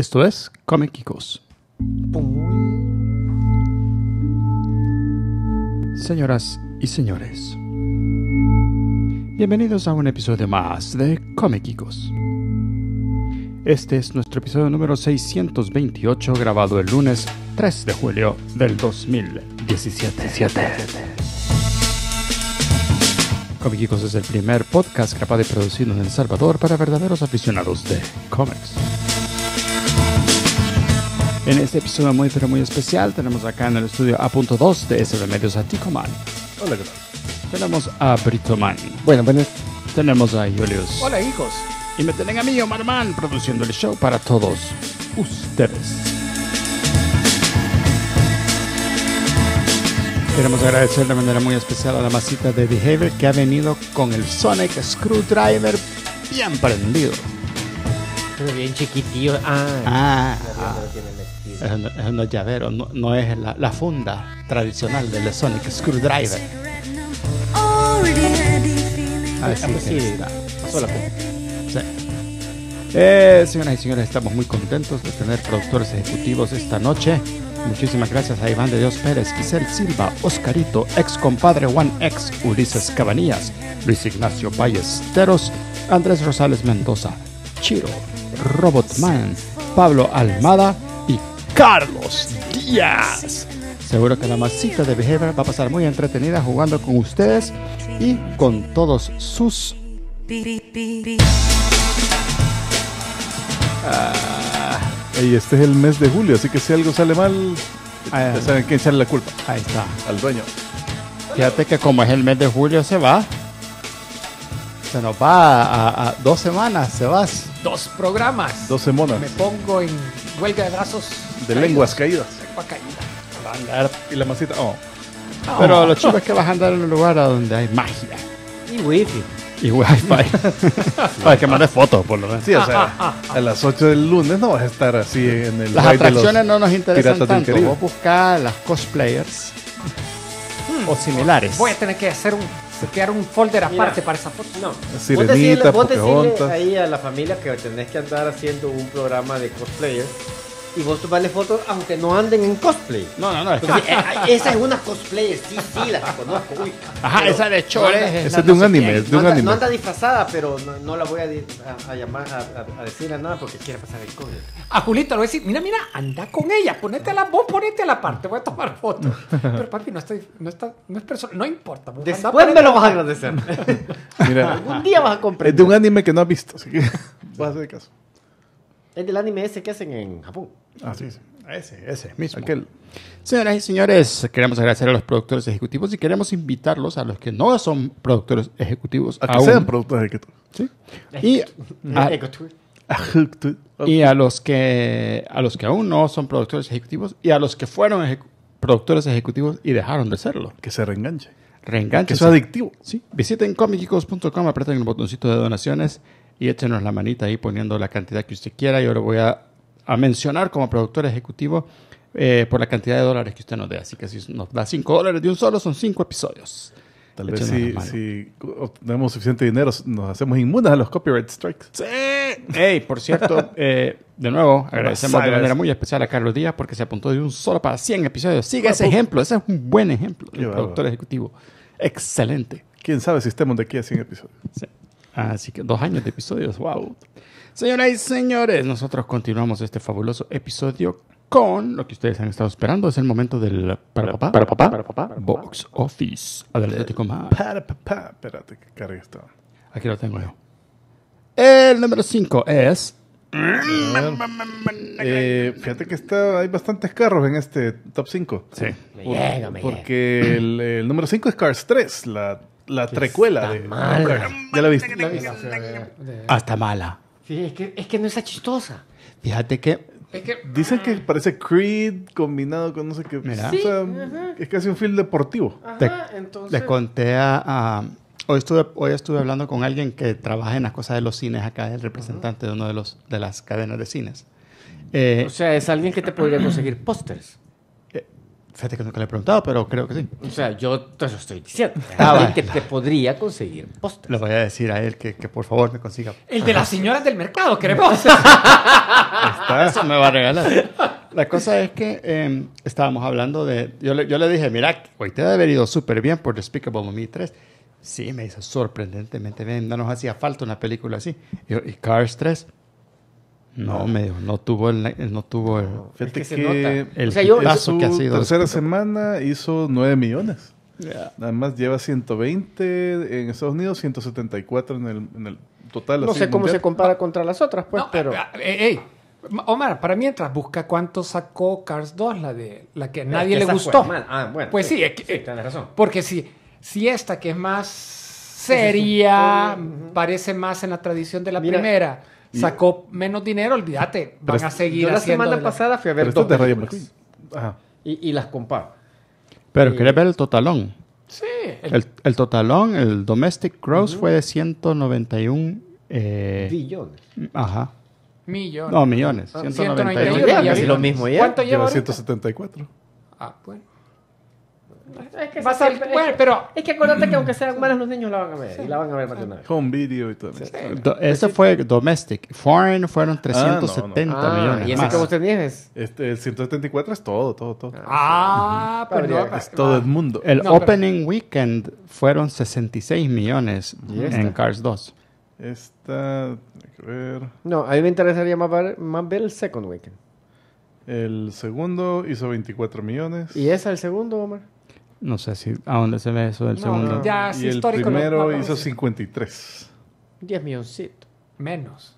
Esto es Kikos Señoras y señores, bienvenidos a un episodio más de Kikos Este es nuestro episodio número 628 grabado el lunes 3 de julio del 2017. Kikos es el primer podcast capaz de producirnos en El Salvador para verdaderos aficionados de cómics. En este episodio muy pero muy especial tenemos acá en el estudio A.2 de S Remedios a Tico Man. Hola, ¿qué Tenemos a man Bueno, bueno. Tenemos a Julius. Hola, hijos. Y me tienen a mí, Omar Man, produciendo el show para todos ustedes. Queremos agradecer de manera muy especial a la masita de Behavior que ha venido con el Sonic Screwdriver bien prendido bien chiquitillo. Ah, ah, ah. es, no, es la, funda tradicional del Sonic Screwdriver. Ah, eh, señoras y señores, estamos muy contentos de tener productores ejecutivos esta noche. Muchísimas gracias a Iván de Dios Pérez, Giselle Silva, Oscarito, ex compadre Juan ex Ulises Cabanillas, Luis Ignacio Valles Andrés Rosales Mendoza, Chiro Robotman, Pablo Almada y Carlos Díaz. Seguro que la masita de Behavior va a pasar muy entretenida jugando con ustedes y con todos sus... Ah, y este es el mes de julio, así que si algo sale mal, ah. saben quién sale la culpa. Ahí está. Al dueño. Fíjate que como es el mes de julio se va. Se nos va a, a dos semanas, se va dos programas. dos semanas, Me pongo en huelga de brazos. De lenguas caídas. Lengua caída. Andar. Y la masita. Oh. Pero lo chido es que vas a andar en un lugar donde hay magia. Y wifi. Y wifi. Para que mandes fotos, por lo menos. Sí, o sea, ah, ah, ah. a las 8 del lunes no vas a estar así en el... Las atracciones no nos interesan tanto. Vos buscar las cosplayers hmm. o similares. Voy a tener que hacer un Crear un folder aparte para esa foto. No, vos decirle, vos ahí a la familia que tenés que andar haciendo un programa de cosplayers y vos tomarle fotos aunque no anden en cosplay. No, no, no. Eh, esa es una cosplay, sí, sí, la conozco. Uy, Ajá, esa de Chore. esa es de un anime, es de un no anime. Anda, no anda disfrazada, pero no, la voy a, llamar a, a, nada porque quiere pasar el cómic. A Julita le voy a decir, mira, mira, anda con ella, ponete a la vos, ponete a la parte, voy a tomar fotos. Pero papi, no no está, no es persona, no importa. Después me lo vas a agradecer. mira, algún día vas a comprender. Es de un anime que no has visto, así que vas a hacer caso. Es del anime ese que hacen en Japón. Así es. Ese, ese mismo. Señoras y señores, queremos agradecer a los productores ejecutivos y queremos invitarlos a los que no son productores ejecutivos a que sean productores ejecutivos. ¿Sí? Y, a, los que a los que aún no son productores ejecutivos y a los que fueron productores ejecutivos y dejaron de serlo. Que se reenganche, reenganche, Que es adictivo. Sí. Visiten comicicos.com, aprieten el botoncito de donaciones y échenos la manita ahí poniendo la cantidad que usted quiera. Yo lo voy a a mencionar como productor ejecutivo eh, por la cantidad de dólares que usted nos dé. Así que si nos da 5 dólares de un solo, son 5 episodios. Tal vez si, si, tenemos suficiente dinero, nos hacemos inmunes a los copyright strikes. ¡Sí! Ey, por cierto, eh, de nuevo, agradecemos de manera muy especial a Carlos Díaz porque se apuntó de un solo para 100 episodios. Sigue ese ejemplo, ese es un buen ejemplo. de productor ejecutivo. Excelente. ¿Quién sabe si estemos de aquí a 100 episodios? Sí. Ah, así que dos años de episodios, wow. Señoras y señores, nosotros continuamos este fabuloso episodio con lo que ustedes han estado esperando. Es el momento del para papá. Para papá. Para papá. Box Office. Adelante, coma. Para papá. Espérate que cargue esto. Aquí lo tengo yo. El número 5 es. Eh, fíjate que está, hay bastantes carros en este top 5. Sí. Me llega, porque El, el, número 5 es Cars 3, la, la trecuela de mala. ¿Ya la La viste? Hasta mala. Sí, es que, es que no está chistosa. Fíjate que Dicen ah. que parece Creed combinado con no sé qué. Mira. es casi un film deportivo. Ajá, Le conté a... hoy, estuve, hoy estuve hablando con alguien que trabaja en las cosas de los cines acá, el representante de una de, los, de las cadenas de cines. Eh, o sea, es alguien que te podría conseguir pósters. Fíjate que nunca le he preguntado, pero creo que sí. O sea, yo te lo estoy diciendo. Ah, que te podría conseguir postres. Le voy a decir a él que, que por favor me consiga. El de las señoras del mercado, queremos. eso me va a regalar. La cosa es que em, estábamos hablando de. Yo le, yo le dije, mira, hoy te ha haber ido súper bien por Speakable Me 3. Sí, me dice, sorprendentemente bien, no nos hacía falta una película así. Y, y Cars 3 no, me no tuvo el, no tuvo el, Fíjate que, el su que ha sido. Tercera semana hizo 9 millones. Nada más lleva 120 en Estados Unidos, 174 en el, en el total. No sé cómo se compara contra las otras, pues, pero. Eh, Omar, para mientras busca cuánto sacó Cars 2, la de la que a nadie le gustó. Ah, pues sí, razón. Porque si, esta que es más seria, parece más en la tradición de la primera sacó menos dinero, olvídate, van a seguir. Yo la semana pasada fui a ver pero de Ajá. Y, las comparo. Pero quería ver el totalón. Sí. El... totalón, el Domestic Gross fue de 191 eh... billones. Ajá. Millones. No, millones. 191 ah, millones. Casi lo mismo ya. ¿Cuánto lleva? 174. Ah, bueno. Es que, a, bueno, pero, es que acuérdate que aunque sean malos los niños la van a ver. Y la van a ver más de una Home video y todo. eso Ese pues fue domestic. Foreign fueron 370 ah, millones. Ah, ¿Y ese que vos tenías? Este, el 174 es todo, todo, todo. Ah, ah pero, es todo el mundo. El opening weekend fueron 66 millones en Cars 2. Esta, que ver. No, a mí me interesaría más ver, más ver el second weekend. El segundo hizo 24 millones. ¿Y esa el segundo, Omar? No sé si a dónde se ve eso del segundo. y el primero hizo 53. 10 milloncitos. Menos.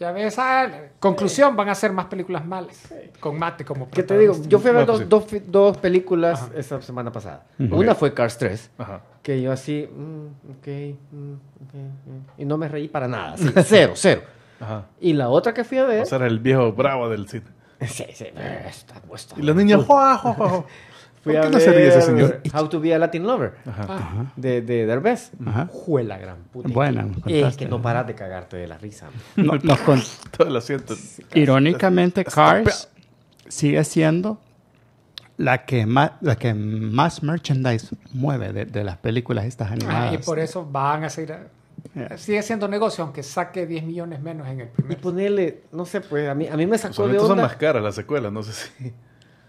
ya ves, a ah, conclusión, van a ser más películas malas. Con Mate como ¿Qué te digo? Yo fui a ver pues dos, dos, películas esta semana pasada. Una fue Cars 3, que yo así, mm, mm, mm, y no me reí para nada. cero, cero. Y la otra que fui a ver... O era el viejo bravo del cine. sí, sí. está puesto. y la niña... Fui a ver se ríe ese señor? How to be a Latin Lover ah. de, de Derbez. la gran puta. Bueno, es que no paras de cagarte de la risa. No, Todo lo siento. Irónicamente, Cars sigue siendo la que más, la que más merchandise mueve de, las películas estas ah, animadas. y por eso van a seguir... Sigue siendo negocio, aunque saque 10 millones menos en el primer. Y ponerle, no sé, pues a mí, a mí me sacó de onda. son más caras las secuelas, no sé si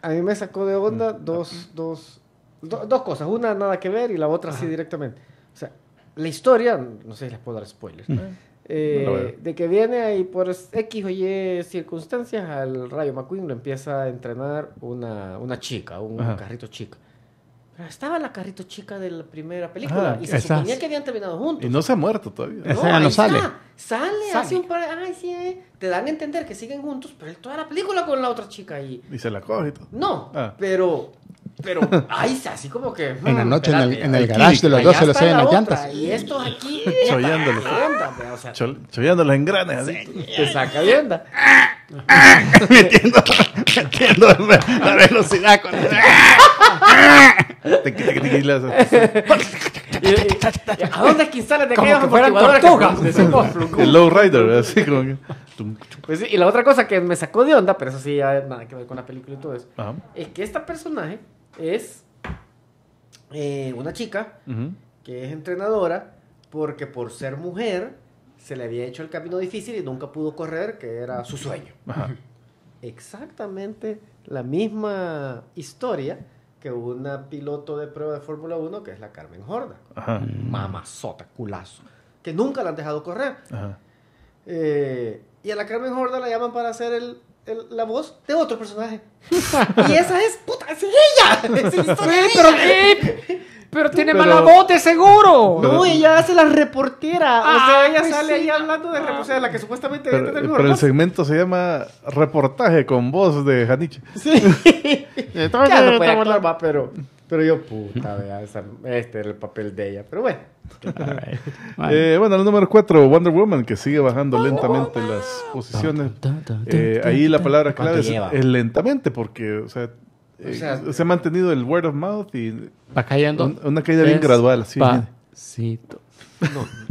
a mí me sacó de onda mm. dos, dos, dos cosas. Una nada que ver y la otra sí directamente. O sea, la historia, no sé si les puedo dar spoilers, mm. eh, de que viene ahí por X o Y circunstancias al Rayo McQueen lo empieza a entrenar una, una chica, un carrito chica. Pero estaba la carrito chica de la primera película. Ah, y se suponía que habían terminado juntos. Y no se ha muerto todavía. No, no sale. sale. Sale, hace un par Ay, sí, eh. Te dan a entender que siguen juntos, pero él toda la película con la otra chica. Y, y se la coge y todo. No, ah. pero... Pero, ay, así como que... en la hmm, noche, en el, en garage de los dos se los salen las llantas. Y estos aquí... Chollándolos. en los engranes. te saca de onda. metiendo, metiendo la velocidad con ¿A dónde quizás que aquellos amortiguadores El low rider, así como que... Pues y la otra cosa que me sacó de onda, pero eso sí ya nada que ver con la película y todo eso, es que esta personaje es eh, una chica que es entrenadora porque por ser mujer se le había hecho el camino difícil y nunca pudo correr, que era su sueño. Exactamente la misma historia que una piloto de prueba de Fórmula 1, que es la Carmen Jorda. Mamazota, culazo. Que nunca la han dejado correr. Eh, y a la Carmen Jorda la llaman para hacer el, la voz de otro personaje. y esa es, puta, es ella. Es sí, pero pero tiene mala voz de seguro. No, ella hace la reportera. o sea, ah, ella pues sale ahí hablando de reportera, la que supuestamente pero, eh, el Pero el segmento se llama Reportaje con voz de Janiche. Sí. estamos ya no puede la, pero, pero yo, puta, vea, este era el papel de ella. Pero bueno. Eh, bueno, el número 4, Wonder Woman, que sigue bajando oh, lentamente oh, las oh. posiciones. Eh, ahí la palabra clave es, es lentamente, porque, o sea, eh, se ha mantenido el word of mouth y. Va cayendo. una caída bien gradual, así. Sí. No.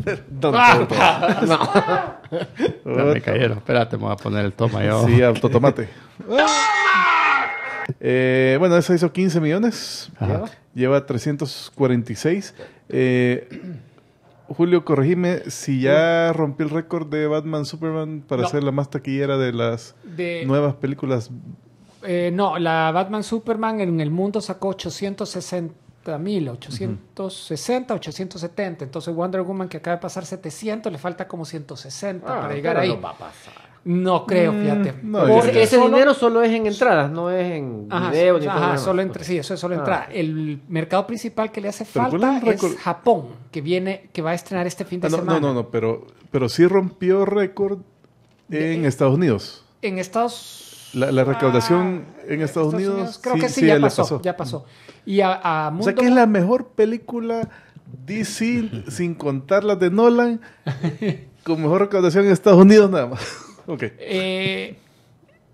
Ah, no. me cayeron. Espérate, me voy a poner el toma yo. Sí, autotomate. Eh, bueno, eso hizo 15 millones. Lleva 346. Eh, Julio, corregime si ya rompió el récord de Batman Superman para ser la más taquillera de las nuevas películas eh, no, la Batman Superman en el mundo sacó 860 mil, 860, 870. Entonces Wonder Woman que acaba de pasar 700, le falta como 160 ah, para llegar ahí. No va a pasar. No creo, mm, fíjate. ese dinero solo es en entradas, no es en ajá, video ni Ajá, solo entre, sí, eso es solo ah. entrada. El mercado principal que le hace falta es Japón, que viene, que va a estrenar este fin de ah, semana. No, no, no, pero, pero sí rompió récord en Estados Unidos. En Estados Unidos. La, recaudación ah, en Estados, Unidos, Creo que sí, ya, pasó, ya pasó. Y a, O sea que es la mejor película DC, sin contar las de Nolan, con mejor recaudación en Estados Unidos nada más. Eh, eh,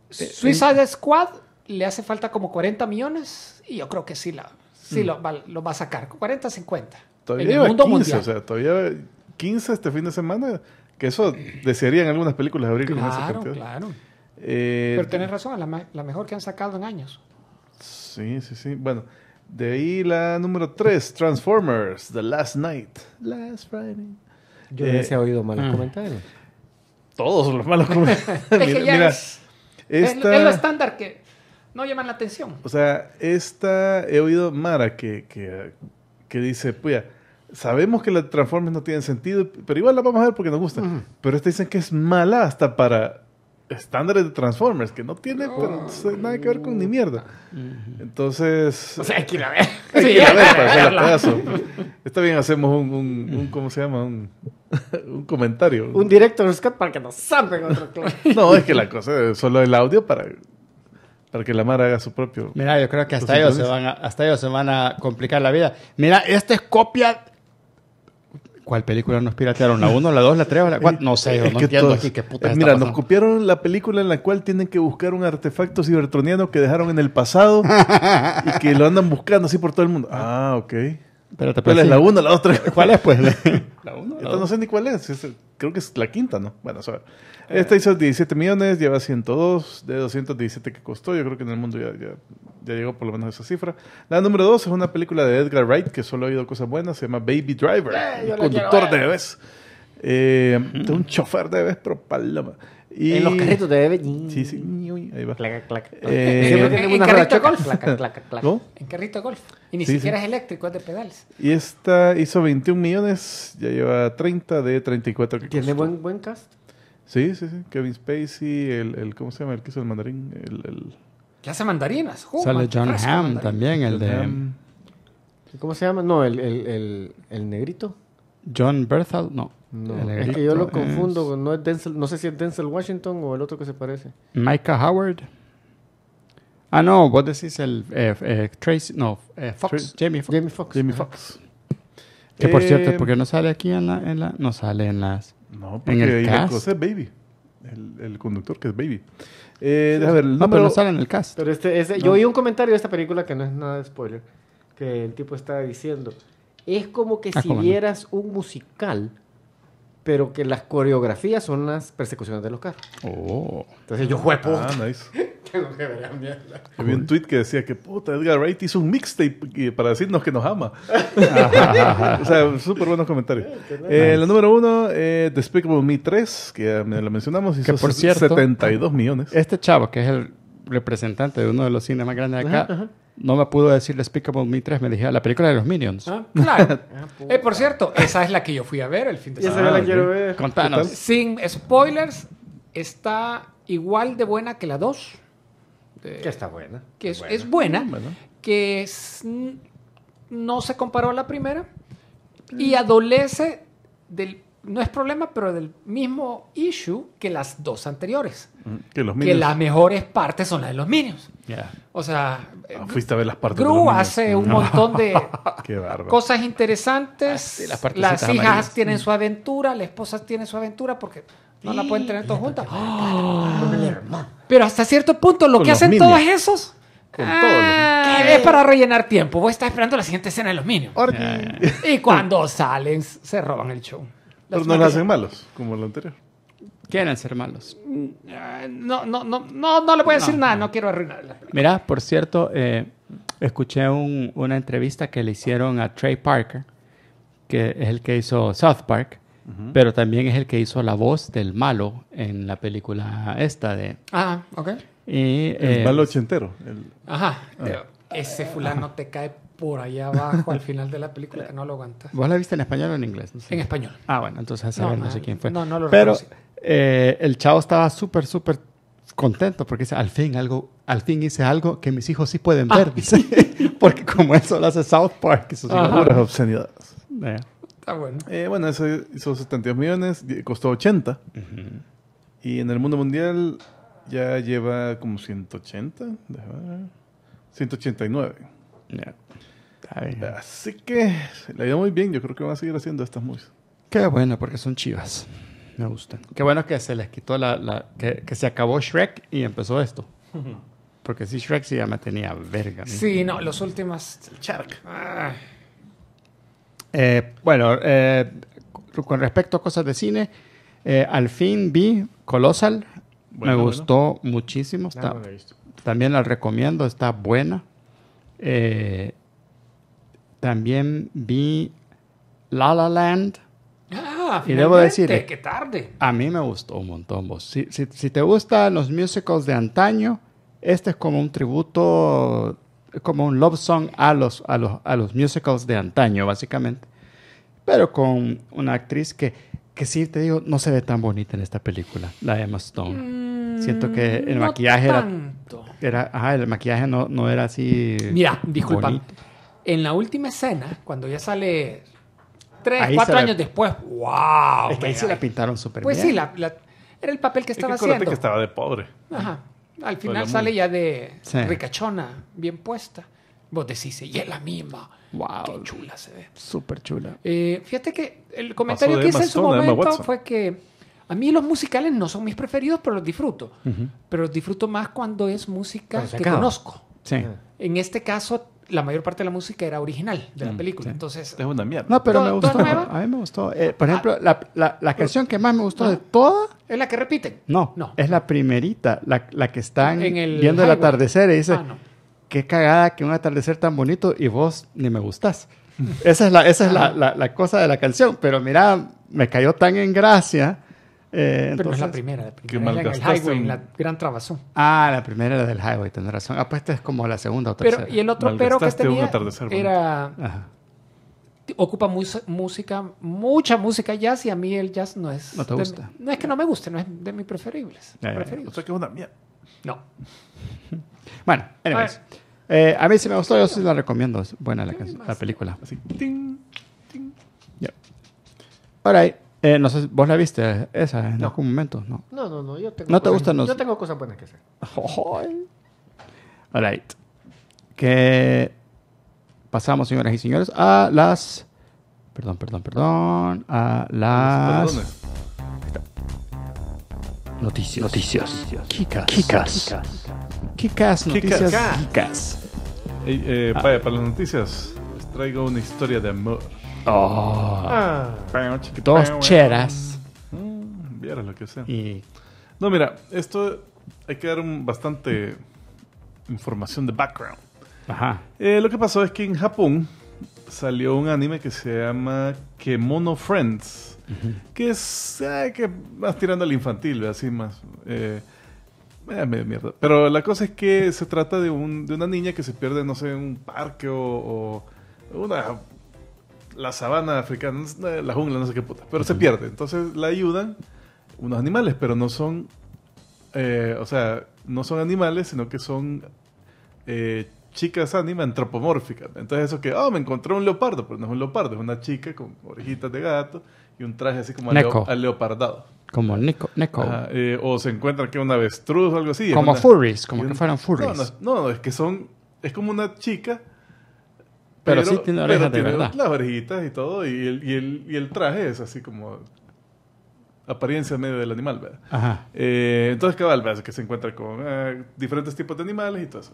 Suicide Squad le hace falta como 40 millones y yo creo que sí, la, sí mm. lo, va, a sacar. 40, 50. Todavía el mundo mundial. O sea, todavía 15 este fin de semana. Que eso desearían algunas películas abrir con esa claro. Eh, pero tenés razón, la, la, mejor que han sacado en años. Sí, sí, sí. Bueno, de ahí la número 3, Transformers, The Last Night, Last Friday. Yo se he eh, oído malos mm. comentarios. Todos los malos comentarios. es mira, esta... es lo estándar que no llaman la atención. O sea, esta he oído Mara que, que, dice, pues sabemos que las Transformers no tienen sentido, pero igual la vamos a ver porque nos gusta. Pero esta dicen que es mala hasta para estándares de Transformers, que no tiene nada que ver con ni mierda. Entonces. O sea, hay que ir ver. Está bien, hacemos un, ¿Cómo se llama? Un, un comentario. Un director Scott para que nos salven otro No, es que la cosa es solo el audio para. Para que la mar haga su propio. Mira, yo creo que hasta ellos, se van a, hasta ellos se van a complicar la vida. Mira, esta es copia ¿Cuál película nos piratearon? ¿La 1, la 2, la 3 o la 4? No sé, no entiendo aquí qué puta Mira, nos copiaron la película en la cual tienen que buscar un artefacto cibertroniano que dejaron en el pasado y que lo andan buscando así por todo el mundo. Ah, ok. Espérate, ¿Cuál pues es la 1, la 2, 3? ¿Cuál es, pues? ¿La 1? no sé ni cuál es. Creo que es la quinta, ¿no? Bueno, a ver. Eh. Esta hizo 17 millones, lleva 102 de 217 que costó. Yo creo que en el mundo ya, ya ya llegó por lo menos esa cifra. La número dos es una película de Edgar Wright, que solo ha oído cosas buenas, se llama Baby Driver, conductor de bebés. Eh, de un chofer de bebés, pero paloma. En los carritos de bebés. Sí, sí. Ahí va. Eh, en, carrito de golf. En carrito de golf. Y ni siquiera es eléctrico, es de pedales. Y esta hizo 21 millones, ya lleva 30 de 34 que Tiene buen, buen cast. Sí, sí, sí. Kevin Spacey, el, el, ¿cómo se llama? El que hizo el mandarín. el que hace mandarinas. Sale John Hamm también, el de... ¿Cómo se llama? No, el, el, el, negrito. John Berthold, no. no es que yo lo confundo, no, es Denzel, no sé si es Denzel Washington o el otro que se parece. Micah Howard. Ah, no, vos decís el eh, eh Tracy, no, eh, Fox, Jamie Fox. Jamie Fox. Que por cierto, eh, porque no sale aquí en la, no sale en las, no, porque en el cast. Es baby, el, el conductor que es Baby. Eh, no, pero, no sale en el cast. Este, este, yo oí un comentario de esta película que no es nada de spoiler, que el tipo estaba diciendo. Es como que ah, si vieras un musical, pero que las coreografías son las persecuciones de los carros. Oh. Entonces yo juego. Ah, había un tweet que decía que puta, Edgar Wright hizo un mixtape para decirnos que nos ama. o sea, súper buenos comentarios. Eh, eh la número uno, eh, Despicable Me 3, que lo mencionamos, y que por cierto, 72 millones. Este chavo, que es el representante de uno de los cines más grandes de acá, no me pudo decir Despicable Me 3, me dije la película de los Minions. Ah. claro. Ah, eh, por cierto, esa es la que yo fui a ver el fin de semana. Esa la quiero ver. Contanos. Sin spoilers, está igual de buena que la 2 que está buena. Que es buena, es buena que es, no se comparó a la primera y mm. adolece del no es problema, pero del mismo issue que las dos anteriores. Mm, que, los que las mejores partes son las de los Minions. ya O sea, ah, eh, fuiste a ver las partes. Gru de los hace un montón de cosas interesantes. Ah, las, hijas tienen mm. su aventura, la esposa tiene su aventura porque no la pueden tener todas juntas. ¡Ah! Pero hasta cierto punto, lo que hacen todos esos ah, es para rellenar tiempo. Vos estás esperando la siguiente escena de los Minions. Y cuando salen, se roban el show. no lo hacen malos, como lo anterior. Quieren ser malos. No, no, no, no, le voy a decir nada, no, quiero arruinarla. Mira, por cierto, eh, escuché una entrevista que le hicieron a Trey Parker, que es el que hizo South Park, pero también es el que hizo la voz del malo en la película esta de... Ah, ok. el eh, malo ochentero. Ajá. Ah. Ese fulano te cae por allá abajo al final de la película que no lo aguantas. ¿Vos la viste en español o en inglés? En español. Ah, bueno, entonces a saber, no, sé quién fue. No, no lo Pero eh, el chavo estaba súper, súper contento porque dice, al fin, algo, al fin hice algo que mis hijos sí pueden ver, ah. dice. porque como eso lo hace South Park y sus obscenidades. Eh. Ah, bueno. Eh, bueno, eso hizo 72 millones, costó 80. Y en el mundo mundial ya lleva como 180. 189. Así que ha ido muy bien. Yo creo que van a seguir haciendo estas movies. Qué bueno, porque son chivas. Me gustan. Qué bueno que se les quitó la. que, se acabó Shrek y empezó esto. Porque si Shrek si ya me tenía verga. Sí, no, los últimos. Shark. Ah. Eh, bueno, eh, con respecto a cosas de cine, eh, al fin vi Colossal. me gustó muchísimo. también la recomiendo, está buena. también vi La La Land. Ah, y debo decir, qué tarde. A mí me gustó un montón. Vos. Si, si te gustan los musicals de antaño, este es como un tributo como un love song a los, a los, a los musicals de antaño, básicamente. Pero con una actriz que, que sí, te digo, no se ve tan bonita en esta película, la Emma Stone. Mm, Siento que el maquillaje era... era ajá, el maquillaje no, no, era así... Mira, disculpa. En la última escena, cuando ya sale tres, cuatro años después, ¡wow! que ahí se la pintaron súper bien. Pues sí, la, era el papel que estaba es que estaba de pobre. Ajá. Al pues final sale ya de ricachona, bien puesta. Vos decís, y es la misma. Wow. Qué chula se ve. Súper chula. Eh, fíjate que el comentario que hice en su momento fue que a mí los musicales no son mis preferidos, pero los disfruto. Pero los disfruto más cuando es música que conozco. Sí. Ah. En este caso la mayor parte de la música era original de la mm, película. Entonces, es una mierda. No, pero me gustó. A mí me gustó. Eh, por ah. ejemplo, la, la, la, canción que más me gustó de toda. ¿Es la que repiten? No. no. Es la primerita, la, la que están viendo el atardecer y dice: ah, Qué cagada que un atardecer tan bonito y vos ni me gustás. Mm. esa es, la, esa es la, cosa de la canción. Pero mira, me cayó tan en gracia eh, pero no es la primera, la primera que la highway, en... la gran trabazón. Ah, la primera era del highway, tenés razón. Ah, pues esta es como la segunda o tercera. Pero, y el otro pero que tenía era... Ocupa música, mucha música jazz y a mí el jazz no es... No te gusta. no es que no me guste, no es de mis preferibles. O que una mierda. No. bueno, anyways. A, eh, a mí sí me gustó, yo sí la recomiendo. Es buena la, la película. Así. Ting, ting. All right. Eh, no sé, ¿vos la viste esa en algún momento? No, no, no, no yo tengo ¿No te gustan los... Yo tengo cosas buenas que hacer. Alright. Que pasamos, señoras y señores, a las... Perdón, perdón, perdón. A las... Noticias. Noticias. Kikas. Kikas. Kikas. Noticias. Kikas. Kikas. Eh, ah. para las noticias, les traigo una historia de amor. Oh. Ah. dos cheras. Mm, lo que sea. Y... No, mira, esto hay que dar bastante información de background. Ajá. Eh, lo que pasó es que en Japón salió un anime que se llama Kemono Friends, que es que más tirando al infantil, así más. Eh, eh, mierda. Pero la cosa es que se trata de, una niña que se pierde, no sé, en un parque o una la sabana africana, eh, la jungla, no sé qué puta, pero se pierde. Entonces la ayudan unos animales, pero no son, eh, o sea, no son animales, sino que son eh, chicas anima antropomórficas. Entonces eso que, oh, me encontré un leopardo, pero no es un leopardo, es una chica con orejitas de gato y un traje así como al leopardado. Como el Neko. o se encuentra que un avestruz o algo así. Como a furries, como que fueran furries. no, no, es que son, es como una chica pero, sí tiene orejas de verdad. Las orejitas y todo, y el, traje es así como apariencia medio del animal, ¿verdad? Ajá. Eh, entonces, cabal, ¿verdad? Que se encuentra con eh, diferentes tipos de animales y todo eso.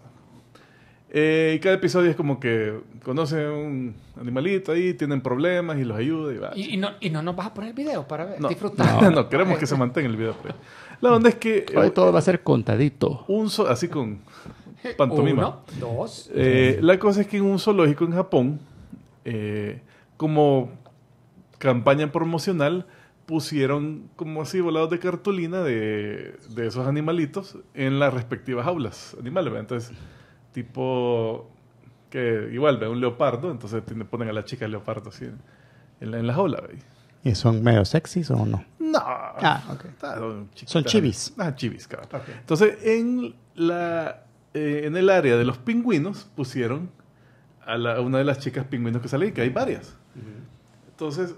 Eh, y cada episodio es como que conoce un animalito ahí, tienen problemas y los ayuda y va. ¿Y, no, nos vas a poner el video para ver, disfrutar. No, no, queremos que se mantenga el video. Pues. La onda es que... todo va a ser contadito. Un así con... pantomima. Uno, eh, la cosa es que en un zoológico en Japón, eh, como campaña promocional, pusieron como así volados de cartulina de, de esos animalitos en las respectivas aulas animales. Entonces, tipo que igual ve un leopardo, entonces ponen a la chica leopardo así en, en la, jaula. ¿Y son medio sexys o no? No. Ah, ah, son chivis. Ah, chivis, claro Entonces, en la eh, en el área de los pingüinos pusieron a, una de las chicas pingüinos que sale que hay varias. Entonces,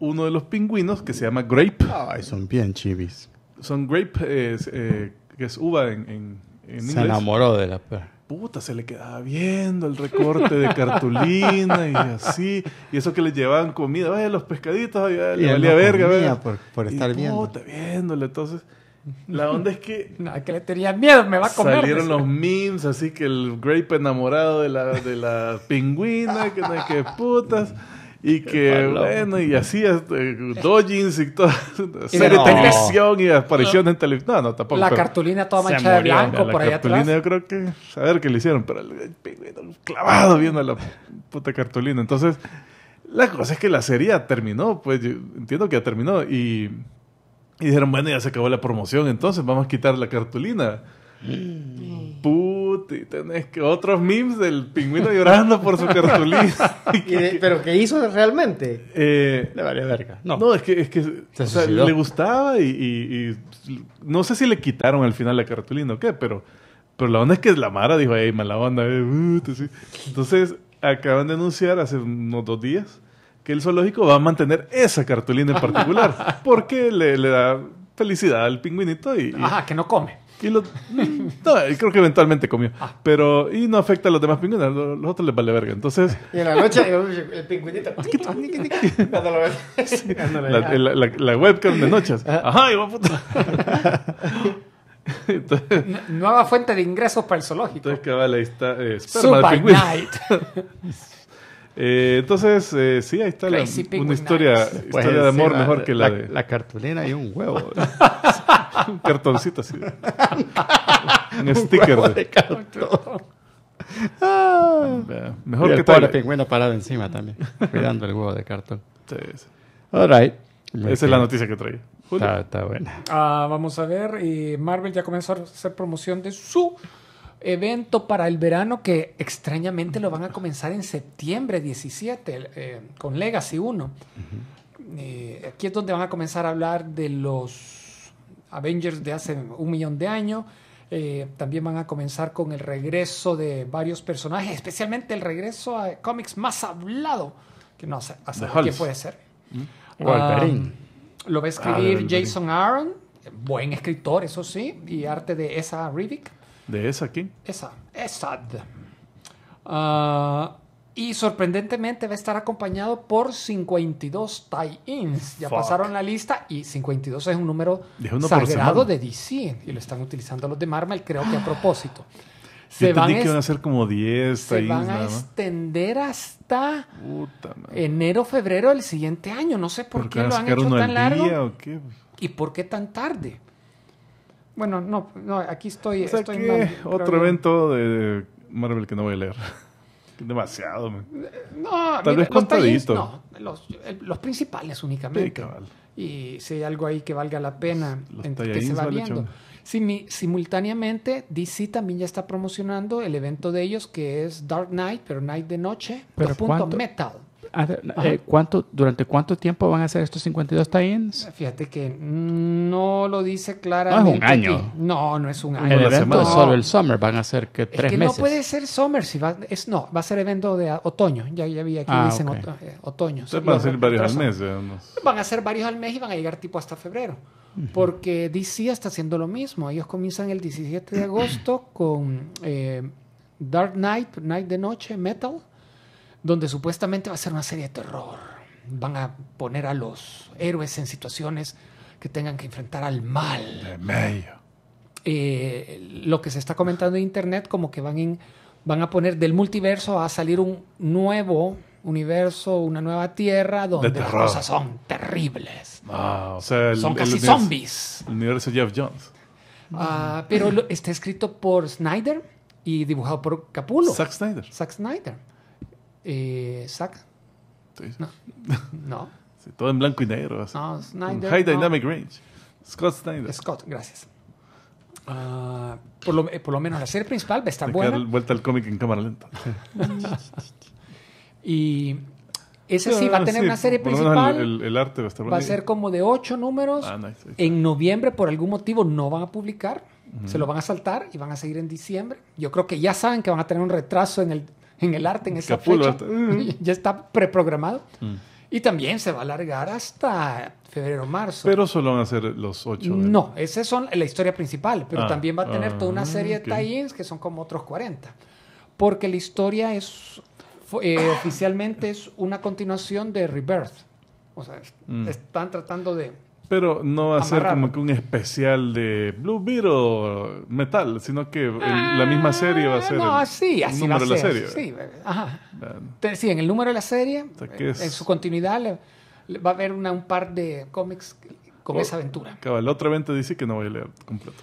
uno de los pingüinos que se llama Grape. Ay, ah, son bien chivis. Son Grape, es, eh, que es uva en, en, se inglés. Se enamoró de la perra. Puta, se le quedaba viendo el recorte de cartulina y así. Y eso que le llevaban comida, vaya, los pescaditos, le valía no verga, por, por, estar y, viendo. Puta, viéndole. Entonces, la onda es que. nada que le tenía miedo, me va a comer. Salieron los memes, así que el grape enamorado de la, de la pingüina, que no hay que putas. Y que, bueno, y así, este, Dojins y toda serie de televisión y apariciones en televisión. No, no, tampoco. La cartulina toda manchada de blanco por allá atrás. La cartulina, yo creo que, a ver qué le hicieron, pero el pingüino clavado viendo la puta cartulina. Entonces, la cosa es que la serie terminó, pues entiendo que ya terminó y y dijeron, bueno, ya se acabó la promoción, entonces vamos a quitar la cartulina. Mm. Puti, tenés que otros memes del pingüino llorando por su cartulina. ¿Pero qué hizo realmente? Eh, le valió verga. No, es que, es que le gustaba y, no sé si le quitaron al final la cartulina o qué, pero, pero la onda es que la Mara dijo, ay, mala onda. Eh, uh, entonces acaban de anunciar hace unos dos días que el zoológico va a mantener esa cartulina en particular, porque le, le da felicidad al pingüinito y... Ajá, que no come. Y lo, mm, no, creo que eventualmente comió. Ah. Pero, y no afecta a los demás pingüinos, los, los otros les vale verga. Entonces. Y en la noche, el pingüinito. la, la, webcam de noches. Ajá, va puta. nueva fuente de ingresos para el zoológico. Entonces, cabal, está. Eh, Super Night. Eh, entonces, eh, sí, ahí está la, una historia, historia pues, de amor mejor que la, de... La cartulina y un huevo. un cartoncito así. un sticker. de cartón. Ah, mejor y que el pobre pingüino parado encima también, cuidando el huevo de cartón. Sí, sí. All right. Esa es la noticia que traía. Está, buena. Ah, vamos a ver. Marvel ya comenzó a hacer promoción de su evento para el verano que extrañamente lo van a comenzar en septiembre 17 eh, con Legacy 1. Eh, aquí es donde van a comenzar a hablar de los Avengers de hace un millón de años. Eh, también van a comenzar con el regreso de varios personajes, especialmente el regreso a cómics más hablado, que no sé qué puede ser. Mm. Ah, lo va a escribir ah, Jason Aaron, buen escritor, eso sí, y arte de esa Rivik. ¿De esa aquí? Esa, esa. Uh, y sorprendentemente va a estar acompañado por 52 tie-ins. Ya pasaron la lista y 52 es un número sagrado de DC y lo están utilizando los de Marvel, creo que a propósito. Se Yo van que a ser como 10 Se van a extender hasta enero, febrero del siguiente año. No sé por, qué lo han hecho tan largo. qué? ¿Y por qué tan tarde? Bueno, no, no aquí estoy. otro evento de Marvel que no voy a leer. Demasiado. Eh, no, tal No, los, principales únicamente. y si hay algo ahí que valga la pena, que se va viendo. simultáneamente, DC también ya está promocionando el evento de ellos que es Dark Knight, pero Night de noche, pero metal. Ah, eh, ¿cuánto, ¿durante cuánto tiempo van a ser estos 52 tie-ins? Fíjate que no lo dice claramente. No es un año. No, no es un año. El evento no. es solo el summer, van a ser que tres es que meses. No puede ser summer, si es, no, va a ser evento de otoño. Ya, vi aquí que ah, dicen eh, otoño. van a ser varios al mes. Van a ser varios al mes y van a llegar tipo hasta febrero. Porque DC está haciendo lo mismo. Ellos comienzan el 17 de agosto con eh, Dark Night, Night de Noche, Metal donde supuestamente va a ser una serie de terror. Van a poner a los héroes en situaciones que tengan que enfrentar al mal. De eh, lo que se está comentando en internet, como que van, van a poner del multiverso a salir un nuevo universo, una nueva tierra donde las cosas son terribles. Ah, son casi zombies. El universo Jeff Jones. Ah, pero está escrito por Snyder y dibujado por Capulo. Zack Snyder. Zack Snyder. Eh, No. todo en blanco y negro. High Dynamic Range. Scott Snyder. Scott, gracias. Ah, eh, por, lo, menos la serie principal va a estar buena. vuelta al cómic en cámara lenta. y esa sí va a ah, tener una serie principal. El, arte va a estar Va a ser como de ocho números. Ah, en noviembre, por algún motivo, no van a publicar. Se lo van a saltar y van a seguir en diciembre. Yo creo que ya saben que van a tener un retraso en el en el arte en esa fecha. Ya está preprogramado. Mm. Y también se va a alargar hasta febrero marzo. Pero solo van a ser los ocho. No, esa es la historia principal, pero ah, también va a tener toda una ah, serie de tie-ins que son como otros 40. Porque la historia es, eh, oficialmente es una continuación de Rebirth. O sea, mm. están tratando de pero no va a ser como que un especial de Blue o metal, sino que la misma ah, serie va a ser. el, así número de la serie. Eh, sí, en el número de la serie, eh, en su continuidad, va a haber un par de cómics con oh, esa aventura. la otra te dice que no voy a leer completo.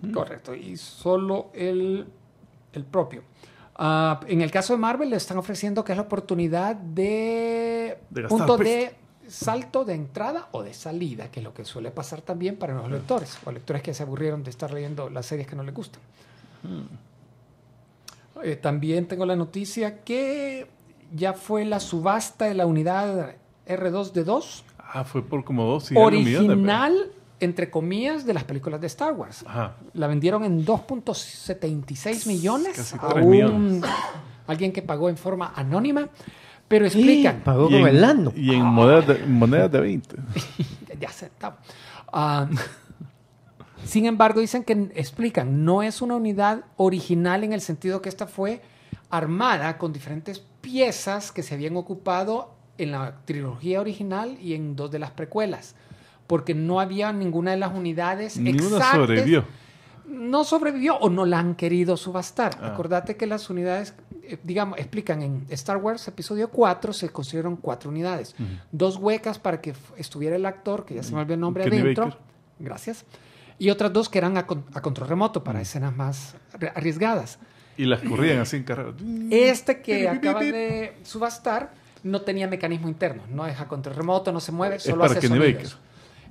Mm. Correcto, y solo el, propio. Ah, en el caso de Marvel, le están ofreciendo que es la oportunidad de, de puntos de salto de entrada o de salida, que es lo que suele pasar también para los lectores o lectores que se aburrieron de estar leyendo las series que no les gustan. Hmm. Eh, también tengo la noticia que ya fue la subasta de la unidad R2D2. Ah, fue por como dos. original, entre comillas, de las películas de Star Wars. La vendieron en 2.76 millones a un, millones. alguien que pagó en forma anónima pero explican. pagó Y en monedas de, 20. ya aceptamos. Ah, sin embargo, dicen que explican, no es una unidad original en el sentido que esta fue armada con diferentes piezas que se habían ocupado en la trilogía original y en dos de las precuelas, porque no había ninguna de las unidades ninguna exactas sobrevivió no sobrevivió o no la han querido subastar. Ah. Acordate que las unidades, eh, digamos, explican en Star Wars episodio 4 se construyeron cuatro unidades. Dos huecas para que estuviera el actor, que ya se me olvidó el nombre adentro. Gracias. Y otras dos que eran a, control remoto para escenas más arriesgadas. Y las corrían así en carrera. Este que acaban de subastar no tenía mecanismo interno. No es a control remoto, no se mueve, solo hace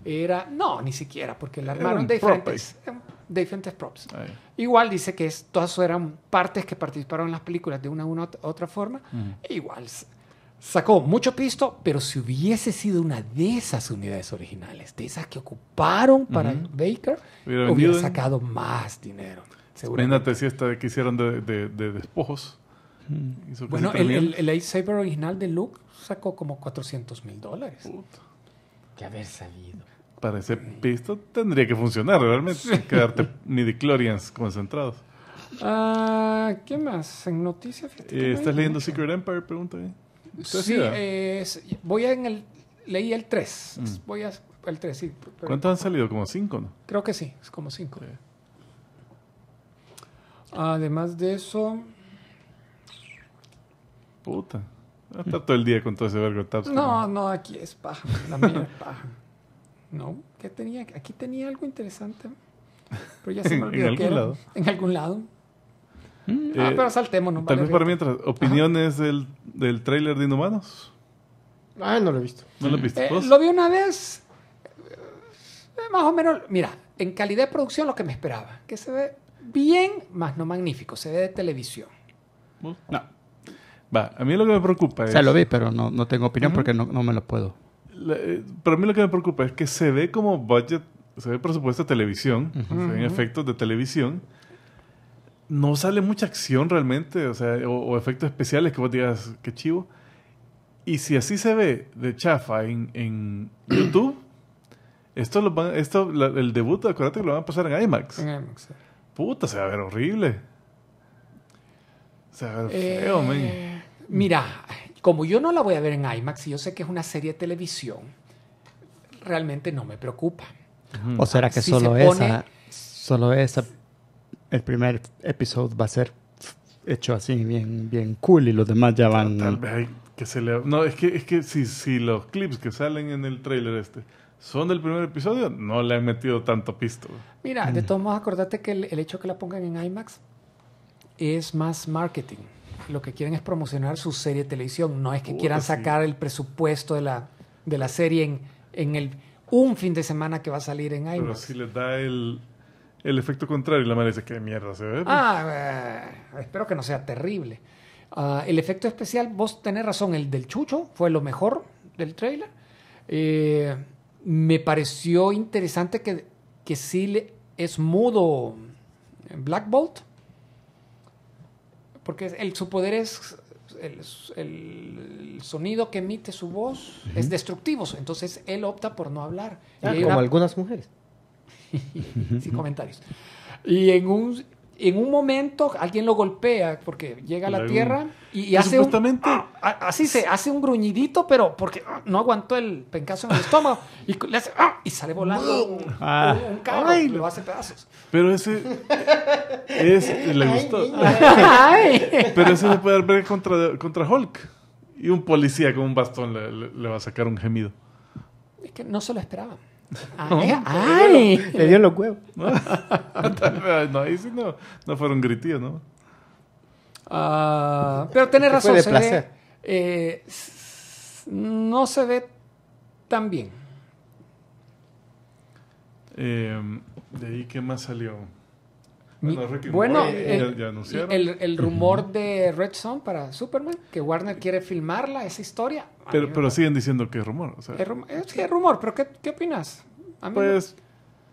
Era, no, ni siquiera, porque la armaron de de diferentes props. Igual dice que todas eran partes que participaron en las películas de una u otra forma. e igual sacó mucho pisto, pero si hubiese sido una de esas unidades originales, de esas que ocuparon para Baker, hubiera, sacado más dinero. Imagínate si esta que hicieron de, despojos. Bueno, el, el, el, original de Luke sacó como 400 mil dólares. Que haber sabido para ese pisto tendría que funcionar realmente. sin Quedarte de chlorians concentrados. Ah, ¿Qué más? En noticias. ¿Estás leyendo Secret Empire? Pregunta bien. Sí, voy a en el. Leí el 3. Mm. Voy a. El ¿Cuántos han salido? ¿Como 5? No? Creo que sí, es como 5. Además de eso. Puta. Ah, está todo el día con todo ese vergo de No, no, aquí es paja. La mía es paja. No, ¿qué tenía? Aquí tenía algo interesante. Pero ya ¿En, algún lado. En algún lado. Mm. ah, pero saltemos. Tal vez para mientras, opiniones del, del tráiler de Inhumanos. Ah, no lo he visto. ¿No lo he visto? Eh, pues- lo vi una vez. Eh, más o menos, mira, en calidad de producción lo que me esperaba. Que se ve bien, más no magnífico. Se ve de televisión. Pues, no. Va, a mí lo que me preocupa es... O sea, lo vi, pero no, tengo opinión porque no me lo puedo pero eh, para mí lo que me preocupa es que se ve como budget, se ve por supuesto televisión, se ven efectos de televisión. No sale mucha acción realmente, o sea, o, efectos especiales que vos digas, Que chivo. Y si así se ve de chafa en, en YouTube, esto, lo van, esto el debut, acuérdate que lo van a pasar en IMAX. Puta, se va a ver horrible. Se va a ver eh, feo, man. Mira, como yo no la voy a ver en IMAX y yo sé que es una serie de televisión, realmente no me preocupa. ¿O será que solo esa, solo esa, el primer episodio va a ser hecho así bien, bien cool y los demás ya van... Tal vez hay que se No, es que, es que si, si los clips que salen en el trailer este son del primer episodio, no le han metido tanto pisto. Mira, de mm. todos modos, acordate que el, el hecho que la pongan en IMAX es más marketing lo que quieren es promocionar su serie de televisión. No es que quieran sacar el presupuesto de la, serie en, el un fin de semana que va a salir en IMAX. Pero si les da el, efecto contrario, la madre dice, ¿qué mierda se ve? Ah, eh, espero que no sea terrible. Ah, el efecto especial, vos tenés razón, el del Chucho fue lo mejor del trailer. Eh, me pareció interesante que, que sí le, es mudo Black Bolt. Porque el, su poder es el, sonido que emite su voz es destructivo, entonces él opta por no hablar. Ah, como algunas mujeres. Sin comentarios. Y en un en un momento alguien lo golpea porque llega a la tierra y, hace Justamente. un, ah, ah, así se hace un gruñidito pero porque ah, no aguantó el pencazo en el estómago y sale volando un, carro y lo hace pedazos pero ese es le gustó pero ese le puede ver contra, contra Hulk y un policía con un bastón le, va a sacar un gemido es que no se lo esperaban Ay, ah, ¿No? ay. Le dio los huevos. no, ahí sí no, no fueron gritillos, ¿no? Ah, pero tenés razón. se eh, no se ve tan bien. Em, de ahí, ¿qué más salió? Bueno, eh, el, el, rumor de Red Son para Superman, que Warner quiere filmarla, esa historia. Pero, pero siguen diciendo que es rumor. es, rumor es rumor, pero ¿qué, qué opinas? pues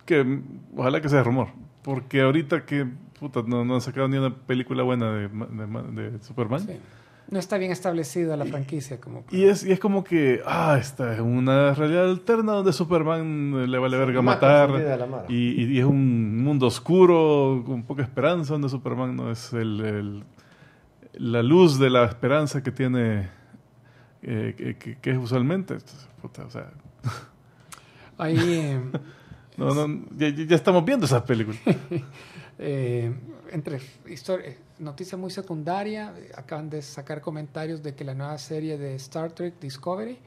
que ojalá que sea rumor, porque ahorita que puta, no, no han sacado ni una película buena de, de, Superman no está bien establecida la franquicia. Como y, es, es como que, ah, esta es una realidad alterna donde Superman le vale verga matar. y, es un mundo oscuro, con poca esperanza, donde Superman no es el, la luz de la esperanza que tiene, eh, que, es usualmente. o sea. Ahí. no, no, ya, estamos viendo esas películas. Eh, entre historias noticia muy secundaria, eh, acaban de sacar comentarios de que la nueva serie de Star Trek Discovery...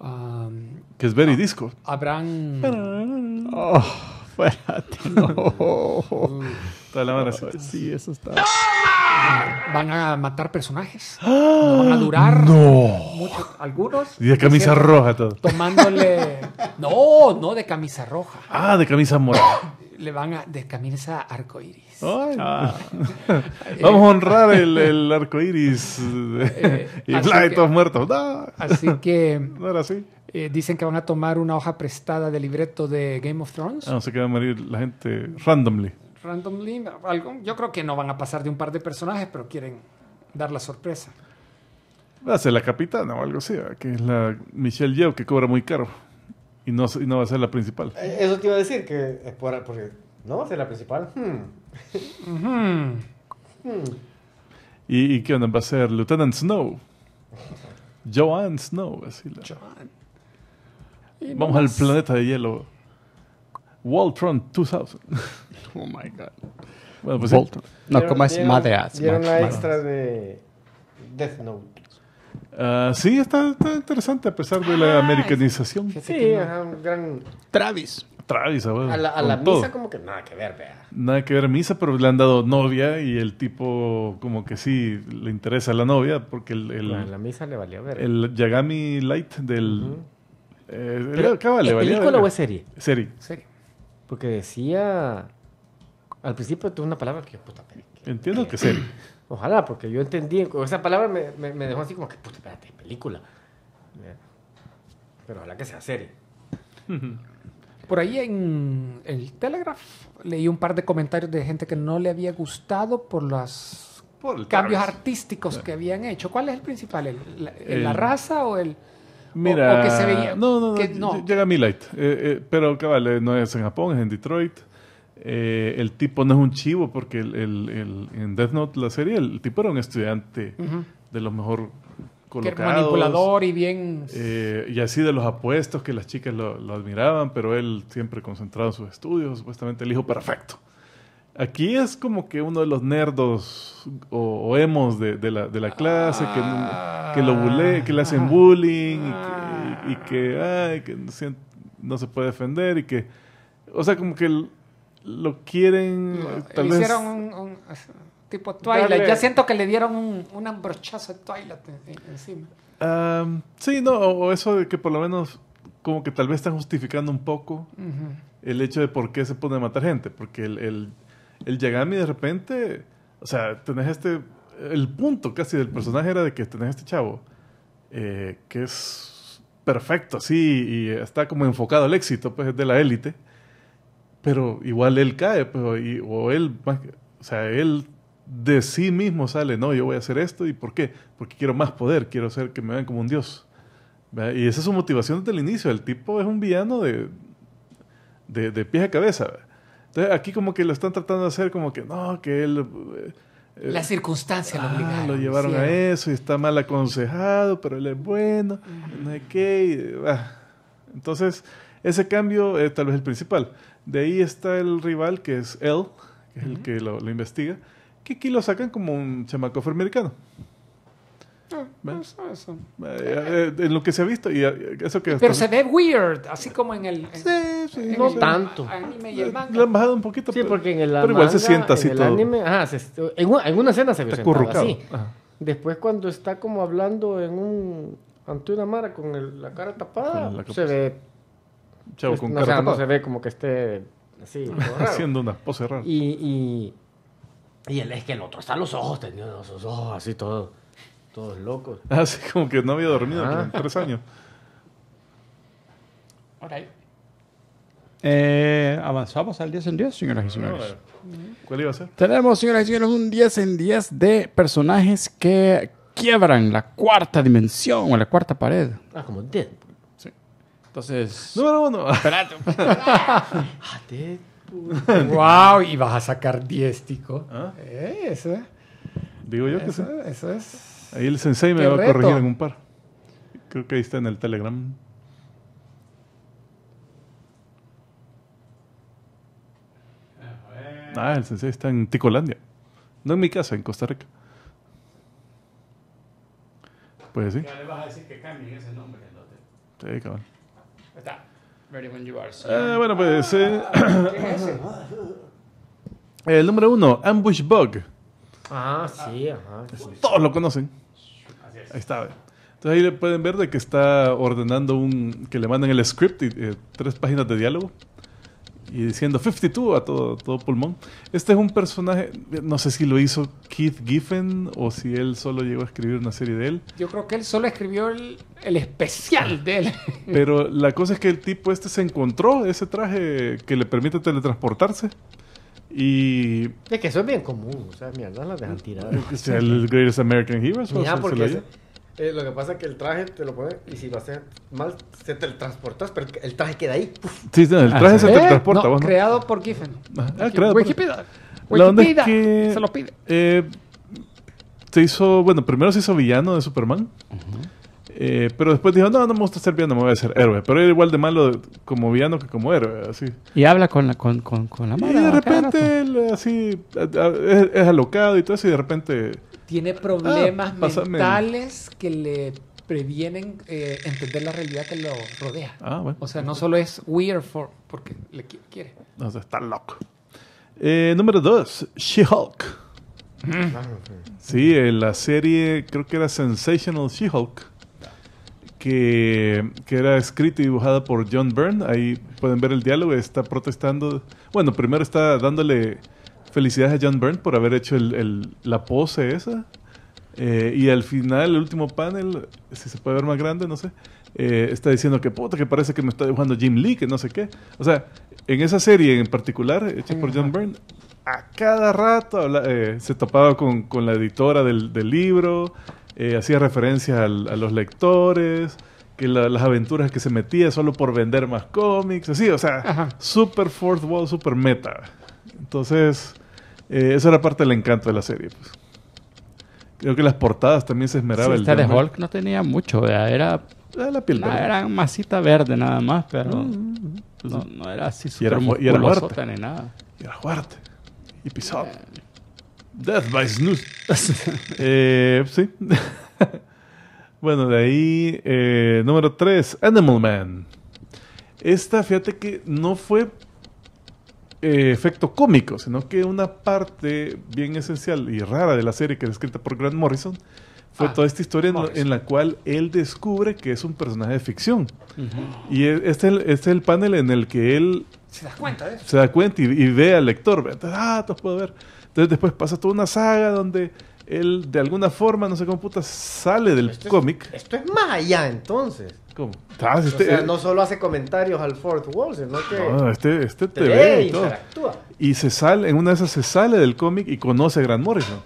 Um, que es ah, disco. Habrán... Oh, espérate, no. la Sí, eso está... Van a matar personajes. Ah, van a durar. No. algunos. Y de camisa roja todo. Tomándole. No, no de camisa roja. Ah, de camisa morada. Le van a. de camisa arcoíris. Ah. Vamos a honrar el, arco iris eh, y todos muertos. Así que. Eh, dicen que van a tomar una hoja prestada de libreto de Game of Thrones. Ah, no va a morir la gente randomly. Randomly, algo. Yo creo que no van a pasar de un par de personajes, pero quieren dar la sorpresa. Va a ser la capitana o algo así, que es la Michelle Yeoh que cobra muy caro. Y no, no va a ser la principal. Eh, eso te iba a decir, que es por, porque no, es la principal. Hmm. Hmm. ¿Y, ¿Y, qué onda? Va a ser Lieutenant Snow. Joanne Snow, así la... Joanne. Vamos al planeta de hielo. Waltron 2000. oh my god. Bueno, pues No, como es Madeas. Dieron una extra de Death Note. Ah, sí, está, interesante a pesar de la ah, americanización. Sí, un gran... Travis. Travis, A la, misa como que nada que ver, vea. Nada que ver misa, pero le han dado novia y el tipo como que sí le interesa a la novia porque el... la, misa le valió ver. El Yagami Light del... eh, ¿Es película o es serie? Serie. Serie. Porque decía... Al principio tuve una palabra que yo, puta, Entiendo que, es serie. Ojalá, porque yo entendí... Esa palabra me, me, me dejó así como que, puta, espérate, película. Pero ojalá que sea serie. Por ahí en el Telegraph leí un par de comentarios de gente que no le había gustado por los cambios artísticos que eh. habían hecho. ¿Cuál es el principal? ¿El, la, eh, raza o el...? Mira, que se veía, no, no, no. llega Milite. Eh, pero cabal, no es en Japón, es en Detroit. el tipo no es un chivo porque el, en Death Note, la serie, el tipo era un estudiante de los mejor que manipulador y bien... Eh, y así de los apuestos que las chicas lo, admiraban, pero él siempre concentrado en sus estudios, supuestamente el hijo perfecto. Aquí es como que uno de los nerdos o, o emos de, la, clase que, que, lo que le hacen bullying y que, no, se puede defender y que... O sea, como que lo quieren. un, tipo Twilight. Ya siento que le dieron un, un embrochazo a Twilight encima. sí, no, o eso de que por lo menos como que tal vez están justificando un poco el hecho de por qué se pone a matar gente. Porque el, el, Yagami de repente, o sea, tenés este, el punto casi del personaje era de que tenés este chavo eh, que es perfecto así y está como enfocado al éxito, pues es de la élite. Pero igual él cae, pues, o él, o sea, él de sí mismo sale, no, yo voy a hacer esto, ¿y por qué? Porque quiero más poder, quiero ser que me vean como un dios. Y esa es su motivación desde el inicio, el tipo es un villano de, de, pies a cabeza. Entonces aquí como que lo están tratando de hacer como que no, que él... Eh, la circunstancia lo ah, Lo llevaron a eso y está mal aconsejado, pero él es bueno, no sé qué. Ah. Entonces, ese cambio es tal vez el principal. De ahí está el rival que es él, que el que lo investiga ¿Qué kilos sacan como un semacofer americano. Ah, ah, ah eso, eso. Eh, eh, en lo que se ha visto y eh, eso que pero se ve weird así como en el sí, sí, en no el tanto anime y el manga. le han bajado un poquito sí porque en el pero igual se sienta así en el todo. anime ajá, en, una, en, escena se ve así después cuando está como hablando en un ante una mara con la cara tapada se ve Chavo, pues, con no, cara no se ve como que esté así haciendo una pose rara y y él es que el otro está los ojos, tenía los ojos así todos, todos locos. Así como que no había dormido en tres años. Ok. Eh, avanzamos al 10 en 10, señoras y señores. ¿Cuál iba a ser? Tenemos, señoras y señores, un 10 en 10 de personajes que quiebran la cuarta dimensión o la cuarta pared. Ah, como 10. Sí. Entonces. Número uno. Espérate. ah, ¡Wow! Y vas a sacar 10, tico. ¿Ah? Eh, eso es. Digo yo que eso, es. Ahí el sensei me va a corregir en un par. Creo que ahí está en el Telegram. Ah, el sensei está en Ticolandia. No en mi casa, en Costa Rica. Pues sí. Ya le vas a decir que cambien ese nombre. Sí, cabrón. Está. Eh, bueno, pues. Eh, el número uno, Ambush Bug. Ah, sí, Todos lo conocen. Ahí está. Entonces ahí pueden ver de que está ordenando un que le mandan el script y eh, tres páginas de diálogo y diciendo 52 a todo, todo pulmón. Este es un personaje, no sé si lo hizo Keith Giffen o si él solo llegó a escribir una serie de él. Yo creo que él solo escribió el, especial ah. de él. Pero la cosa es que el tipo este se encontró ese traje que le permite teletransportarse. Y. Es que eso es bien común, o sea, mierda, las dejan tiradas. El Greatest American Heroes. o porque se eh, lo que pasa es que el traje te lo pone, y si lo haces mal, se te transportas, pero el traje queda ahí. Sí, el traje ah, se te transporta. No, creado por Giffen. Ah, ah creado Wikipedia. Por... La Wikipedia. se lo pide. Eh, se hizo, bueno, primero se hizo villano de Superman. Eh, pero después dijo, no, no me gusta ser villano, me voy a ser héroe. Pero era igual de malo como villano que como héroe, así. Y habla con la, con, con, con la madre Y de repente, él, así, es alocado y todo eso, y de repente tiene ah, problemas mentales que le previenen eh, entender la realidad que lo rodea. Ah, o sea, no solo es weird for, porque le quiere. O está loco. Eh, número dos, She-Hulk. Sí, la serie creo que era Sensational She-Hulk, que, que, era escrita y dibujada por John Byrne. Ahí pueden ver el diálogo, está protestando. Bueno, primero está dándole Felicidades a John Byrne por haber hecho la pose esa. Eh, y al final, el último panel, si se puede ver más grande, no sé, eh, está diciendo que puta, que parece que me está dibujando Jim Lee, que no sé qué. O sea, en esa serie en particular, hecha por John Byrne, a cada rato eh, se topaba con, la editora del, libro, hacía referencias a los lectores, que las aventuras que se metía solo por vender más cómics, así, o sea, super fourth wall, super meta. Entonces, eh, eso era parte del encanto de la serie. Pues. Creo que las portadas también se esmeraban. sí, el de Hulk no tenía mucho, era la piel verde. Era masita verde nada más, pero mm, no, pues era así super y era, y era fuerte. nada. Y era fuerte. Y pisado. Eh. Death by Snooze. Eh, sí. bueno, de ahí, número 3, Animal Man. Esta, fíjate que no fue eh, efecto cómico, sino que una parte bien esencial y rara de la serie que es escrita por Grant Morrison fue ah, toda esta historia en, la cual él descubre que es un personaje de ficción. Y este, este es, el, panel en el que él... Se da cuenta Se da cuenta y, ve al lector. ah, te puedo ver. Entonces después pasa toda una saga donde él de alguna forma, no sé cómo puta, sale del cómic. esto es Maya, entonces. ¿Cómo? Ah, o este, sea, eh, no solo hace comentarios al fourth Wall, sino que no, este, este te, ve e y, todo. y se sale, en una de esas se sale del cómic y conoce a Grant Morrison.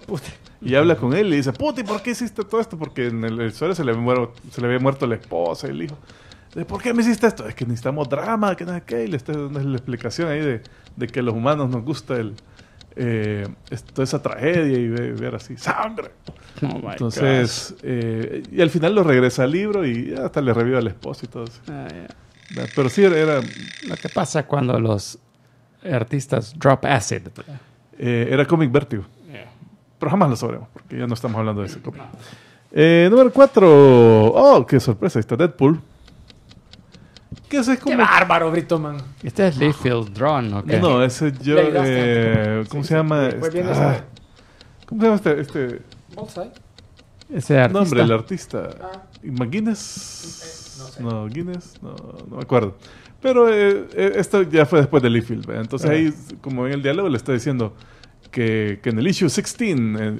Y habla con él y dice, puta, ¿y por qué hiciste todo esto? Porque en el suelo se le, muero, se le había muerto la esposa y el hijo. De, ¿Por qué me hiciste esto? Es que necesitamos drama, que nada, que. Y le está dando la explicación ahí de, de que los humanos nos gusta el, eh, toda esa tragedia y ver, así, sangre. Oh Entonces, eh, y al final lo regresa al libro y hasta le reviva al esposo y todo eso. Ah, pero sí era... Lo que pasa cuando los artistas drop acid. Eh, era cómic vertigo Pero jamás lo sabremos, porque ya no estamos hablando de ese cómic. número 4. Oh, qué sorpresa, está Deadpool. ¿Qué es como... ¡Qué bárbaro, Man! Este es Leafield Drone, ¿o No, ese es yo... Eh, ¿Cómo se llama? Pues, pues, este, este. Ah, ¿Cómo se llama este...? Bullseye. Este? Ese artista. Nombre, el artista. Ah. ¿McGuinness? Eh, no, sé. no, Guinness, no, me acuerdo. Pero eh, eh, esto ya fue después de Leafield, ¿verdad? Entonces ah. ahí, como en el diálogo, le está diciendo que, en el issue 16, eh,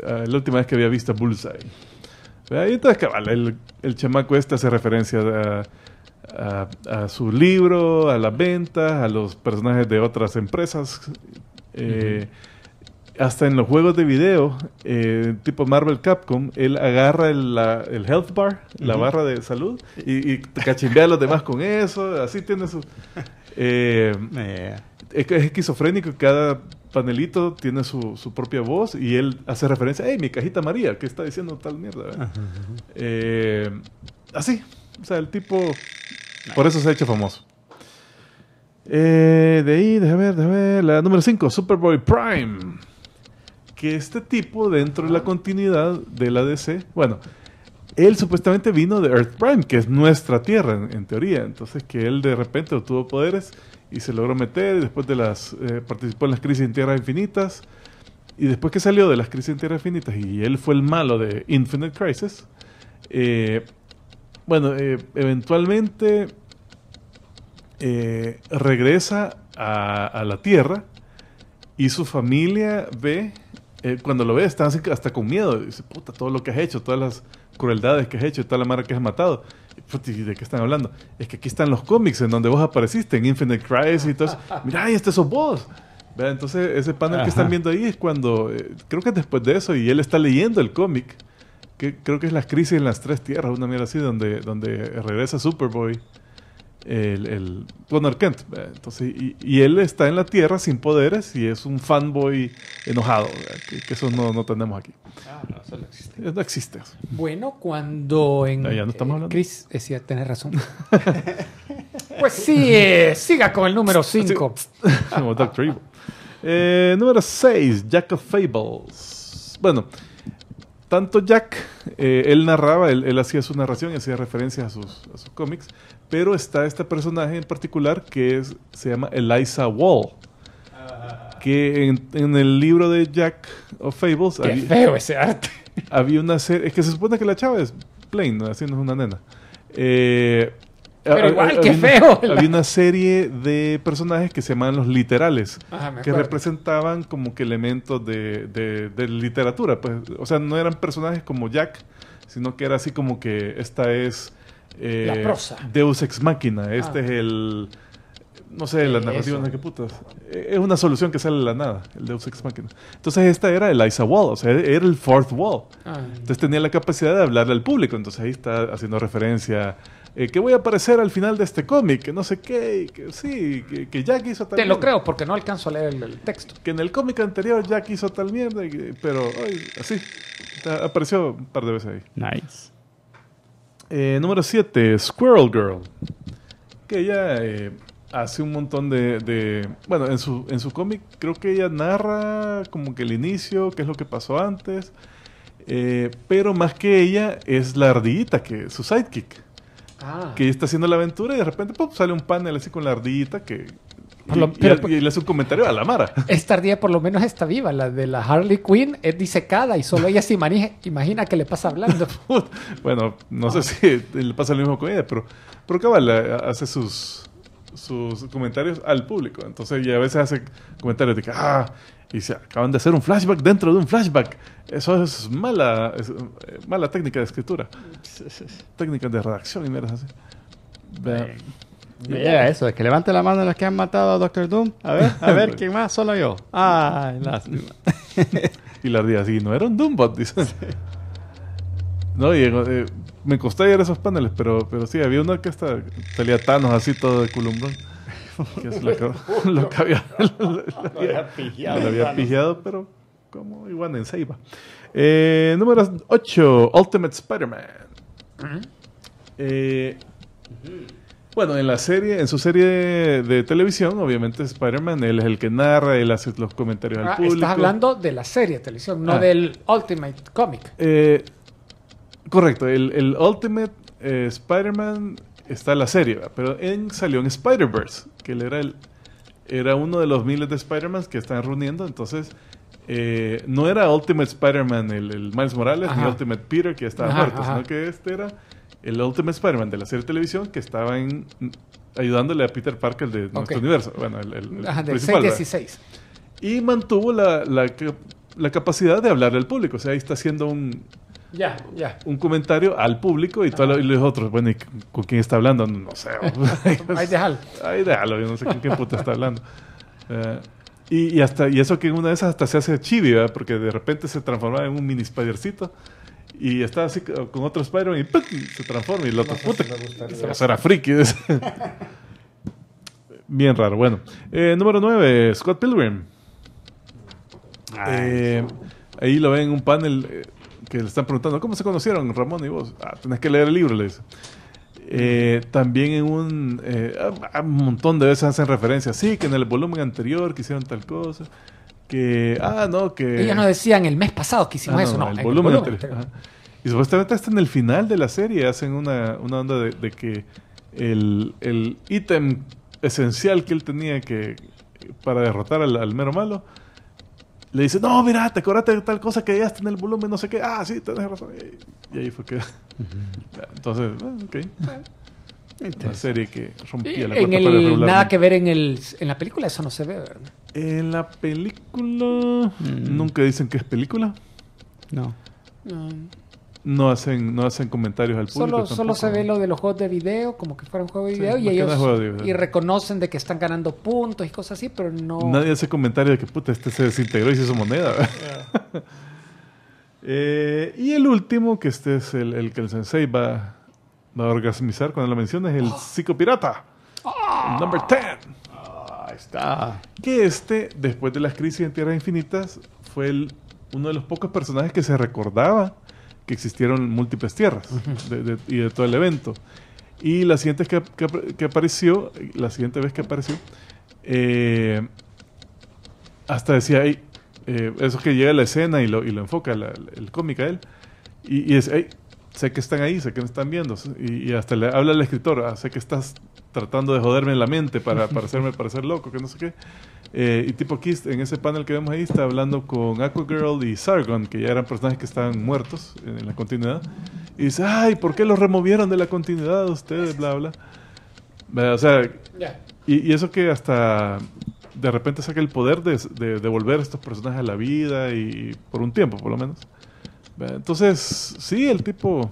la última vez que había visto Bullseye. Ve Y entonces, cabal, el, el chamaco este hace referencia a a, su libro, a la venta, a los personajes de otras empresas. Eh, hasta en los juegos de video, eh, tipo Marvel Capcom, él agarra el, health bar, la barra de salud, y, cachimbea a los demás con eso. Así tiene su. Eh, es, esquizofrénico cada panelito tiene su, propia voz y él hace referencia, hey, mi cajita María, ¿Qué está diciendo tal mierda. así, o sea, el tipo por eso se ha hecho famoso. Eh, de ahí, déjame ver, déjame ver. La número 5, Superboy Prime. Que este tipo, dentro de la continuidad de la DC, bueno, él supuestamente vino de Earth Prime, que es nuestra tierra, en, teoría. Entonces, que él de repente obtuvo poderes y se logró meter. y Después de las. Eh, participó en las crisis en tierras infinitas. Y después que salió de las crisis en tierras infinitas y él fue el malo de Infinite Crisis. Eh, bueno, eh, eventualmente eh, regresa a, la Tierra y su familia ve, eh, cuando lo ve, están hasta con miedo. Dice, puta, todo lo que has hecho, todas las crueldades que has hecho, toda la madre que has matado. ¿De qué están hablando? Es que aquí están los cómics en donde vos apareciste, en Infinite Crisis y todo eso. Mirá, este sos vos. Entonces, ese panel que están viendo ahí es cuando, creo que después de eso, y él está leyendo el cómic creo que es la crisis en las tres tierras, una mierda así, donde, donde regresa Superboy, el, el Connor Kent. y, él está en la tierra sin poderes y es un fanboy enojado, que, eso no, tenemos aquí. Ah, no, eso no existe. No existe. Bueno, cuando en... Ya, no estamos hablando. Chris, decía eh, tener razón. pues sí, eh, siga con el número 5. Eh, número 6, Jack of Fables. Bueno, tanto Jack, eh, él narraba, él, hacía su narración y hacía referencias a sus, cómics, pero está este personaje en particular que se llama Eliza Wall. Que en, el libro de Jack of Fables. Qué feo ese arte. Había una serie. Es que se supone que la chava es plain, así no es una nena. Eh, pero ah, ah, igual, ah, qué feo. había una serie de personajes que se llamaban los literales, que representaban como que elementos de, de, literatura. Pues, o sea, no eran personajes como Jack, sino que era así como que esta es... Eh, la prosa. Deus Ex Machina, este es el... No sé, la narrativa, no que putas. E, es una solución que sale de la nada, el Deus Ex Machina. Entonces, esta era el Isa Wall, o sea, era el fourth wall. Entonces, tenía la capacidad de hablarle al público. Entonces, ahí está haciendo referencia eh, que voy a aparecer al final de este cómic, que no sé qué, que sí, que, Jack hizo tal Te lo creo porque no alcanzo a leer el, texto. Que en el cómic anterior Jack hizo tal mierda, pero así, apareció un par de veces ahí. Nice. Eh, número 7, Squirrel Girl, que ella eh, hace un montón de, bueno, en su, cómic creo que ella narra como que el inicio, qué es lo que pasó antes. pero más que ella es la ardillita, que su sidekick. Ah. Que está haciendo la aventura y de repente sale un panel así con la ardillita que. Y, le hace un comentario a la Mara. Esta ardilla por lo menos está viva. La de la Harley Quinn es disecada y solo ella se imagina, imagina que le pasa hablando. bueno, no sé si le pasa lo mismo con ella, pero, pero cabal, eh, hace sus sus comentarios al público. Entonces, y a veces hace comentarios de que, ah, y se acaban de hacer un flashback dentro de un flashback. Eso es mala, eh, mala técnica de escritura. técnica de redacción y mierdas así. eso, es que levante la mano los que han matado a Doctor Doom. A ver, a ver, ¿quién más? Solo yo. Ay, lástima. y la ardía así, no era un Doombot, dice. No, y eh, me costó ir esos paneles, pero, pero sí, había una que salía Thanos así todo de culumbrón. que lo había, lo, había, pijado. pero como igual en Seiba. Eh, número 8, Ultimate Spider-Man. Eh, bueno, en la serie, en su serie de televisión, obviamente Spider-Man, él es el que narra, él hace los comentarios al ah, público. Estás hablando de la serie de televisión, no ah. del Ultimate Comic. Eh, correcto, el, Ultimate Spider-Man está la serie, pero en, salió en Spider-Verse, que él era, el, era uno de los miles de Spider-Man que están reuniendo, entonces eh, no era Ultimate Spider-Man el, Miles Morales ni Ultimate Peter que estaba muerto, sino que este era el Ultimate Spider-Man de la serie de televisión que estaba en, ayudándole a Peter Parker de nuestro universo, bueno, el, el, 16. Y mantuvo la, la, capacidad de hablar al público, o sea, ahí está haciendo un, ya, ya. Un comentario al público y, todo, los otros, bueno, ¿y ¿con quién está hablando? No, sé. Ahí déjalo. Ahí déjalo, yo no sé con qué puta está hablando. Eh, y, hasta, y eso que en una de esas hasta se hace chibi, ¿verdad? Porque de repente se transforma en un mini spidercito y está así con otro spider y se transforma y el otro, puta, friki. Bien raro, bueno. Eh, número 9, Scott Pilgrim. Eh, ahí lo ven en un panel que le están preguntando, ¿cómo se conocieron Ramón y vos? Ah, tenés que leer el libro, le dice. Eh, también en un, eh, un montón de veces hacen referencia, sí, que en el volumen anterior que hicieron tal cosa, que, ah, no, que... Ellos no decían el mes pasado que hicimos ah, no, eso, no, volumen, anterior. Y supuestamente hasta en el final de la serie hacen una, una onda de, que el, el ítem esencial que él tenía que para derrotar al, al mero malo le dice, no, mira, te acuérdate de tal cosa que ya está en el volumen, no sé qué. Ah, sí, tenés razón. Y, ahí fue que... Entonces, ok. Una serie que rompía la en Nada que ver en, el, en la película, eso no se ve, ¿verdad? En la película... Mm. Nunca dicen que es película. No. No no hacen, no hacen comentarios al público. Solo, se ve lo de los juegos de video, como que fuera un juego de video, y ellos y reconocen de que están ganando puntos y cosas así, pero no. Nadie hace comentarios de que puta, este se desintegró y hizo moneda. Eh, y el último, que este es el, que el sensei va, a orgasmizar cuando lo menciona, es el ah. psicopirata. Ah. number 10. Ah, ahí está. Que este, después de las crisis en Tierras Infinitas, fue el, uno de los pocos personajes que se recordaba que existieron múltiples tierras y de todo el evento. Y la siguiente que, apareció, la siguiente vez que apareció, eh, hasta decía, ahí eh, eso que llega a la escena y lo, y lo enfoca el cómic a él, y, es, sé que están ahí, sé que me están viendo. Y, y hasta le habla al escritor, ah, sé que estás tratando de joderme en la mente para, para hacerme parecer loco, que no sé qué. Eh, y tipo aquí, en ese panel que vemos ahí, está hablando con Aquagirl y Sargon, que ya eran personajes que estaban muertos en la continuidad. Y dice, ay, ¿por qué los removieron de la continuidad ustedes? Bla, bla. O sea, y, eso que hasta de repente saca el poder de, de devolver estos personajes a la vida y por un tiempo, por lo menos. Entonces, sí, el tipo.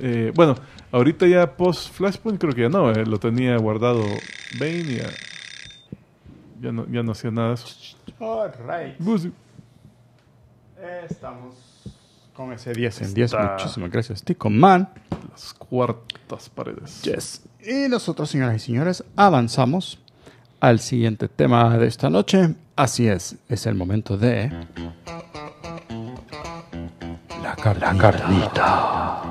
Eh, bueno, ahorita ya post Flashpoint creo que ya no, eh, lo tenía guardado Bane y ya, no, ya no hacía nada de eso. All pues Estamos con ese 10 en 10. Muchísimas gracias, Tico Man. Las cuartas paredes. Yes. Y nosotros, señoras y señores, avanzamos al siguiente tema de esta noche. Así es, es el momento de. La carnita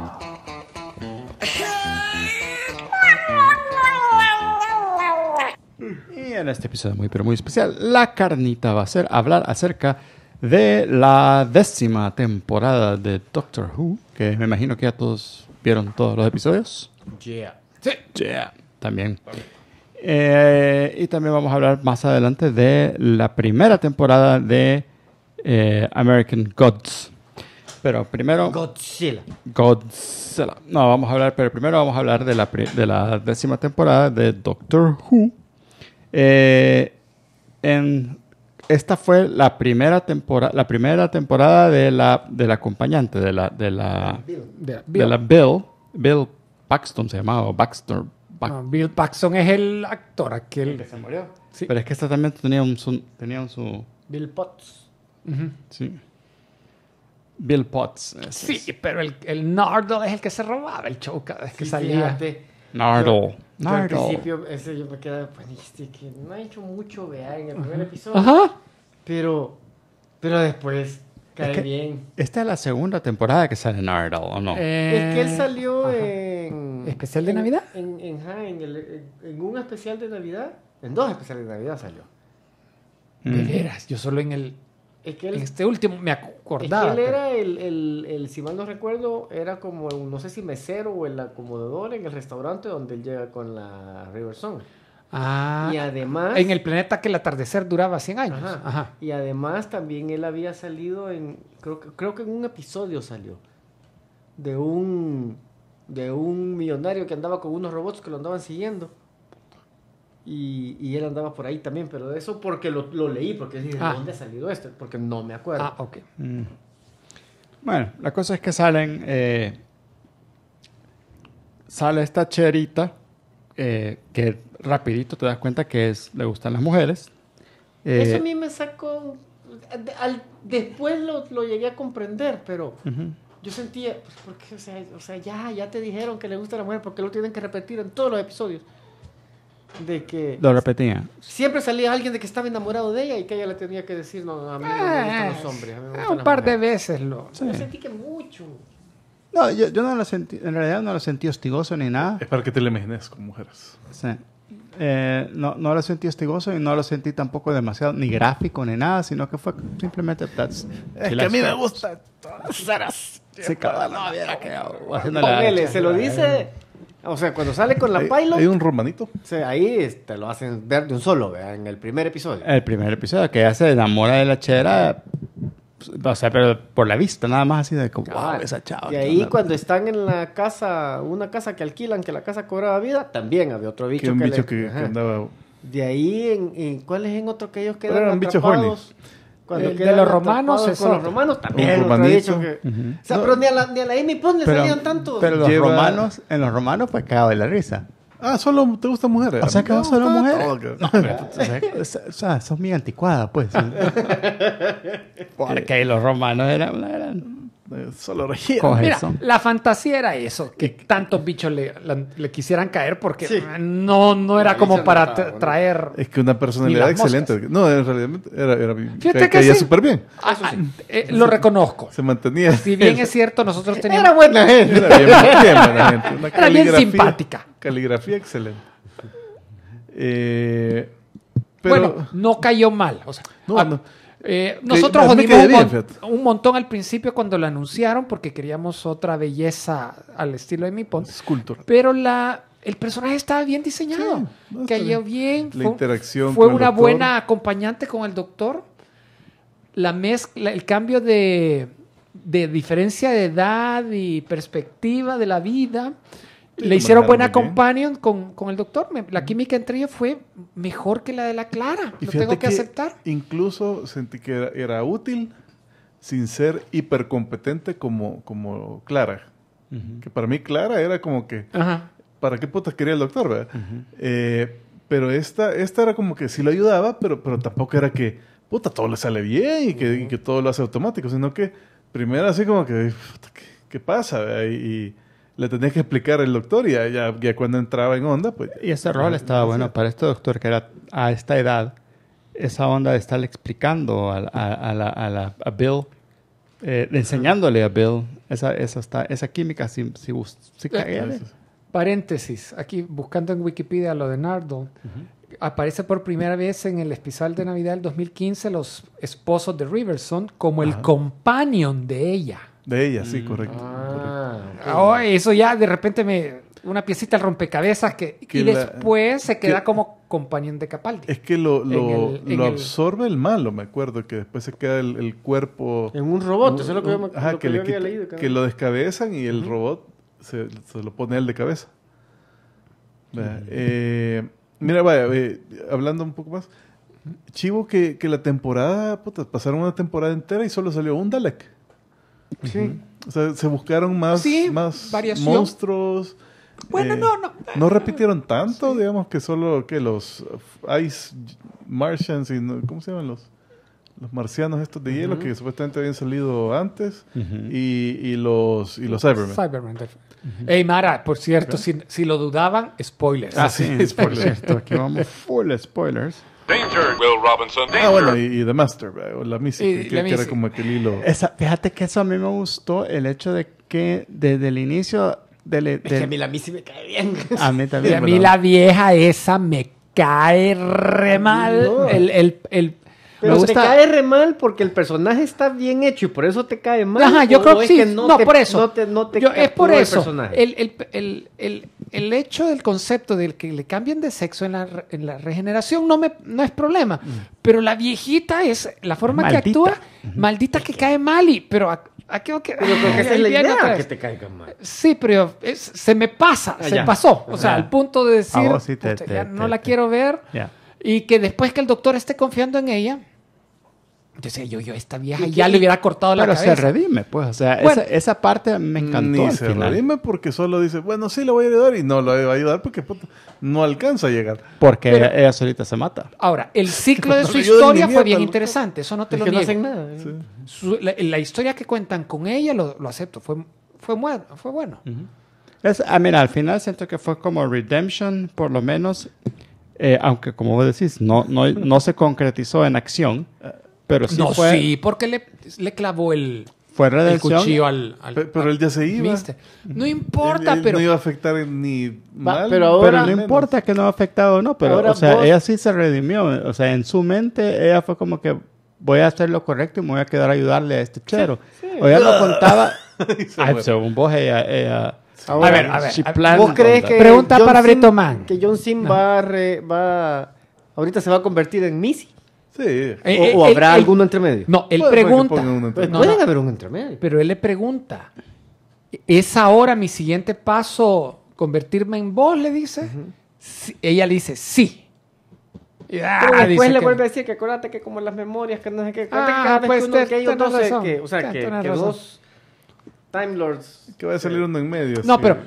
Y en este episodio muy pero muy especial, la carnita va a ser hablar acerca de la décima temporada de Doctor Who, que me imagino que ya todos vieron todos los episodios. También. Eh, y también vamos a hablar más adelante de la primera temporada de eh, American Gods, pero primero... Godzilla. Godzilla. No, vamos a hablar, pero primero vamos a hablar de la, de la décima temporada de Doctor Who. Eh, en, esta fue la primera temporada, la primera temporada de la, de acompañante, de la, de la, Bill. De, la Bill. Bill. Paxton se llamaba, Baxter. Bill Paxton es el actor aquel. que se murió. Sí. Pero es que esta también tenía un, su, tenía un su... Bill Potts. Sí. Bill Potts. sí, pero el, el, es el que se robaba el show cada vez que salía. Fíjate. Nardle. al principio, ese yo me quedaba, pues, no ha hecho mucho vea en el primer episodio. Ajá. Pero, pero después cae bien. Esta es la segunda temporada que sale Nardle ¿o no? Eh, es que él salió en. ¿Especial de Navidad? En, en, en un especial de Navidad. En dos especiales de Navidad salió. De veras, yo solo en el este último me acordaba. que él era el, el, el, si mal no recuerdo, era como, no sé si mesero o el acomodador en el restaurante donde él llega con la River Song. Ah, y además. En el planeta que el atardecer duraba 100 años. Y además también él había salido en. Creo, creo que en un episodio salió. De un. De un millonario que andaba con unos robots que lo andaban siguiendo. Y, él andaba por ahí también, pero eso porque lo, leí, porque dije, ah. ¿dónde ha salido esto? Porque no me acuerdo. Ah, ok. Mm. Bueno, la cosa es que salen, eh, sale esta cherita, eh, que rapidito te das cuenta que es, le gustan las mujeres. Eh, eso a mí me sacó, al, después lo, lo, llegué a comprender, pero... yo sentía, pues, porque, o sea, o sea, ya, ya te dijeron que le gusta la mujer, porque lo tienen que repetir en todos los episodios de que... Lo repetía. Siempre salía alguien de que estaba enamorado de ella y que ella le tenía que decir, no, a mí no me ah, gustan los hombres. un par de veces lo... Sí. sentí que mucho. No, yo, no lo sentí, en realidad no lo sentí hostigoso ni nada. Es para que te lo imagines con mujeres. Sí. Eh, no, no lo sentí hostigoso y no lo sentí tampoco demasiado, ni gráfico ni nada, sino que fue simplemente... es que a mí me gusta todas las caras. Sí, No, que, haciendo se lo dice... O sea, cuando sale con la pilot. Hay un romanito. Sí, ahí te este, lo hacen ver de un solo, ¿verdad? En el primer episodio. El primer episodio, que ya se enamora de la chera. Pues, o sea, pero por la vista, nada más así de como, wow, esa chava. Y ahí cuando están en la casa, una casa que alquilan, que la casa cobraba vida, también había otro bicho que, bicho que, andaba. De ahí, en, en es en otro que ellos quedaron eran atrapados? de los romanos, eso. Con los romanos también. dicho que, O sea, pero ni a la, ni la Amy le salían tantos. Pero los romanos, en los romanos, pues cagado de la risa. Ah, solo te gustan mujeres. O sea, que solo mujeres. No, o, sea, o sos muy anticuada, pues. Porque los romanos eran, eran eh, solo Mira, la fantasía era eso, que tantos bichos le, quisieran caer porque no, no era como para traer. Es que una personalidad excelente. No, en realidad era, era Fíjate que caía súper bien. Ah, eh, eh, lo reconozco. Se mantenía. Si bien es cierto, nosotros teníamos. Era buena gente. Era bien, simpática. Caligrafía excelente. pero... Bueno, no cayó mal. O sea, no, no eh, nosotros jodimos un, montón al principio cuando lo anunciaron porque queríamos otra belleza al estilo de mi Pero la, el personaje estaba bien diseñado, cayó bien. fue, una buena acompañante con el doctor. La el cambio de, de diferencia de edad y perspectiva de la vida le hicieron buena companion con, con, el doctor. la química entre ellos fue mejor que la de la Clara. Y lo tengo que, aceptar. Incluso sentí que era, útil sin ser hipercompetente como, como Clara. Que para mí Clara era como que... ¿Para qué putas quería el doctor? Eh, pero esta, esta era como que sí lo ayudaba, pero, pero tampoco era que, puta, todo le sale bien y que, que todo lo hace automático, sino que primero así como que, ¿qué, ¿qué, pasa? Y, le tenía que explicar el doctor y ya, cuando entraba en onda, pues... Y ese rol estaba bueno para este doctor que era a esta edad, esa onda de estarle explicando a, a, a, Bill, eh, enseñándole a Bill, esa, esa, esa, esa química si, si, eh, ¿eh? Paréntesis, aquí buscando en Wikipedia lo de Nardo, aparece por primera vez en el especial de Navidad del 2015 los esposos de Riverson como el companion de ella. De ella, sí, mm. correcto. Ah, oh, eso ya de repente me. Una piecita al rompecabezas que, y después se queda como compañero de Capaldi. Es que lo, lo, absorbe el... malo, me acuerdo, que después se queda el, cuerpo. En un robot, eso es lo que, que, Que lo descabezan y el robot se, lo pone él de cabeza. Eh, mira, vaya, hablando un poco más. Chivo que, la temporada, pasaron una temporada entera y solo salió un Dalek. Sí. O sea, se buscaron más, más monstruos. Bueno, eh, no, no. No repitieron tanto, digamos, que solo que los Ice Martians y ¿cómo se llaman los? Los marcianos estos de hielo que supuestamente habían salido antes y, los y los Cybermen. Cybermen. Mara, por cierto, si, lo dudaban, spoilers. Ah, sí, spoilers. aquí vamos full spoilers. Danger, Will Robinson. Danger. Ah, bueno, y, The Master, eh, o la Missy, que, era como aquel hilo. Esa, fíjate que eso a mí me gustó, el hecho de que desde el inicio... Del, es que a mí la Missy me cae bien. A mí también. Y a mí la vieja esa me cae re mal. el, el pero te cae re mal porque el personaje está bien hecho y por eso te cae mal. Ajá, yo creo que sí. no, por eso. No te, es por eso. El, el, el, el, el, hecho del concepto del que le cambien de sexo en la, en la regeneración no, me, no es problema. Mm. Pero la viejita es la forma que actúa, maldita que cae mal. Y, pero a, a creo que es la idea que te caiga mal. Sí, pero se me pasa, ah, se pasó. O sea, al punto de decir, no la quiero ver. Y que después que el doctor esté confiando en ella entonces yo, yo, esta vieja ya le hubiera cortado la cabeza. Pero se redime, pues. O sea, esa, parte me encantó. Ni se redime porque solo dice, bueno, sí, le voy a ayudar y no lo va a ayudar porque no alcanza a llegar. Porque ella solita se mata. Ahora, el ciclo de su historia fue bien interesante. Eso no te lo que ¿eh? la, historia que cuentan con ella lo, acepto. Fue, fue, bueno. Fue bueno. es, ah, al final siento que fue como Redemption, por lo menos. Eh, aunque, como vos decís, no, no, no se concretizó en acción. Pero sí no, fue... sí, porque le, clavó el, fue el cuchillo al, pero, él ya se iba. No importa, pero. No iba a afectar ni mal, pero, no importa que no ha afectado o no, pero o sea, ella sí se redimió. O sea, en su mente, ella fue como que voy a hacer lo correcto y me voy a quedar a ayudarle a este chero. O ella lo ah. contaba. Ah, según vos, ella. a ver, a ver. plan, Pregunta para Brito Man. Que John Sim va, a... Ahorita se va a convertir en Missy. Sí. Eh, o, eh, habrá alguno entre medio. No, él pregunta. Pueden haber un entremedio. Pero él le pregunta. ¿Es ahora mi siguiente paso convertirme en vos? Le dice. ella le dice, sí. Y ah, después le vuelve a decir que acuérdate que como las memorias, que no sé qué, ah, que pues, que ellos dos que, o sea, que, que, dos Time Lords. Que va a salir uno en medio. No, pero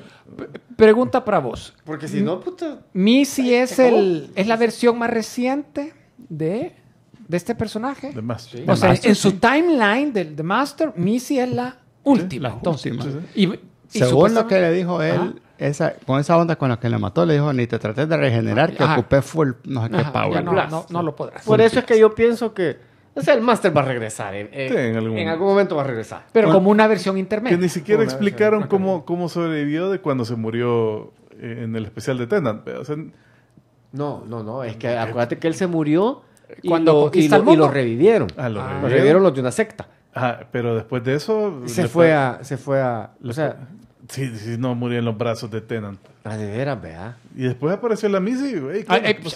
pregunta para vos. Porque si no, puta. Missy es el es la versión más reciente de de este personaje. The Master. O sea, en su timeline del The Master, Missy es la última. Según lo que le dijo él, con esa onda con la que le mató, le dijo, ni te traté de regenerar, que ocupé full, no sé qué power. No, lo podrás. Por eso es que yo pienso que... O sea, el Master va a regresar. Eh, eh, en, algún... momento va a regresar. Pero como una versión intermedia. Que ni siquiera explicaron cómo, cómo sobrevivió de cuando se murió eh, en el especial de Tenant. no, no, no. Es que acuérdate que él se murió cuando y, lo, ah, los ah. revivieron. ¿lo revivieron. los revivieron. los de una secta. Ah, pero después de eso... Se fue a... Se fue a o sea, sí, sí, no, murió en los brazos de Tenant. de veras, vea. Y después apareció la misa eh,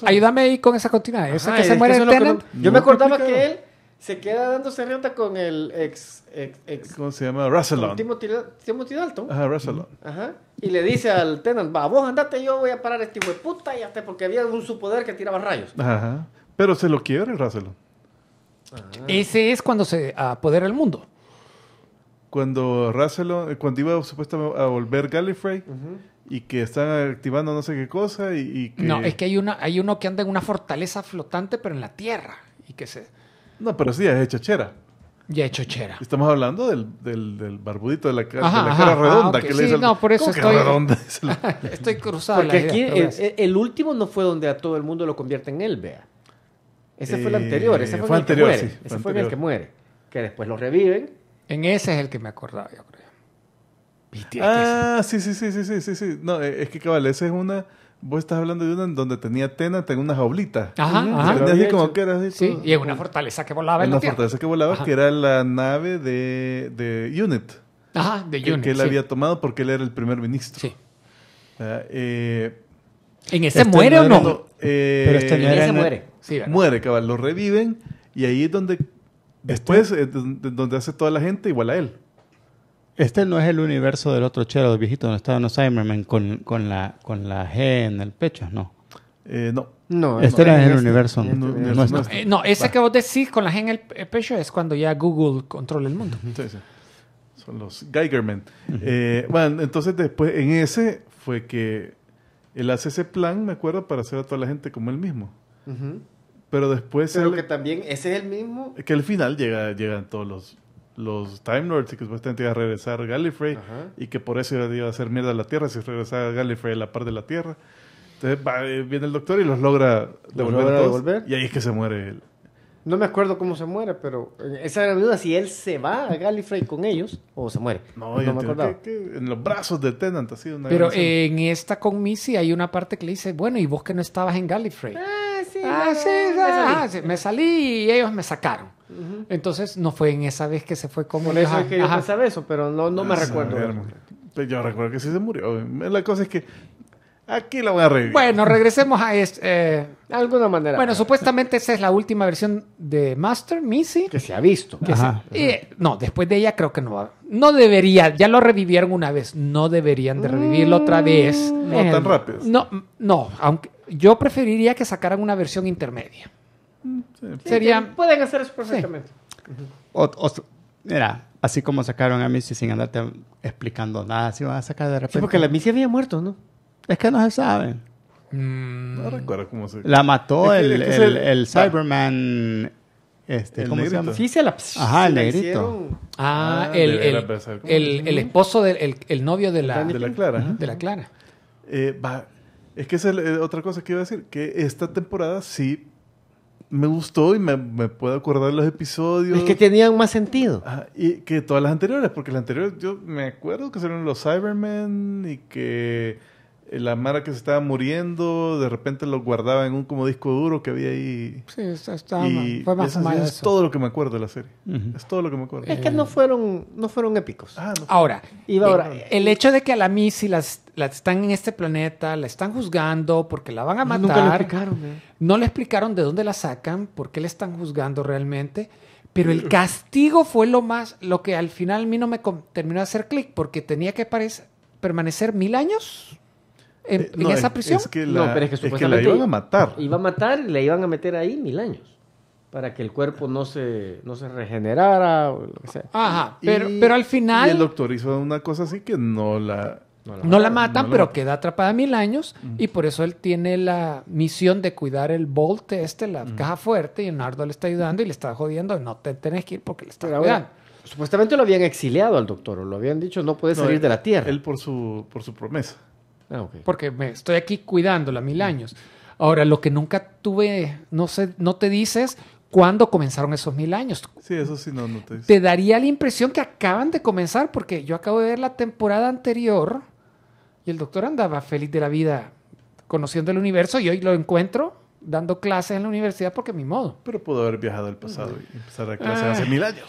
ayúdame ahí con esa continuidad. esa que se muere en Tenant. yo me acordaba que él se queda dándose rienda con el ex, ex, ¿Cómo se llama? Russellon. Timothy, Timothy, Dalton. Ajá, Russellon. Ajá. Y le dice al Tenant, va, vos andate, yo voy a parar este hijo de puta y hasta porque había un su poder que tiraba rayos. Ajá. Pero se lo quiere el ah. Ese es cuando se apodera el mundo. Cuando Rasselon, eh, cuando iba supuestamente a volver Gallifrey y que están activando no sé qué cosa y, No, es que hay, una, hay uno que anda en una fortaleza flotante pero en la tierra y que se... No, pero sí, es chera. Ya es chera. Estamos hablando del, del, barbudito de la, cara redonda. que le no, por eso estoy... cruzado. el, el, último no fue donde a todo el mundo lo convierte en él, vea. Ese fue el anterior, ese eh, fue, el que muere. ese el que muere. Que después lo reviven. En ese es el que me acordaba, yo creo. ah, sí, sí, sí, sí, sí, sí, No, eh, es que cabal, esa es una. Vos estás hablando de una donde tenía Tena, tenía una jaulita Ajá, ajá. Así como que era sí, y en una fortaleza que volaba. En una fortaleza que volaba, que era la nave de, de Unit. Ajá, de Unit. Que, él había tomado porque él era el primer ministro. Sí. ¿En ese muere o no? eh, Pero este se muere. Muere, cabal, lo reviven y ahí es donde este- después eh, donde hace toda la gente igual a él. Este no es el universo del otro chero, del viejito donde estaban los Cybermen con, con, la, con la G en el pecho, ¿no? Eh, no. No, este no, era el este universo. no, esa eh, ese que vos decís con la G en el pecho es cuando ya Google controla el mundo. Sí, sí. Son los Geigerman bueno, entonces después en ese fue que él hace ese plan, me acuerdo, para hacer a toda la gente como él mismo. ajá pero después. Pero que también ese es el mismo. Que al final llega, llegan todos los, los Time Lords y que supuestamente iba a regresar Gallifrey y que por eso iba a hacer mierda a la Tierra si regresaba Gallifrey a la par de la Tierra. Entonces eh, viene el doctor y los logra devolver. Y ahí es que se muere él. No me acuerdo cómo se muere, pero eh, esa era la duda, si él se va a Gallifrey con ellos o se muere. No, no me acuerdo. en los brazos de Tennant ha una Pero en esta con Missy hay una parte que le dice, bueno, ¿y vos que no estabas en Gallifrey? Ah, ah, sí, ah, ah, sí, me salí y ellos me sacaron. Entonces no fue en esa vez que se fue como... es ah, eso, pero no, me ah, recuerdo. Pues yo recuerdo que sí se murió. La cosa es que Aquí la voy a revivir. Bueno, regresemos a este, eh, alguna manera. Bueno, supuestamente esa es la última versión de Master, Missy. Que se ha visto. Eh, no, después de ella creo que no va. No debería, ya lo revivieron una vez. No deberían de revivirlo otra vez. No tan rápido. No, no, aunque yo preferiría que sacaran una versión intermedia. Sería, pueden hacer eso perfectamente. o, mira, así como sacaron a Missy sin andarte explicando nada, si van a sacar de repente. Sí, porque la Missy había muerto, ¿no? Es que no se saben. Mm. No recuerdo cómo se. La mató el, el, el, Cyberman. Este, ¿Cómo se llama? Sí, se la. Ajá, el negrito. Ah, ah, el, el, el, esposo, del, el, novio de la. De la Clara. De la Clara. Eh, va, es que es eh, otra cosa que iba a decir, que esta temporada sí me gustó y me, puedo acordar los episodios. Es que tenían más sentido. y que todas las anteriores, porque las anteriores yo me acuerdo que serían los Cybermen y que eh, la mara que se estaba muriendo, de repente lo guardaba en un como disco duro que había ahí. Sí, estaba fue más mal Es todo lo que me acuerdo de la serie. Es todo lo que me acuerdo. Es que no fueron, no fueron épicos. Ah, ahora, Iba ahora, eh, el hecho de que a la Missy la las están en este planeta, la están juzgando porque la van a matar. Nunca lo explicaron, eh. No le explicaron de dónde la sacan, por qué la están juzgando realmente. Pero el castigo fue lo más, lo que al final a mí no me terminó de hacer clic, porque tenía que permanecer mil años en, eh, esa prisión. Es que la, no, pero es que supuestamente iban a matar. Iba a matar y le iban a meter ahí mil años para que el cuerpo no se, no se regenerara o lo que sea. Ajá, pero, pero al final... Y el doctor hizo una cosa así que no la... No la, no matan, la matan, pero queda atrapada mil años y por eso él tiene la misión de cuidar el bolt este, la caja fuerte, y Leonardo le está ayudando y le está jodiendo, no te tenés que ir porque le está ayudando. supuestamente lo habían exiliado al doctor, o lo habían dicho, no puede salir de la Tierra. Él por su, por su promesa. Ah, porque me estoy aquí cuidándola mil mm. años. Ahora, lo que nunca tuve, no sé, no te dices cuándo comenzaron esos mil años. Sí, eso sí, no, te dices. Te daría la impresión que acaban de comenzar, porque yo acabo de ver la temporada anterior y el doctor andaba feliz de la vida conociendo el universo y hoy lo encuentro dando clases en la universidad porque mi modo. Pero pudo haber viajado al pasado y empezar a clases ah. hace mil años.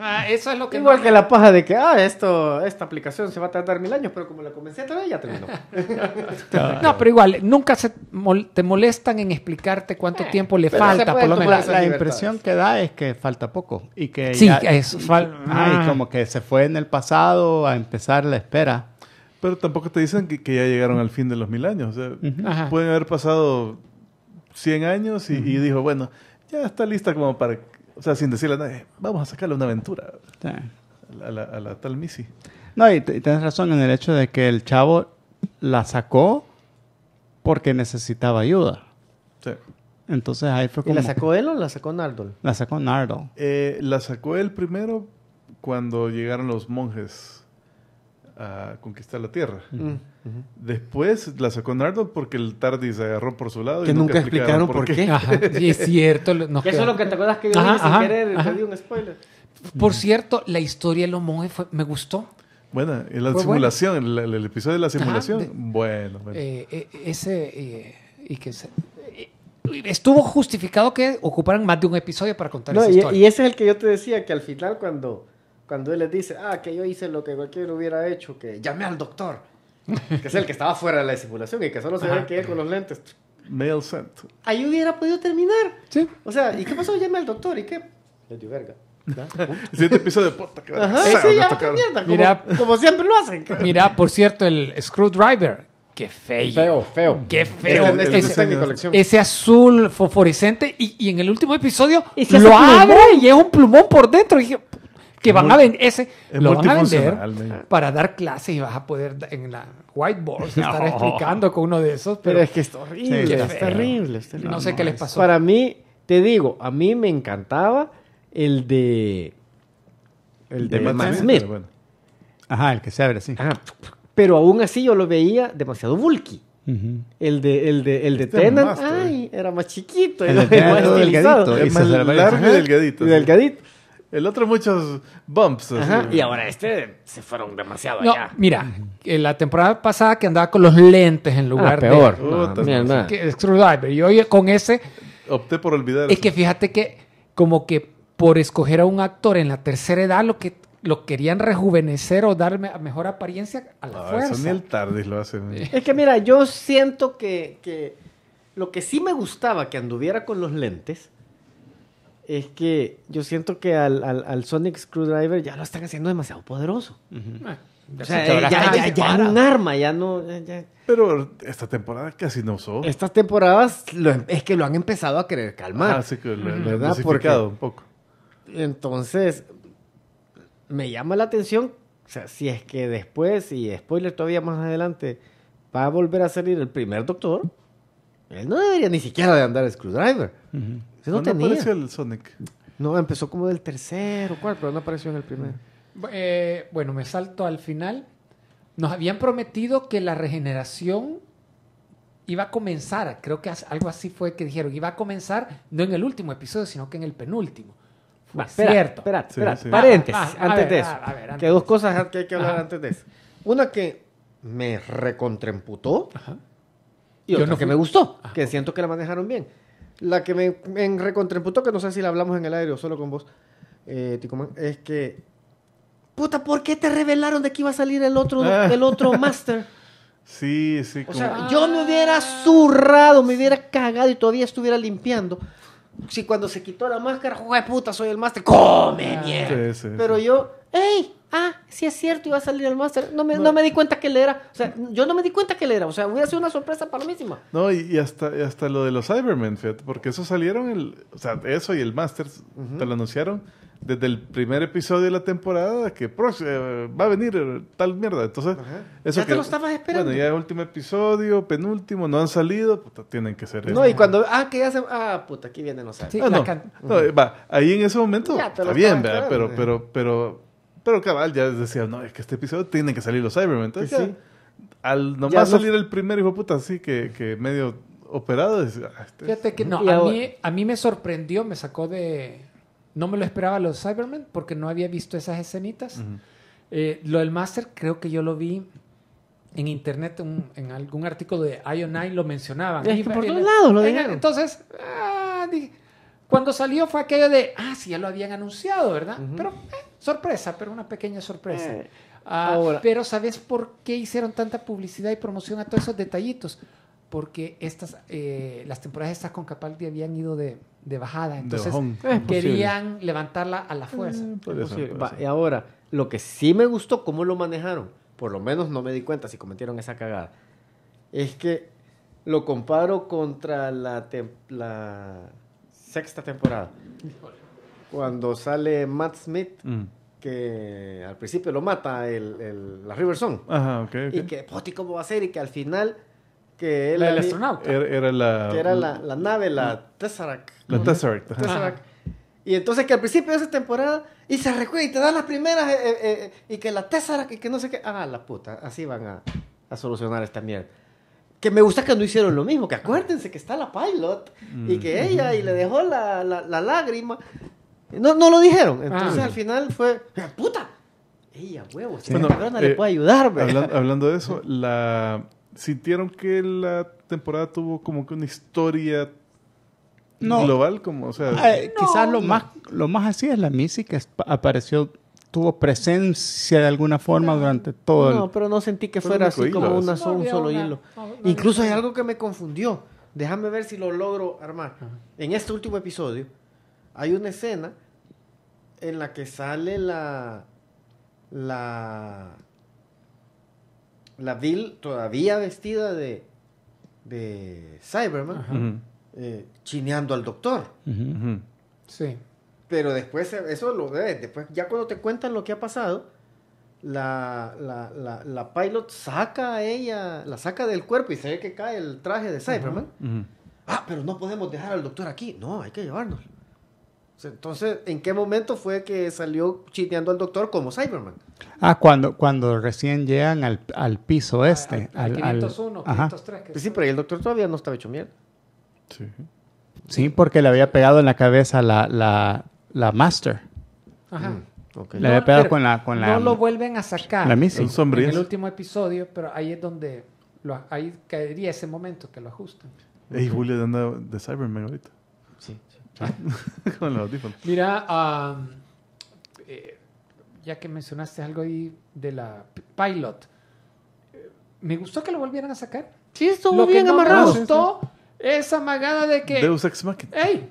Ah, es lo que. Igual que la paja de que, ah, esto, esta aplicación se va a tardar mil años, pero como la comencé todavía ya terminó. no, pero igual, nunca se te molestan en explicarte cuánto eh, tiempo le falta, por lo menos. La, impresión que da es que falta poco. Y que sí, ah, ah. como que se fue en el pasado a empezar la espera. Pero tampoco te dicen que, ya llegaron al fin de los mil años. O pueden haber pasado 100 años y, y dijo, bueno, ya está lista como para o sea, sin decirle a nadie, vamos a sacarle una aventura a, la, a, la, tal Missy. No, y, tienes razón en el hecho de que el chavo la sacó porque necesitaba ayuda. Sí. Entonces ahí fue como... la sacó él o la sacó Nardol? La sacó Nardol. Eh, la sacó él primero cuando llegaron los monjes a conquistar la Tierra. Mm. Después la sacó Nardo porque el TARDIS se agarró por su lado. y nunca explicaron, por qué. Sí, es cierto. Eso es lo que te acuerdas que yo dije sin querer, un spoiler. Por mm. cierto, la historia de los me gustó. Bueno, y la simulación, el, episodio de la simulación, bueno. ese, estuvo justificado que ocuparan más de un episodio para contar esa historia. Y ese es el que yo te decía, que al final cuando cuando él les dice, ah, que yo hice lo que cualquiera hubiera hecho, que llamé al doctor, que es el que estaba fuera de la simulación y que solo se ve que él con los lentes. Mail sent. Ahí hubiera podido terminar. Sí. O sea, ¿y qué pasó? Llamé al doctor y qué. Le dio verga. El Siete episodio de puta que Ajá, ya, mierda, como, como siempre lo hacen. Mira, por cierto, el screwdriver Qué feo. Feo, Qué este feo. Este ese, azul fosforescente. Y, y, en el último episodio lo abre y es un plumón por dentro. Y dije, que van a vender ese lo van a vender para dar clases y vas a poder en la whiteboard estar explicando con uno de esos pero, es que es horrible es, terrible, es, terrible, no sé qué les pasó para mí te digo a mí me encantaba el de el de, de Smith, bueno. ajá el que se abre así ajá. pero aún así yo lo veía demasiado bulky El de, el de, el de este Tenant, ay, era más chiquito, era, más Delgadito, más y delgadito. El otro muchos bumps. y ahora este se fueron demasiado no, allá. Mira, eh, la temporada pasada que andaba con los lentes en lugar ah, de... Peor. No, con ese... Opté por olvidar. Es que fíjate que como que por escoger a un actor en la tercera edad lo que lo querían rejuvenecer o darme mejor apariencia a la ah, fuerza. Eso ni el Tardis lo hace. Es que mira, yo siento que, que lo que sí me gustaba que anduviera con los lentes es que yo siento que al, al, Sonic Screwdriver ya lo están haciendo demasiado poderoso. Ah, o sea, ya, ya, un arma, ya no. Pero esta temporada casi no son Estas temporadas em, es que lo han empezado a querer calmar. Ah, que lo, ¿verdad? han un poco. Entonces, me llama la atención. O sea, si es que después, y spoiler todavía más adelante, va a volver a salir el primer doctor, él no debería ni siquiera de andar Screwdriver no apareció el Sonic? No, empezó como del tercero, cuarto, pero no apareció en el primero. Eh, bueno, me salto al final. Nos habían prometido que la regeneración iba a comenzar, creo que algo así fue que dijeron, iba a comenzar no en el último episodio, sino que en el penúltimo. cierto. Espera, paréntesis, antes de eso. A dos cosas que hay que hablar antes de eso. Una que me recontremputó y otra que me gustó, que siento que la manejaron bien. La que me, me que no sé si la hablamos en el aire o solo con vos, eh, es que. Puta, ¿por qué te revelaron de que iba a salir el otro, ah. el otro Master? Sí, sí. O sea, yo me hubiera zurrado, me hubiera cagado y todavía estuviera limpiando. Si cuando se quitó la máscara, joder, puta, soy el Master, come ah. mierda. Pero yo, ¡ey! ah, sí es cierto, iba a salir el máster. No me, di cuenta que él era. O sea, yo no me di cuenta que él era. O sea, voy a hacer una sorpresa para mí misma. No, y, hasta, hasta lo de los Cybermen, fíjate, porque eso salieron, el, o sea, eso y el máster, te lo anunciaron desde el primer episodio de la temporada que eh, va a venir tal mierda. Entonces, eso eso ya te lo estabas esperando. Bueno, ya el último episodio, penúltimo, no han salido, puta, tienen que ser No, y cuando, ah, que ya se, ah, puta, aquí vienen los sí, ah, no, ahí en ese momento, está bien, ¿verdad? Pero, pero, pero pero cabal, ya decía, no, es que este episodio tiene que salir los Cybermen. Entonces, al nomás salir el primer hijo puta así que, medio operado. Es, ah, este Fíjate que no, a mí, me sorprendió, me sacó de. No me lo esperaba los Cybermen porque no había visto esas escenitas. Eh, lo del Master creo que yo lo vi en internet, en algún artículo de IONI lo mencionaban. Es por todos lados lo dijeron. Entonces, ah, cuando salió fue aquello de, ah, sí, ya lo habían anunciado, ¿verdad? Pero eh, Sorpresa, pero una pequeña sorpresa. Eh, ah, pero ¿sabes por qué hicieron tanta publicidad y promoción a todos esos detallitos? Porque estas, eh, las temporadas estas con Capaldi habían ido de, bajada, entonces eh, querían levantarla a la fuerza. y ahora, lo que sí me gustó, cómo lo manejaron, por lo menos no me di cuenta si cometieron esa cagada, es que lo comparo contra la, la sexta temporada cuando sale Matt Smith, mm. que al principio lo mata el, el la riverson Ajá, okay, Y que, poti, ¿cómo va a ser? Y que al final... Que él, el astronauta. Er, era, la... era la, la nave, la mm. Tesseract. La Tesseract. Y entonces que al principio de esa temporada, y se recuerda, y te dan las primeras, eh, eh, eh, y que la Tesseract, y que no sé qué. Ah, la puta, así van a, a solucionar esta mierda que me gusta que no hicieron lo mismo, que acuérdense que está la pilot mm. y que ella y le dejó la, la, la lágrima no, no lo dijeron. Ah. Entonces al final fue, ah, puta, ella, huevo, Si le eh, puede ayudar. Hablando, hablando, de eso, la, sintieron que la temporada tuvo como que una historia global, como, o sea, eh, quizás lo más, lo más así es la Missy que apareció tuvo presencia de alguna forma durante todo. No, pero no sentí que fuera así como un solo hilo. Incluso hay algo que me confundió. Déjame ver si lo logro armar. En este último episodio, hay una escena en la que sale la. La. La Bill todavía vestida de. De Cyberman. Eh, chineando al doctor. Sí. Pero después, eso lo ves. Después, ya cuando te cuentan lo que ha pasado. La, la, pilot saca a ella, la saca del cuerpo y se ve que cae el traje de Cyberman. Ah, pero no podemos dejar al doctor aquí. No, hay que llevárnoslo. Entonces, ¿en qué momento fue que salió chiteando al doctor como Cyberman? Ah, cuando, cuando recién llegan al, piso ah, este. Al, 501, 503. Pues sí, pero el doctor todavía no estaba hecho mierda. Sí. Sí, porque le había pegado en la cabeza la, la, la Master. Ajá. Mm, le había pegado con la, No lo vuelven a sacar. La En, el último episodio, pero ahí es donde. ahí caería ese momento que lo ajustan. Ey, Julio anda de Cyberman ahorita. Sí. Con los Mira, eh, ya que mencionaste algo ahí de la Pilot, eh, me gustó que lo volvieran a sacar. Sí, estuvo bien amarrado. Me gustó esa magada de que. Deus Ex Machina. ¡Ey!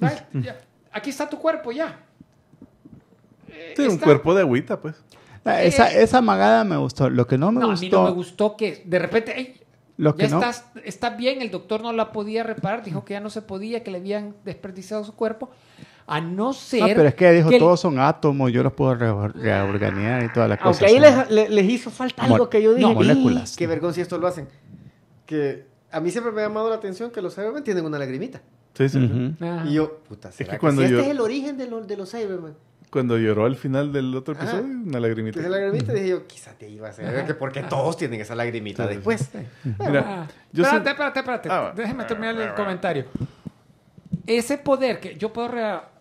Aquí está tu cuerpo ya. Eh, un cuerpo de agüita, pues. Ah, esa, magada me gustó. Lo que no me gustó. me gustó que de repente está que bien, el doctor no la podía reparar, dijo que ya no se podía, que le habían desperdiciado su cuerpo. A no ah, ser. pero es que dijo, todos son átomos, yo los puedo reorganizar y todas las cosas. Aunque ahí les, les, hizo falta algo que yo dije. moléculas. Qué vergüenza si esto lo hacen. Que a mí siempre me ha llamado la atención que los Cybermen tienen una lagrimita. Sí, sí. Y yo, puta, si este es el origen de, de los Cybermen? Cuando lloró al final del otro episodio, una lagrimita. Esa lagrimita, dije yo, quizá te iba a hacer. Que porque todos tienen esa lagrimita después. Mira, espérate, espérate, espérate, ah, Déjeme ah, terminar el comentario. Ese poder que yo puedo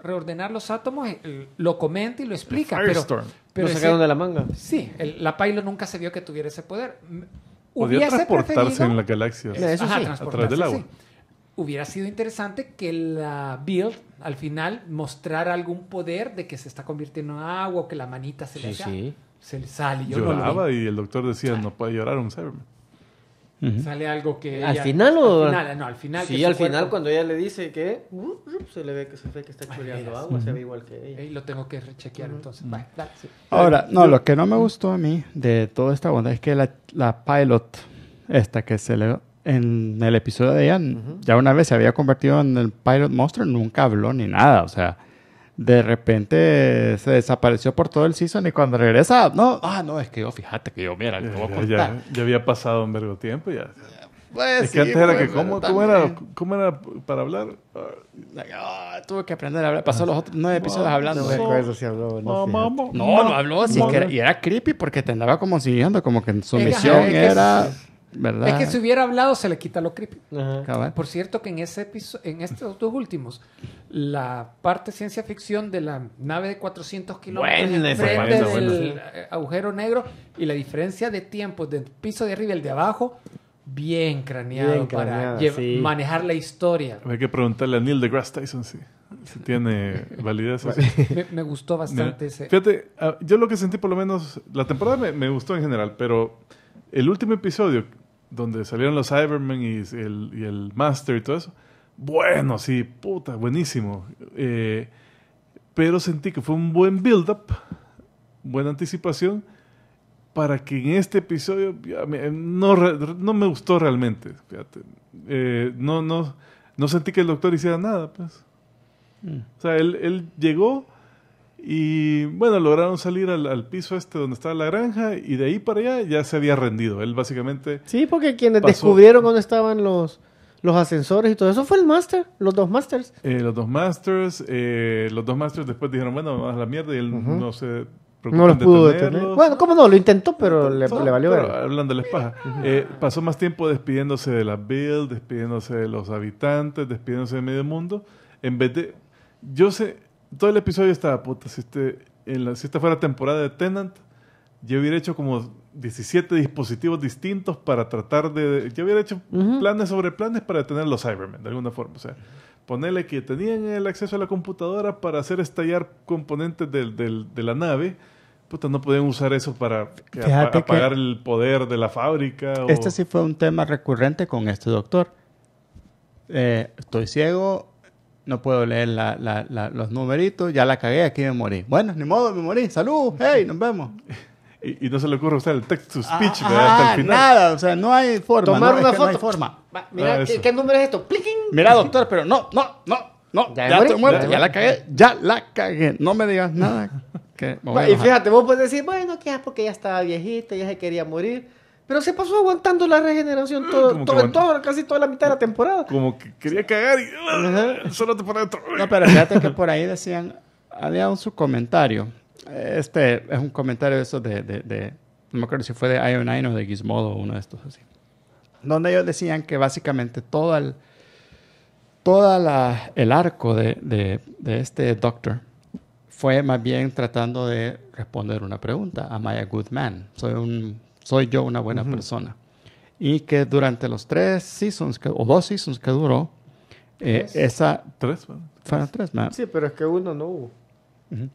reordenar los átomos, lo comenta y lo explica. Firestorm. Pero, lo sacaron de la manga. Sí, el, la Pilo nunca se vio que tuviera ese poder. Podía transportarse en la galaxia. Eso sí, a través del agua hubiera sido interesante que la build al final mostrara algún poder de que se está convirtiendo en agua o que la manita se le, Se sale. Lloraba y el doctor decía, no puede llorar un ser. Sale algo que... ¿Al final o...? Al final, no, al final. Sí, al final cuando ella le dice que... Uh, uh, se le ve que se ve que está chorreando agua, se ve igual que ella. Y lo tengo que rechequear entonces. Mm. Ahora, no, lo que no me gustó a mí de toda esta onda es que la, la pilot, esta que se le en el episodio de Ian, ya una vez se había convertido en el pilot Monster, nunca habló ni nada. O sea, de repente se desapareció por todo el season y cuando regresa, no, ah, no, es que yo, fíjate que yo, mira, ya, había pasado un vergo tiempo, ya. Pues es que antes era que, pues, ¿cómo, era, ¿cómo era para hablar? Oh, tuve que aprender a hablar. Pasó los otros nueve episodios hablando. No habló. No, habló. que era, y era creepy porque te andaba como siguiendo, como que su misión era... Es que si hubiera hablado se le quita lo creepy. Por cierto que en ese episodio, en estos dos últimos, la parte ciencia ficción de la nave de 400 kilómetros el agujero negro y la diferencia de tiempo del piso de arriba y el de abajo bien craneado para manejar la historia. Hay que preguntarle a Neil deGrasse Tyson si, tiene validez. Me, gustó bastante ese. Fíjate, ah, yo lo que sentí por lo menos, la temporada me, me, gustó en general, pero el último episodio donde salieron los Cybermen y el, y el Master y todo eso. Bueno, sí, puta, buenísimo. Eh, pero sentí que fue un buen build-up, buena anticipación, para que en este episodio eh, no, me gustó realmente. Eh, no, no, no sentí que el doctor hiciera nada, pues. Mm. O sea, él, él llegó y bueno, lograron salir al, piso este donde estaba la granja y de ahí para allá ya se había rendido. Él básicamente. Sí, porque quienes descubrieron dónde estaban los, los ascensores y todo eso fue el Master, los dos Masters. Eh, los dos Masters, eh, los dos Masters después dijeron, bueno, vamos a la mierda y él no se no los pudo detener. Bueno, ¿cómo no? Lo intentó, pero le, valió ver. Hablando de la espaja. Eh, pasó más tiempo despidiéndose de la Bill, despidiéndose de los habitantes, despidiéndose de medio mundo, en vez de... Yo sé, todo el episodio estaba, puta, si, este, en la, esta fuera temporada de Tenant, yo hubiera hecho como 17 dispositivos distintos para tratar de... Yo hubiera hecho planes sobre planes para detener los Cybermen, de alguna forma. O sea, ponerle que tenían el acceso a la computadora para hacer estallar componentes de la nave. Puta, no podían usar eso para apagar el poder de la fábrica. Este sí fue un tema recurrente con este doctor. Eh, estoy ciego, no puedo leer la, la, los numeritos, ya la cagué, aquí me morí. Bueno, ni modo, me morí, salud, hey, nos vemos. Y, no se le ocurre usar el text to speech ah, hasta el ah, final. Nada, o sea, no hay forma. Tomar una foto. forma. mira, ah, ¿qué, número es esto? ¡Pliquín! Mira, doctor, pero no, no, no, no. Ya, ya estoy muerto, ya, la cagué, ya la cagué. No me digas nada. y fíjate, vos puedes decir, bueno, quizás porque ya estaba viejita, ya se quería morir. Pero se pasó aguantando la regeneración mm, casi toda la mitad de la temporada. Como que quería cagar y solo te pone otro. No, pero fíjate que por ahí decían, había un comentario Este es un comentario de esos de, no me acuerdo si fue de Ion 9 o de Gizmodo, uno de estos así. Donde ellos decían que básicamente todo el, toda la, el arco de, de este Doctor fue más bien tratando de responder una pregunta a Maya Goodman. Soy un soy yo una buena persona. Y que durante los tres seasons o dos seasons que duró, eh, esa... Tres, Fueron tres, más? Sí, pero es que uno no hubo. Eh,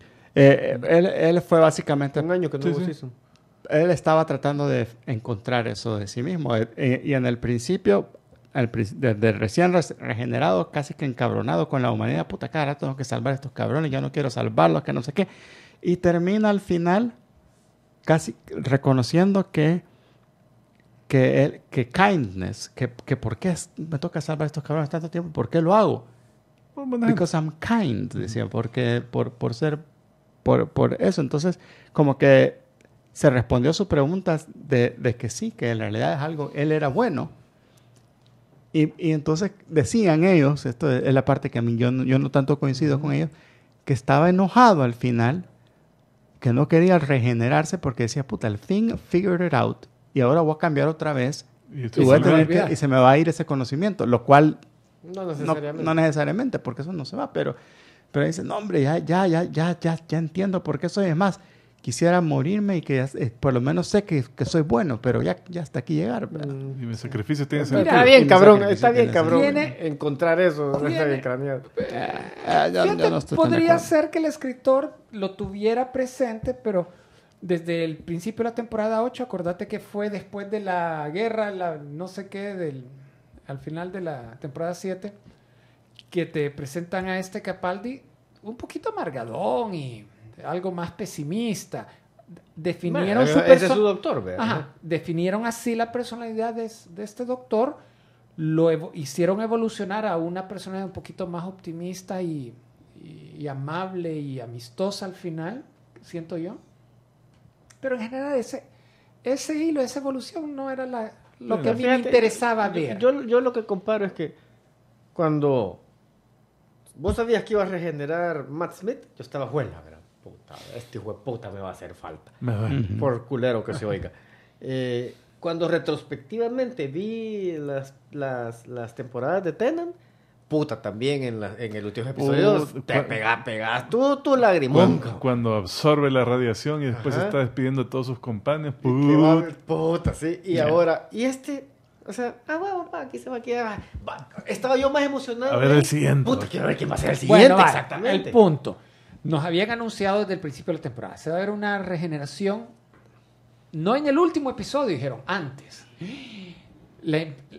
eh, él, fue básicamente... Un año que no hubo season. Él estaba tratando de encontrar eso de sí mismo. y en el principio, desde recién regenerado, casi que encabronado con la humanidad, puta cara, tengo que salvar a estos cabrones, ya no quiero salvarlos, que no sé qué. Y termina al final casi reconociendo que, que, que kindness, que, que por qué me toca salvar a estos cabrones tanto tiempo, por qué lo hago. Pues, Because I'm kind, decía, porque por, por ser, por, por eso. Entonces, como que se respondió a sus preguntas de, que sí, que en realidad es algo, él era bueno. Y, y entonces decían ellos, esto es la parte que a mí yo, yo no tanto coincido con ellos, que estaba enojado al final que no quería regenerarse porque decía, puta, el thing figure it out y ahora voy a cambiar otra vez y, se me va a ir ese conocimiento, lo cual no necesariamente, porque eso no se va, pero, pero dice, no, hombre, ya, ya, ya, ya, ya, ya entiendo por qué soy. Es más, quisiera morirme y que eh, por lo menos sé que, que, soy bueno, pero ya, ya hasta aquí llegar. Y mi sacrificio tiene sentido. Está bien, cabrón, está bien, cabrón. encontrar eso, está bien craneado. podría ser que el escritor lo tuviera presente, pero desde el principio de la temporada 8, acordate que fue después de la guerra, la no sé qué, del, al final de la temporada 7, que te presentan a este Capaldi un poquito amargadón y algo más pesimista. Definieron su, doctor, Definieron así la personalidad de, este doctor, lo hicieron evolucionar a una persona un poquito más optimista y, amable y amistosa al final, siento yo. Pero en general ese, ese hilo, esa evolución no era la, lo que a mí me interesaba yo, ver. Yo, yo, lo que comparo es que cuando vos sabías que ibas a regenerar Matt Smith, yo estaba buena este hijo de puta me va a hacer falta. Por culero que se oiga. Eh, cuando retrospectivamente vi las, las, las temporadas de Tenen, puta, también en, la, en el último episodio te pegas, pegas tú tu lagrimón. Cuando, absorbe la radiación y después está despidiendo a todos sus compañeros. Puta, sí. Y ahora, y este, o sea, ah, bueno, papá, aquí se va a quedar. Ah, va. Estaba yo más emocionado. A ver el siguiente. Puta, quiero ver quién va a ser el siguiente. exactamente. El punto. Nos habían anunciado desde el principio de la temporada, se va a ver una regeneración, no en el último episodio, dijeron, antes.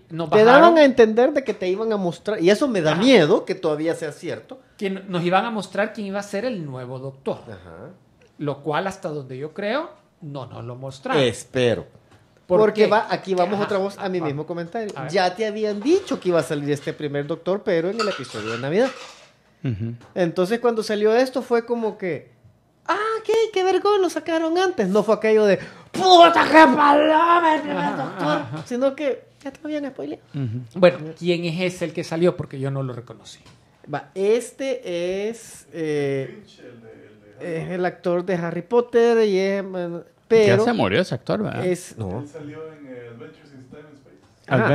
nos te daban a entender de que te iban a mostrar, y eso me da miedo que todavía sea cierto. Que nos iban a mostrar quién iba a ser el nuevo doctor. Lo cual, hasta donde yo creo, no nos lo mostraron. Espero. Porque aquí vamos otra vez a mi mismo comentario. ya te habían dicho que iba a salir este primer doctor, pero en el episodio de Navidad. Entonces cuando salió esto fue como que, ah, qué, qué vergón, lo sacaron antes. No fue aquello de, puta, qué paloma, el este doctor, sino que ya te bien spoileado. Bueno, ¿quién es ese el que salió? Porque yo no lo reconocí. Va, este es... Eh, es el actor de Harry Potter y es... Pero ya se murió ese actor, ¿verdad? Es, Él salió en Adventures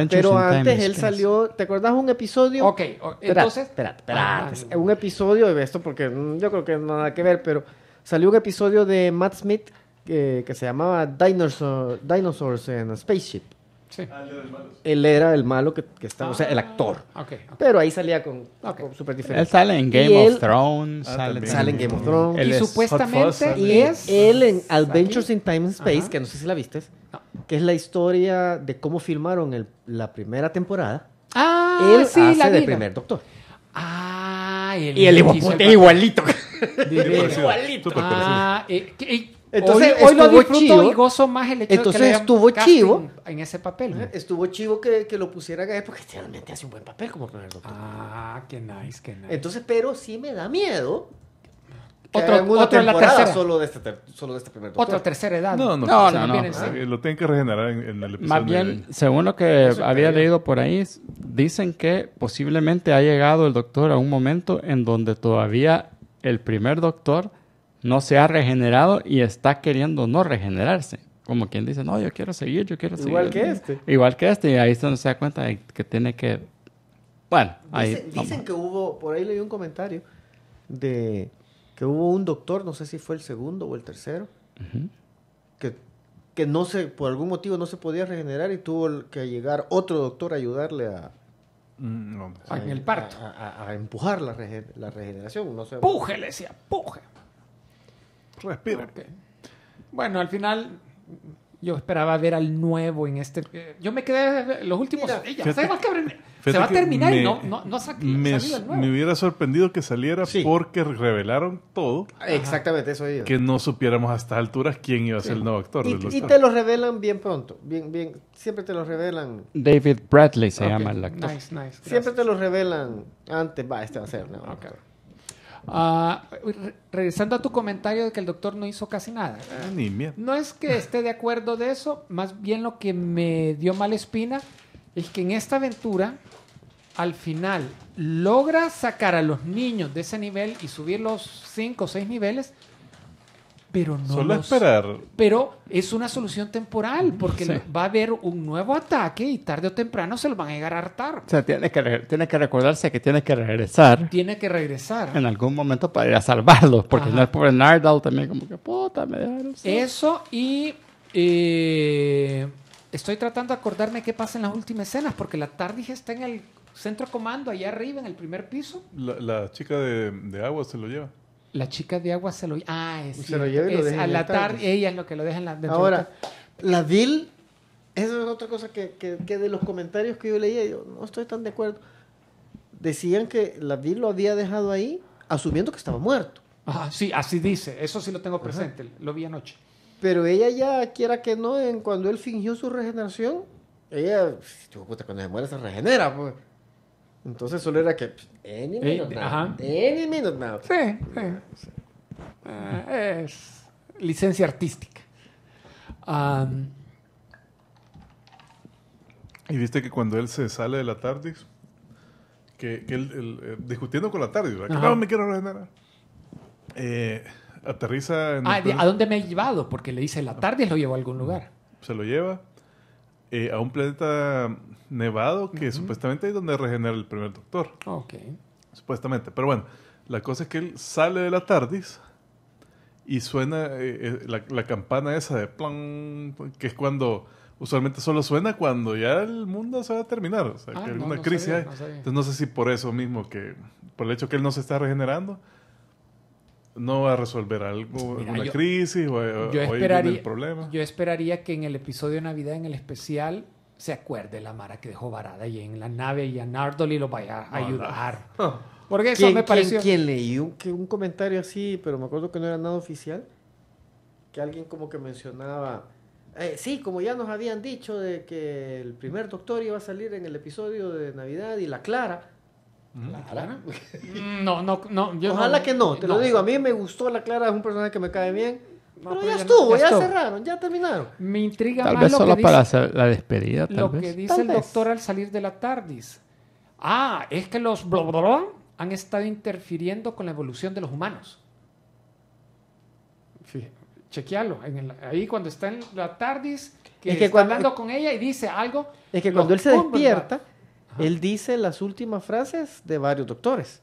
pero antes él salió, ¿te acuerdas un episodio? Ok, entonces... Espera, Un episodio de esto, porque mm, yo creo que no nada que ver, pero salió un episodio de Matt Smith que se llamaba Dinosaur, Dinosaurs in a Spaceship. Ah, él era el malo que, que estaba, o sea, el ah. actor. Pero ahí salía con, super súper diferente. Él ah, sale en Game of Thrones. sale, en Game of Thrones. y supuestamente y es... Él en Adventures in Time and Space, que no sé si la viste, que es la historia de cómo filmaron el, la primera temporada. Ah, él sí, hace la de primer doctor. Ah, el y el igualito. igualito. ah, eh, eh, entonces, hoy, lo disfruto y gozo más el hecho de que estuvo chivo en ese papel. Estuvo chivo que, que lo pusieran ahí porque realmente hace un buen papel como primer doctor. Ah, qué nice, qué nice. Entonces, pero sí me da miedo otro, Solo de, este este Otra tercera edad. No, no, no. no, no, eh, Lo tienen que regenerar en, el episodio. Más bien, según lo que había leído por ahí, dicen que posiblemente ha llegado el doctor a un momento en donde todavía el primer doctor no se ha regenerado y está queriendo no regenerarse. Como quien dice, no, yo quiero seguir, yo quiero seguir. Igual que este. Igual que este. Y ahí se donde se da cuenta que tiene que... Bueno, Dicen, que hubo, por ahí leí un comentario de que hubo un doctor, no sé si fue el segundo o el tercero, que, que, no se, por algún motivo no se podía regenerar y tuvo que llegar otro doctor a ayudarle a... Mm, en el parto. A, empujar la, regeneración. No sé. decía, puje. Respira. Bueno, al final yo esperaba ver al nuevo en este. Eh, yo me quedé los últimos. se, va a terminar y no, no, no me, nuevo. me, hubiera sorprendido que saliera porque revelaron todo. Ah, exactamente, eso iba. Que no supiéramos a estas alturas quién iba a ser el nuevo actor. Y, te lo revelan bien pronto. Bien, bien. Siempre te lo revelan. David Bradley se llama el actor. Nice, nice. Siempre te lo revelan antes. Va, este va a ser el nuevo actor. Ah, regresando a tu comentario de que el doctor no hizo casi nada. Ah, no es que esté de acuerdo de eso, más bien lo que me dio mala espina es que en esta aventura, al final, logra sacar a los niños de ese nivel y subir los 5 o 6 niveles pero Solo esperar. Pero es una solución temporal, porque va a haber un nuevo ataque y tarde o temprano se lo van a llegar a hartar. O sea, tiene que, que recordarse que tiene que regresar. Tiene que regresar. En algún momento para ir a salvarlos, porque no el pobre Nardal también, como que puta, me dejaron. Eso y. Eh, estoy tratando de acordarme qué pasa en las últimas escenas, porque la Tardis está en el centro comando allá arriba, en el primer piso. La, chica de agua se lo lleva la chica de agua se lo, ah, es se lo lleva y lo deja. A la tarde, ella es lo que lo deja en la, Ahora, la DIL, eso es otra cosa que, que, de los comentarios que yo leía, yo no estoy tan de acuerdo. Decían que la DIL lo había dejado ahí asumiendo que estaba muerto. sí, así dice, eso sí lo tengo presente, lo vi anoche. Pero ella ya, quiera que no, en cuando él fingió su regeneración, ella, cuando se muere se regenera, pues. Entonces solo era que. any minute now. Any minute now. Sí, sí. Eh, es licencia artística. y viste que cuando él se sale de la TARDIS, que, él, eh, discutiendo con la TARDIS, ¿verdad? no me quiero regenerar. Eh, aterriza en. Ah, ¿a dónde me ha llevado? Porque le dice la ah. TARDIS lo llevó a algún lugar. Se lo lleva a un planeta nevado que supuestamente es donde regenera el primer doctor. Ok. Supuestamente. Pero bueno, la cosa es que él sale de la TARDIS y suena eh, eh, la, campana esa de plan, que es cuando usualmente solo suena cuando ya el mundo se va a terminar, o sea, ah, que alguna crisis Entonces no sé si por eso mismo, que por el hecho que él no se está regenerando, no va a resolver algo, alguna crisis o, el problema. Yo esperaría que en el episodio de Navidad, en el especial, se acuerde la Mara que dejó varada ahí en la nave y a Nardoli lo vaya a ayudar. Ah. Porque eso me pareció. ¿Quién, leí un, que un comentario así, pero me acuerdo que no era nada oficial? Que alguien como que mencionaba. Eh, sí, como ya nos habían dicho de que el primer doctor iba a salir en el episodio de Navidad y la Clara. ¿La Clara? no, no, no. Yo Ojalá que no, te lo digo. A mí me gustó la Clara, es un personaje que me cae bien pero ya, estuvo, ya, cerraron, ya terminaron. Me intriga tal más vez lo solo que para dice, la despedida, Lo que dice el doctor al salir de la TARDIS. Ah, es que los bla, han estado interfiriendo con la evolución de los humanos. chequealo. En ahí cuando está en la TARDIS, que, es que está cuando, hablando con ella y dice algo. Es que cuando él se despierta, él dice las últimas frases de varios doctores.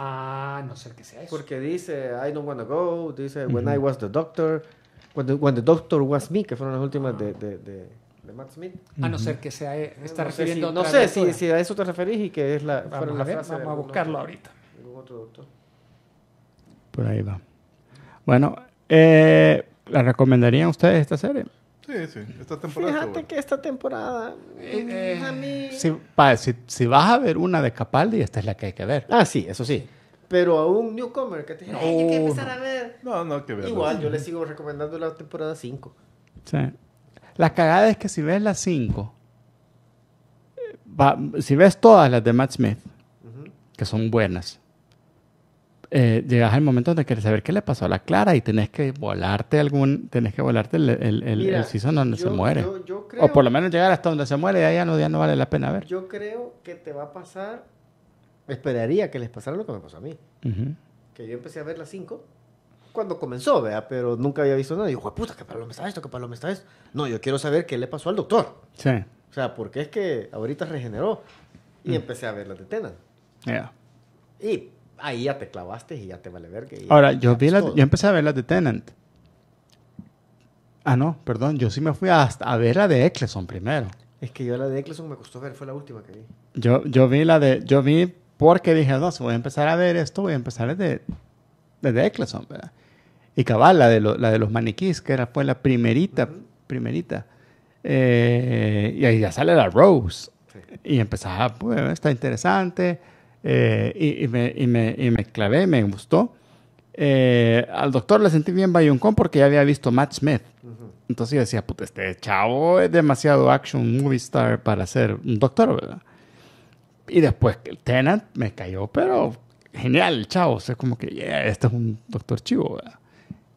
Ah, no ser que sea eso. Porque dice I don't wanna go, dice When I was the doctor, when the, doctor was me, que fueron las últimas de, de, de, de, Matt Smith. A no ser que sea, eh, está no refiriendo. no sé, si, si, a eso te referís y que es la. Vamos, a, vamos a buscarlo ahorita. Otro doctor. Por ahí va. Bueno, eh, ¿la recomendarían ustedes esta serie? Sí, sí, esta temporada. Fíjate que esta temporada. Eh, eh. si, vas a ver una de Capaldi, esta es la que hay que ver. Ah, sí, eso sí. Pero a un newcomer que te hay que oh, empezar a ver. Igual, yo le sigo recomendando la temporada 5. Sí. La cagada es que si ves las 5, eh, si ves todas las de Matt Smith, que son buenas, eh, llegas al momento donde quieres saber qué le pasó a la Clara y tenés que volarte algún, tenés que volarte el, el, el, donde se muere. yo creo, o por lo menos llegar hasta donde se muere y ahí ya no, ya no vale la pena ver. Yo creo que te va a pasar, esperaría que les pasara lo que me pasó a mí. Que yo empecé a ver las 5 cuando comenzó, ¿vea? Pero nunca había visto nada. Y yo, puta, que me está esto, que me está esto. No, yo quiero saber qué le pasó al doctor. Sí. O sea, porque es que ahorita regeneró. Y mm. empecé a ver las de Tenan. Y ahí ya te clavaste y ya te vale ver que... Ahora, yo, vi la, yo empecé a ver la de Tenant. Ah, no, perdón, yo sí me fui hasta a ver la de Eccleson primero. Es que yo la de Eccleson me costó ver, fue la última que vi. Yo, yo vi la de, yo vi porque dije, no, si voy a empezar a ver esto, voy a empezar desde, desde Eccleson, ¿verdad? Y cabal, la de, la de los maniquís, que era, fue la primerita, primerita. Eh, y ahí ya sale la Rose. Y empezaba, pues, está interesante eh, y, me, y, me, me, clavé, me gustó. Eh, al doctor le sentí bien Bayoncón porque ya había visto Matt Smith. Entonces yo decía, puta, este chavo es demasiado action movie star para ser un doctor, ¿verdad? Y después el Tenant me cayó, pero genial, chavo. O sea, como que, yeah, este es un doctor chivo, ¿verdad?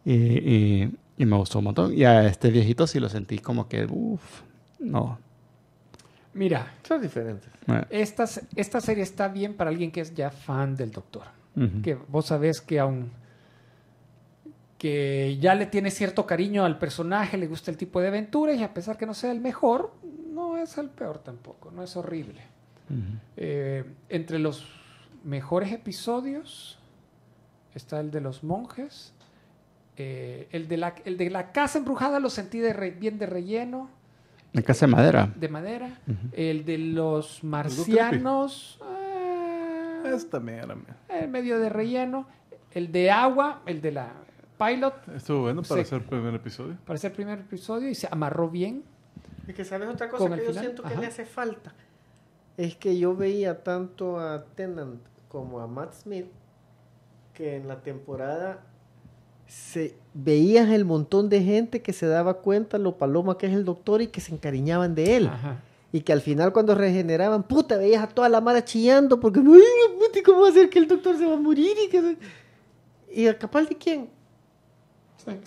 Y, y, me gustó un montón. Y a este viejito sí lo sentí como que, uff, no, Mira. Son diferentes. Eh. Esta, esta serie está bien para alguien que es ya fan del Doctor. Que vos sabés que aún que ya le tiene cierto cariño al personaje, le gusta el tipo de aventura y a pesar que no sea el mejor, no es el peor tampoco, no es horrible. Eh, entre los mejores episodios está el de los monjes, eh, el, de la, el de la casa embrujada lo sentí de bien de relleno, la casa de madera. De madera. El de los marcianos. mía, ah, Esta mía. El medio de relleno. El de agua. El de la pilot. Estuvo bueno para hacer el primer episodio. Para hacer el primer episodio y se amarró bien. Y que sabes otra cosa que yo siento que le hace falta. Es que yo veía tanto a Tennant como a Matt Smith que en la temporada se, veías el montón de gente que se daba cuenta lo paloma que es el doctor y que se encariñaban de él. Y que al final cuando regeneraban, puta, veías a toda la mara chillando porque, uy, ¿cómo va a ser que el doctor se va a morir? Y, a capaz de quién? Pues,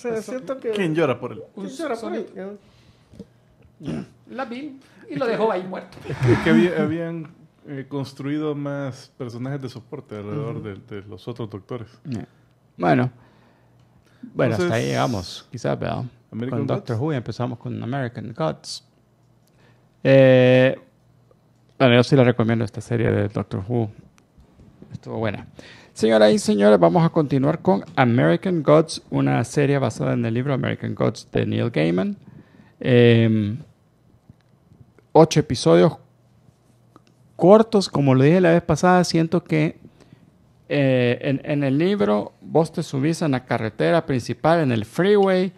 ¿Quién llora por él? ¿Quién pues, llora por él? La vi y lo dejó ahí muerto. habían eh, construido más personajes de soporte alrededor de, los otros doctores. Bueno. Bueno, hasta ahí llegamos, quizás, con Doctor Who empezamos con American Gods. Eh, bueno, yo sí le recomiendo esta serie de Doctor Who. Estuvo buena. Señoras y señores, vamos a continuar con American Gods, una serie basada en el libro American Gods de Neil Gaiman. Em, ocho episodios cortos, como lo dije la vez pasada, siento que eh, en, el libro vos te subís a la carretera principal, en el freeway,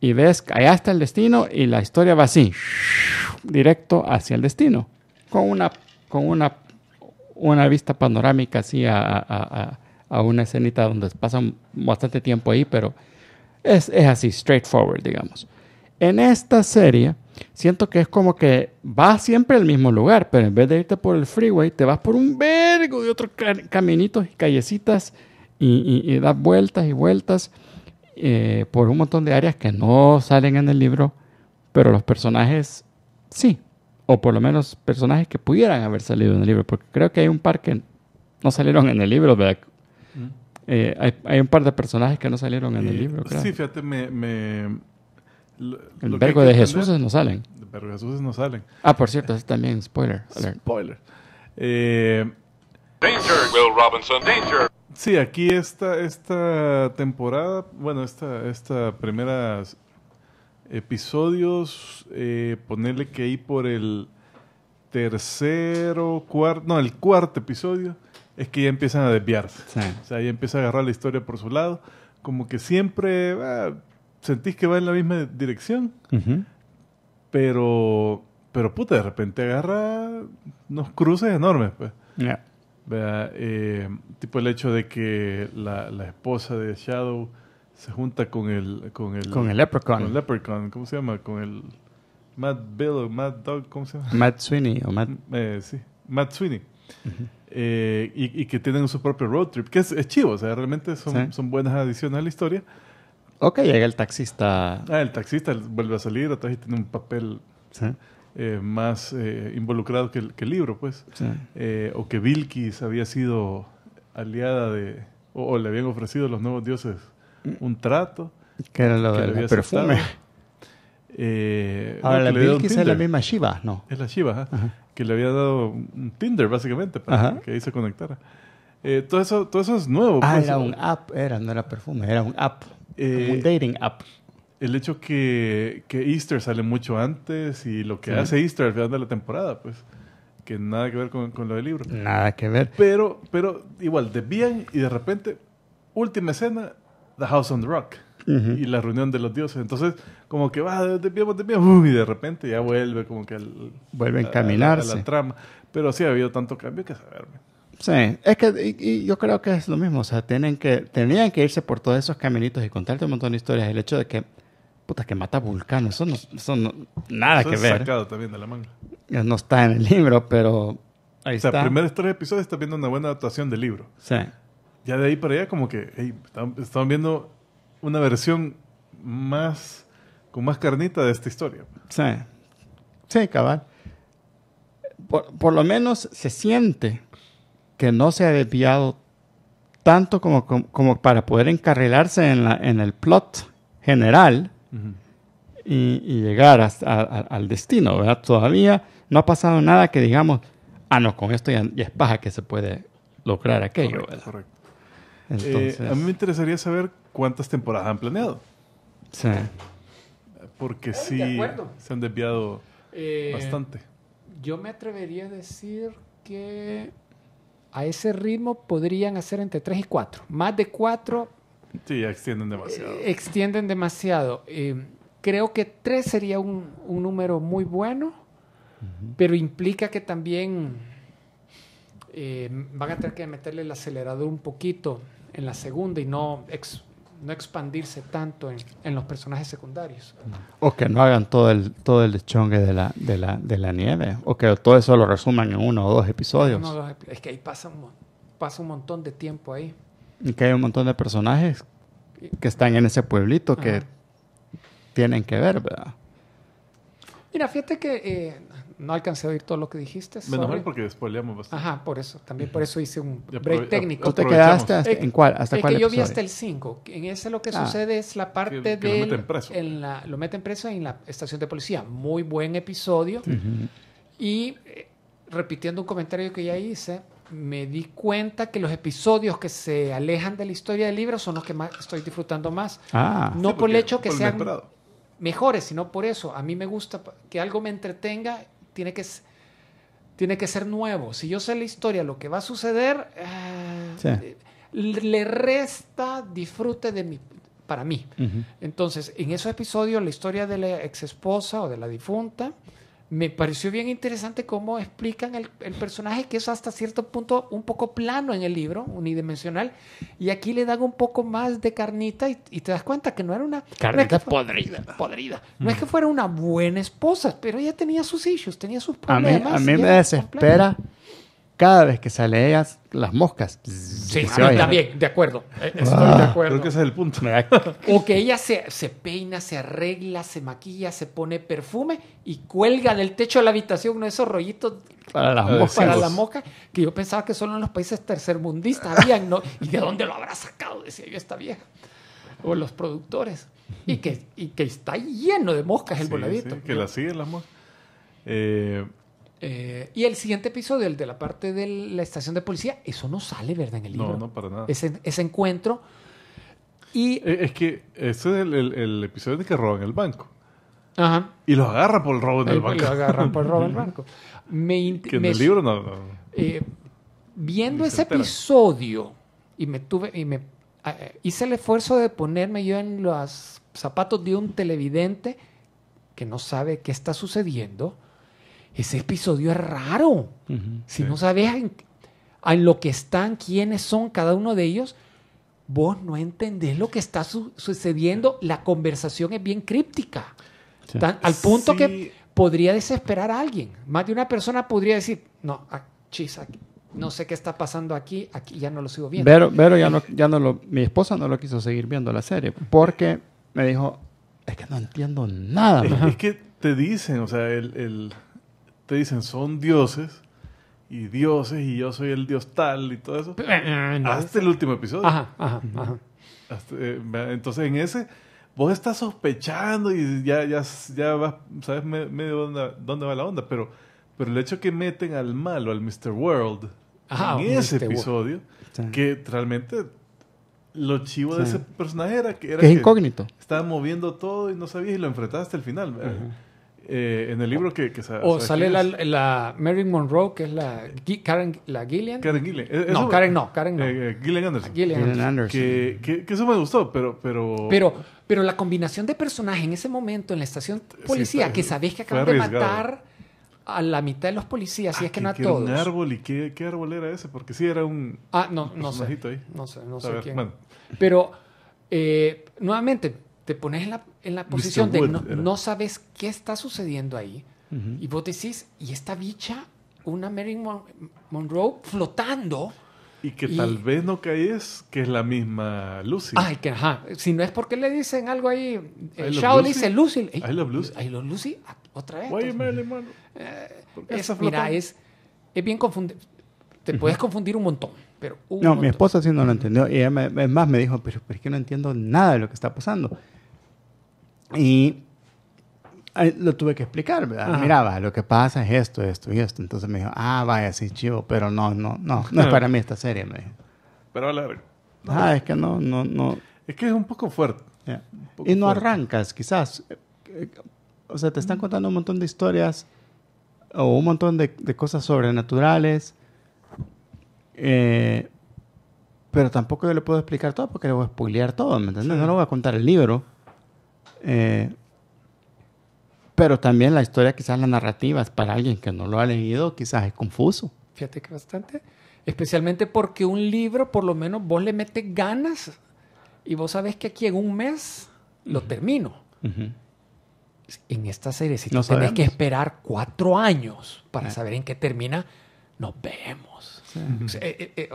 y ves que allá está el destino y la historia va así, directo hacia el destino, con una, con una, vista panorámica así a, a, a una escenita donde pasan bastante tiempo ahí, pero es así, straightforward, digamos. En esta serie siento que es como que vas siempre al mismo lugar, pero en vez de irte por el freeway, te vas por un vergo de otros caminitos y callecitas y, y, das vueltas y vueltas eh, por un montón de áreas que no salen en el libro, pero los personajes sí, o por lo menos personajes que pudieran haber salido en el libro, porque creo que hay un par que no salieron en el libro, mm. eh, hay, un par de personajes que no salieron en el eh, libro. Sí, fíjate, me, el verbo de Jesús no salen. El de Jesús no salen. Ah, por cierto, es también spoiler. Alert. Spoiler. Eh, danger, Will Robinson, danger. Sí, aquí esta, esta temporada, bueno, esta, esta primera episodios, eh, ponerle que ahí por el tercero, cuarto, no, el cuarto episodio, es que ya empiezan a desviarse. O sea, ya empieza a agarrar la historia por su lado. Como que siempre, ah, sentís que va en la misma dirección, pero, pero puta, de repente agarra unos cruces enormes, pues. Eh, tipo el hecho de que la, esposa de Shadow se junta con el... Con el, con el Leprechaun. ¿cómo se llama? Con el... Matt Bill o Matt Dog, ¿cómo se llama? Matt Sweeney o mm, eh, sí, Matt Sweeney. Eh, y, que tienen su propio road trip, que es, chivo, o sea, realmente son, son buenas adiciones a la historia. Ok, llega el taxista. Ah, el taxista vuelve a salir, atrás tiene un papel eh, más eh, involucrado que el, libro, pues. Eh, o que Vilkis había sido aliada de, o, le habían ofrecido a los nuevos dioses mm. un trato. Que era lo del perfume. Ahora, la Vilkis es la misma Shiva, ¿no? Es la Shiva, que le había dado un Tinder, básicamente, para que ahí se conectara. todo, eso, todo eso es nuevo. Ah, pues. era un app, era, no era perfume, era un app. Eh, dating app. El hecho que, que, Easter sale mucho antes y lo que hace Easter al final de la temporada, pues. Que nada que ver con, lo del libro. Nada que ver. Pero, pero igual, desvían y de repente, última escena, The House on the Rock. y la reunión de los dioses. Entonces, como que va, desviamos, desviamos, y de repente ya vuelve como que... vuelve a encaminarse. la, a la, trama. Pero sí ha habido tanto cambio que saberme. Sí, es que yo creo que es lo mismo, o sea, tienen que, tenían que irse por todos esos caminitos y contarte un montón de historias. El hecho de que, puta, que mata Vulcano, eso no, eso nada eso que es ver. sacado también de la manga. No está en el libro, pero ahí o sea, primeros tres episodios están viendo una buena adaptación del libro. Sí. Ya de ahí para allá como que, hey, están viendo una versión más, con más carnita de esta historia. Sí, sí, cabal. por lo menos se siente que no se ha desviado tanto como, como, para poder encarrilarse en, la, en el plot general y, llegar hasta, al destino, ¿verdad? Todavía no ha pasado nada que digamos, ah, no, con esto ya, es paja que se puede lograr aquello, ¿verdad? Entonces... Eh, a mí me interesaría saber cuántas temporadas han planeado. Sí. Porque sí, se han desviado eh, bastante. Yo me atrevería a decir que a ese ritmo podrían hacer entre 3 y 4. Más de 4... Sí, extienden demasiado. Eh, extienden demasiado. Eh, creo que 3 sería un, número muy bueno, pero implica que también eh, van a tener que meterle el acelerador un poquito en la segunda y no ex, no expandirse tanto en, los personajes secundarios. O que no hagan todo el, todo el chongue de la, de, la, nieve, o que todo eso lo resuman en uno o dos episodios. es que ahí pasa un, montón de tiempo ahí. Y que hay un montón de personajes que están en ese pueblito que tienen que ver, ¿verdad? Mira, fíjate que eh, no alcancé a oír todo lo que dijiste. Menos mal porque spoileamos bastante. Ajá, por eso. También por eso hice un break técnico. ¿Te quedaste hasta, eh, en cuál? ¿Hasta el cuál que yo vi hasta el 5. En ese lo que ah. sucede es la parte de... Lo meten preso. En lo meten preso en la estación de policía. Muy buen episodio. Y eh, repitiendo un comentario que ya hice, me di cuenta que los episodios que se alejan de la historia del libro son los que más estoy disfrutando más. Ah. no por el hecho que sean mejores, sino por eso. A mí me gusta que algo me entretenga tiene que, ser nuevo. Si yo sé la historia, lo que va a suceder, ah, le resta disfrute de mi, para mí. Entonces, en ese episodio, la historia de la ex esposa o de la difunta me pareció bien interesante cómo explican el, el, personaje, que es hasta cierto punto un poco plano en el libro, unidimensional, y aquí le dan un poco más de carnita y, te das cuenta que no era una... Carnita podrida. Podrida. No es mm. que fuera una buena esposa, pero ella tenía sus issues, tenía sus problemas. A mí, me desespera cada vez que sale las moscas. Sí, a bien de acuerdo. Eh, estoy ah, de acuerdo. Creo que ese es el punto. O que ella se, peina, se arregla, se maquilla, se pone perfume y cuelga del techo de la habitación uno de esos rollitos para las moscas. Para la mosca, que yo pensaba que solo en los países tercermundistas habían, ¿no? ¿Y de dónde lo habrá sacado? Decía yo esta vieja. O los productores. Y que, que está lleno de moscas el boladito. que la siguen las moscas. Eh, eh, y el siguiente episodio, el de la parte de la estación de policía, eso no sale, ¿verdad? En el libro. No, no, para nada. Ese, encuentro. Y... Eh, es que ese es el, episodio de que roban el banco. Ajá. Y los agarra por el robo del el, banco. Los agarran por el robo Me, que en el libro no. Eh, viendo ese episodio, y me tuve, y me hice el esfuerzo de ponerme yo en los zapatos de un televidente que no sabe qué está sucediendo ese episodio es raro. si no sabes en, en, lo que están, quiénes son cada uno de ellos, vos no entendés lo que está sucediendo. La conversación es bien críptica. al punto que podría desesperar a alguien. Más de una persona podría decir, no, ah, no sé qué está pasando aquí, aquí ya no lo sigo viendo. Pero, pero ya no, ya no lo, mi esposa no lo quiso seguir viendo la serie porque me dijo, es que no entiendo nada. Es, que te dicen, o sea, el te dicen son dioses y dioses y yo soy el dios tal y todo eso. Eh, eh, hasta el último episodio. Ajá, eh, entonces en ese vos estás sospechando y ya, ya, ya sabes medio dónde, dónde, va la onda, pero, pero el hecho que meten al malo, al Mr. World, en ese episodio, que realmente lo chivo de ese personaje era que era... incógnito. Estaba moviendo todo y no sabías y lo enfrentaste al final. Eh, en el libro que, O sale la, Mary Monroe, que es la Karen la Gillian. Karen Gillian. Eh, no, Karen no, Karen eh, Gillian Anderson. Ah, Gillian Anderson. Que, eso me gustó, pero, pero... Pero la combinación de personajes en ese momento en la estación policía, que sabés que acaban de matar a la mitad de los policías, y ah, es que, no a todos. un árbol y qué, qué, árbol era ese? Porque sí era un. Ah, no, no sé. Ahí. No sé, no sé quién. Pero nuevamente, te pones en la, en la posición de no, sabes qué está sucediendo ahí. Y vos decís, y esta bicha, una Mary Monroe flotando. Y que tal vez no caes que es la misma Lucy. Ay, que ajá. Si no es porque le dicen algo ahí. Eh, Shao dice Lucy. I love Lucy. Ah, otra vez. Eh, mira, es, es bien confundido. Te puedes confundir un montón. Pero no, mi esposa sí no lo entendió. Y ella me, más, me dijo, pero, es que no entiendo nada de lo que está pasando. Y lo tuve que explicar, ¿verdad? Miraba, lo que pasa es esto, esto y esto. Entonces me dijo, ah, vaya, sí, chivo, pero no, no, no, no es para mí esta serie, me dijo. Pero a la Ah, es que no, no, no. Es que es un poco fuerte. y no arrancas, quizás. Eh, eh, o sea, te están contando un montón de historias o un montón de, de cosas sobrenaturales. Eh, pero tampoco yo le puedo explicar todo porque le voy a spoilear todo, ¿me entiendes? No le voy a contar el libro eh, pero también la historia, quizás la narrativa, para alguien que no lo ha leído, quizás es confuso. Fíjate que bastante. Especialmente porque un libro, por lo menos, vos le metes ganas y vos sabés que aquí en un mes lo termino. En esta serie, si no tenés que esperar cuatro años para eh. saber en qué termina, nos vemos. o sea, eh,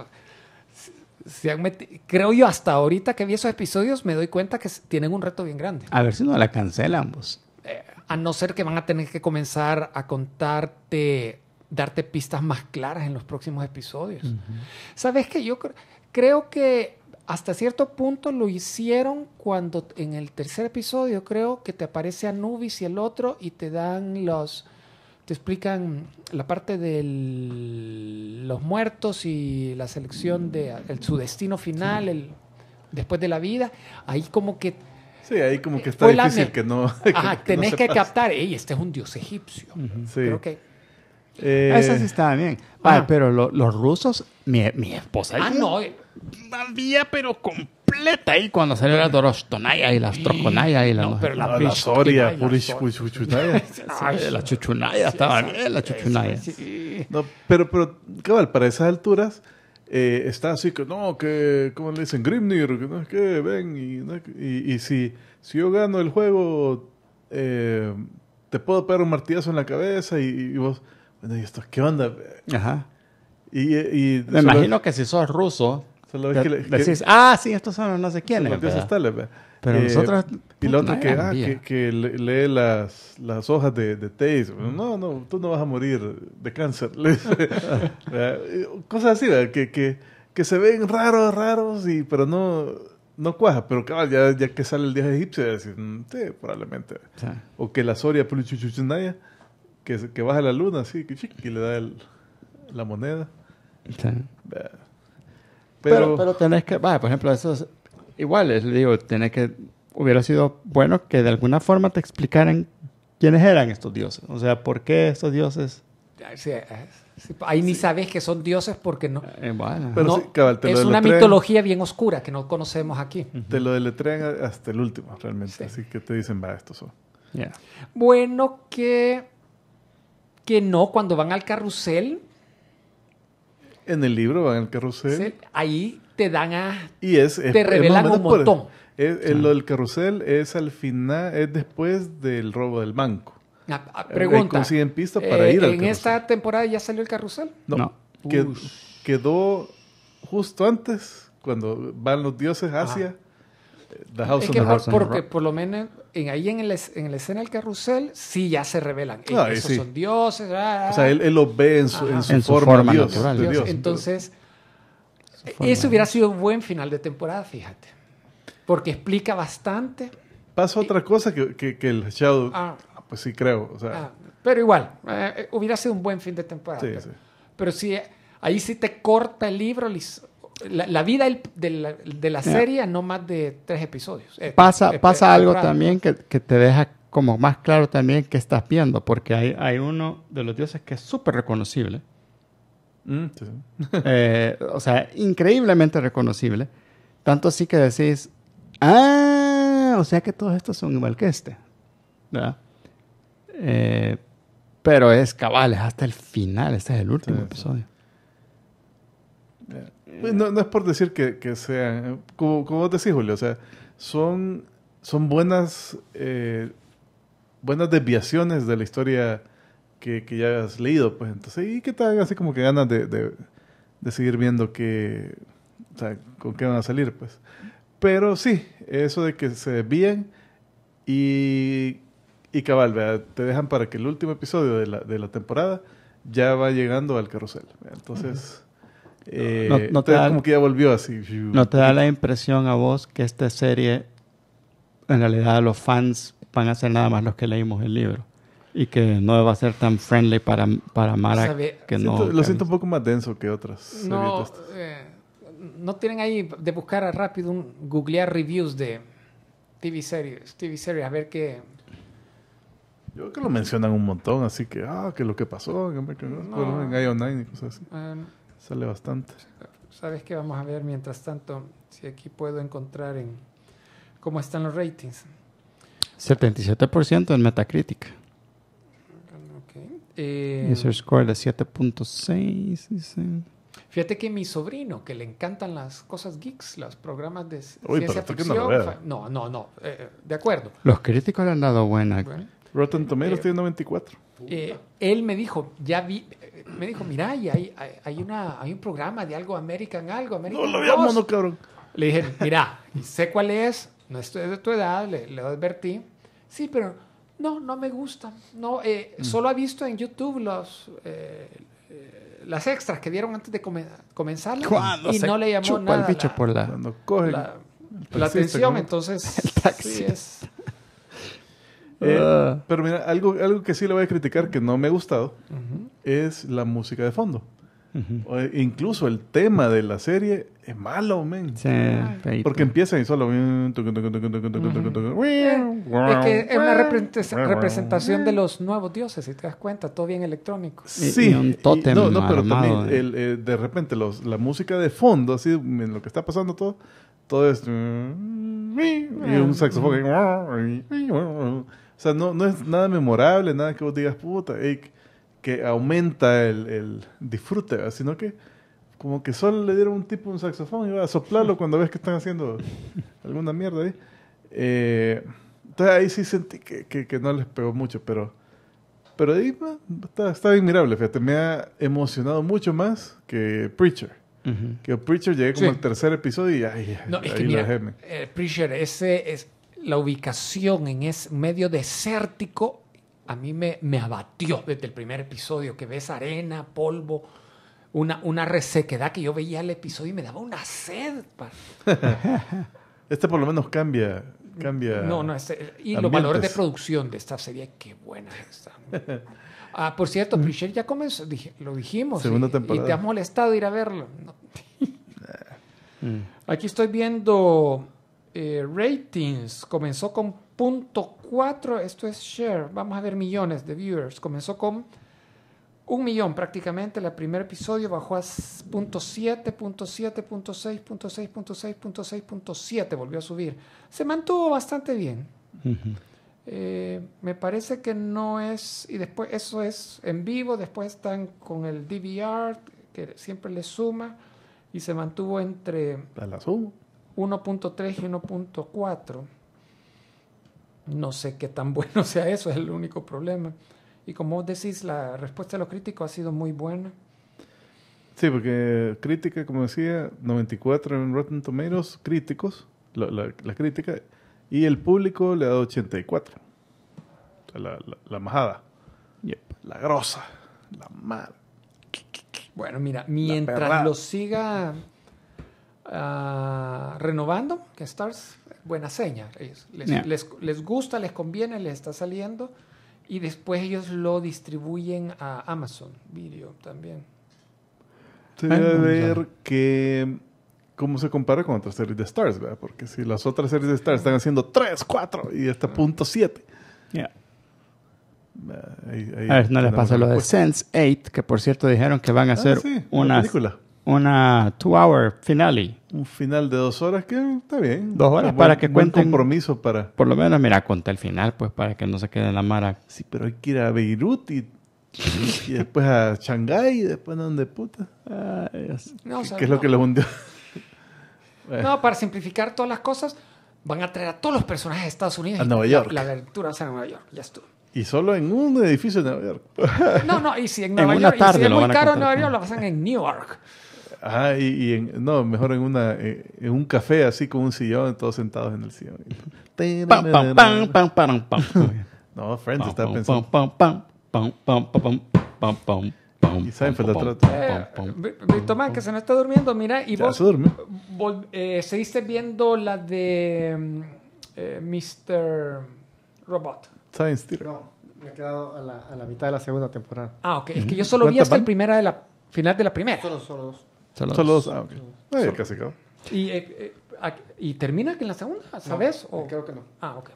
creo yo, hasta ahorita que vi esos episodios, me doy cuenta que tienen un reto bien grande. A ver si no la cancelan pues. eh, a no ser que van a tener que comenzar a contarte, darte pistas más claras en los próximos episodios. ¿Sabes que Yo creo que hasta cierto punto lo hicieron cuando en el tercer episodio creo que te aparece Anubis y el otro y te dan los te explican la parte de los muertos y la selección de su destino final, después de la vida, ahí como que Sí, ahí como que está difícil que no. tenés que captar, ey, este es un dios egipcio. sí. Creo que. Eh, ah, sí estaba bien. Ah, pero los rusos, mi, mi esposa. Ah, no. Eh. Había, pero con completa ahí cuando salió la Dorostonaya y las Astroconaya y la. No, pero la, ah, Soria, Chuchunaya. La Chuchunaya estaba bien, la Chuchunaya. No, pero, pero, cabal, para esas alturas. Eh, está así que no, que, ¿cómo le dicen? Grimnir, que no es que ven y, y, si, si yo gano el juego, eh, te puedo pegar un martillazo en la cabeza y, vos, bueno, ¿y esto qué onda? Ajá. Y, y Me imagino que si sos ruso, ah, sí, estos son no sé quiénes. Los dioses Pero nosotros. Y la otra que, ah, que, lee las, las hojas de, de Taze. No, no, tú no vas a morir de cáncer. Cosas así, que, que, se ven raros, raros, y, pero no, no cuaja. Pero claro, ya, ya que sale el día egipcio, decir, mm, probablemente. O que la Soria que, que baja la luna, así, que y le da el, la moneda. Pero, pero, tenés que, por ejemplo, esos iguales, digo, tenés que, hubiera sido bueno que de alguna forma te explicaran quiénes eran estos dioses. O sea, por qué estos dioses. Ah, ah, ahí ni sabes que son dioses porque no. Eh, es una mitología bien oscura que no conocemos aquí. Te lo deletrean hasta el último, realmente. Así que te dicen, va, estos son. Bueno, que. Que no, cuando van al carrusel en el libro van al carrusel. Ahí te dan a. Y es. te revelan un montón. lo del carrusel es al final, es después del robo del banco. Ah, ah, eh, pregunta. Consiguen pistas para eh, ir al ¿En esta temporada ya salió el carrusel? No. quedó justo antes, cuando van los dioses hacia. Eh, the House Porque por lo menos ahí en, el, la escena del carrusel, sí ya se revelan. Ah, esos son dioses. Ah, o sea, él, los ve en su, forma, natural. Entonces, eso hubiera sido un buen final de temporada, fíjate. Porque explica bastante. Pasa otra cosa que, el Shadow. Ah. Ah, pues sí, creo. pero igual, eh, hubiera sido un buen fin de temporada. pero, sí. ahí sí te corta el libro, Liz, la, vida de la, serie no más de tres episodios. Eh, pasa, eh, pasa algo también que, te deja como más claro también que estás viendo, porque hay, uno de los dioses que es súper reconocible. Mm, eh, o sea, increíblemente reconocible. Tanto así que decís, ah, o sea que todos estos son igual que este. ¿Verdad? pero es cabales hasta el final, este es el último episodio. Pues no, es por decir que, que sean, como, como decís, Julio, o sea, son, son buenas, eh, buenas desviaciones de la historia que, ya has leído, pues entonces, y que te así como que ganas de, de, seguir viendo qué... con qué van a salir, pues. Pero sí, eso de que se desvíen y, y cabal, te dejan para que el último episodio de la, de la temporada ya va llegando al carrusel. Entonces... Eh, no, te da, como que ya volvió así. ¿No te da la impresión a vos que esta serie, en realidad los fans van a ser nada más los que leímos el libro? Y que no va a ser tan friendly para, para Mara que no... Lo siento un poco más denso que otras. No, eh, no tienen ahí de buscar rápido, un, googlear reviews de TV series, TV series, a ver qué... Yo creo que lo mencionan un montón, así que, ah, que lo que pasó, que, que no. Online y cosas así. Eh, Sale bastante. ¿Sabes qué vamos a ver mientras tanto? Si aquí puedo encontrar en cómo están los ratings. 77% en Metacritic. Okay. Eh, score de 7.6. Fíjate que mi sobrino, que le encantan las cosas geeks, los programas de ciencia ficción. No, no, no, eh, eh, de acuerdo. Los críticos le han dado buena. Rotten eh, Tomatoes tiene 94. él me dijo, ya vi, me dijo, mira, hay, hay, una, hay un programa de algo American, algo American. No lo veamos, no, cabrón. Le dije, mira, sé cuál es, no estoy de tu edad, le, advertí. Sí, pero no, no me gusta. No, eh, mm. Solo ha visto en YouTube los, eh, eh, las extras que dieron antes de comenzar. comenzar y no le llamó nada. la, la, atención, entonces. Sí, es, pero mira, algo, algo que sí le voy a criticar que no me ha gustado es la música de fondo. incluso el tema de la serie es malo, men. Porque empieza y solo. Es que es una representación de los nuevos dioses, si te das cuenta, todo bien electrónico. Sí, no, no, pero también de repente la música de fondo, así en lo que está pasando todo, todo es. Y un saxofón. O sea, no, no es nada memorable, nada que vos digas, puta, que aumenta el, el disfrute, sino que como que solo le dieron un tipo un saxofón y va a soplarlo cuando ves que están haciendo alguna mierda ahí. Eh, entonces ahí sí sentí que, que, no les pegó mucho, pero, pero ahí está, está admirable, fíjate, me ha emocionado mucho más que Preacher. Que Preacher llegué como al tercer episodio y ahí es que, mira, eh, Preacher, ese es, la ubicación en ese medio desértico a mí me, me abatió desde el primer episodio, que ves arena, polvo, una, una resequedad que yo veía el episodio y me daba una sed. este por lo menos cambia. cambia no, no, este, y los valores de producción de esta serie, qué buena ah, por cierto, Preacher ya comenzó, lo dijimos. Segunda temporada. Y te ha molestado ir a verlo. Aquí estoy viendo eh, ratings comenzó con .4, esto es share, vamos a ver millones de viewers, comenzó con un millón prácticamente, el primer episodio bajó a .7, .7, .6, .6, .6, .6, .7, volvió a subir. Se mantuvo bastante bien. Eh, me parece que no es, y después eso es en vivo, después están con el DVR, que siempre le suma, y se mantuvo entre... la 1.3 y 1.4. No sé qué tan bueno sea eso, es el único problema. Y como decís, la respuesta de los críticos ha sido muy buena. Sí, porque crítica, como decía, 94 en Rotten Tomatoes, críticos, la, crítica, y el público le ha dado 84. la, majada. La grosa. La mala. Bueno, mira, mientras lo siga Ah, renovando, que Stars, buena seña. les, gusta, les conviene, les está saliendo. Y después ellos lo distribuyen a Amazon Video también. debe ver que cómo se compara con otras series de Stars, Porque si las otras series de Stars están haciendo 3, 4 y hasta ah. punto 7. Ah, a ver, no les pasa lo de Sense8, que por cierto dijeron que van a ser una película una two-hour finale. Un final de dos horas que está bien. Dos horas para que cuenten. compromiso para. Por lo menos, mira, cuenta el final, pues, para que no se quede en la mara. Sí, pero hay que ir a Beirut y, después a Shanghái y después a donde puta. ¿Qué es lo que los hundió? No, para simplificar todas las cosas, van a traer a todos los personajes de Estados Unidos. A Nueva York. La aventura, o Nueva York, ya estuvo. Y solo en un edificio de Nueva York. No, no, y si en Nueva York, y si es muy caro en Nueva York, lo pasan en New York. Ah, y, en, no, mejor en, una, en un café así con un sillón, todos sentados en el sillón. no, Friends está pensando. Y Víctor Tomás, que se no está durmiendo, mira, y vos, se, seguiste viendo la de Mr. Robot. Science Theater. me he quedado a la, mitad de la segunda temporada. Ah, ok. Es que yo solo vi hasta el primera de la final de la primera. Solo, solo dos. Saludos. Saludos. Ah, eh, casi eh, eh, Y, termina termina en la segunda? ¿Sabes? o... Creo que no. Ah, ok.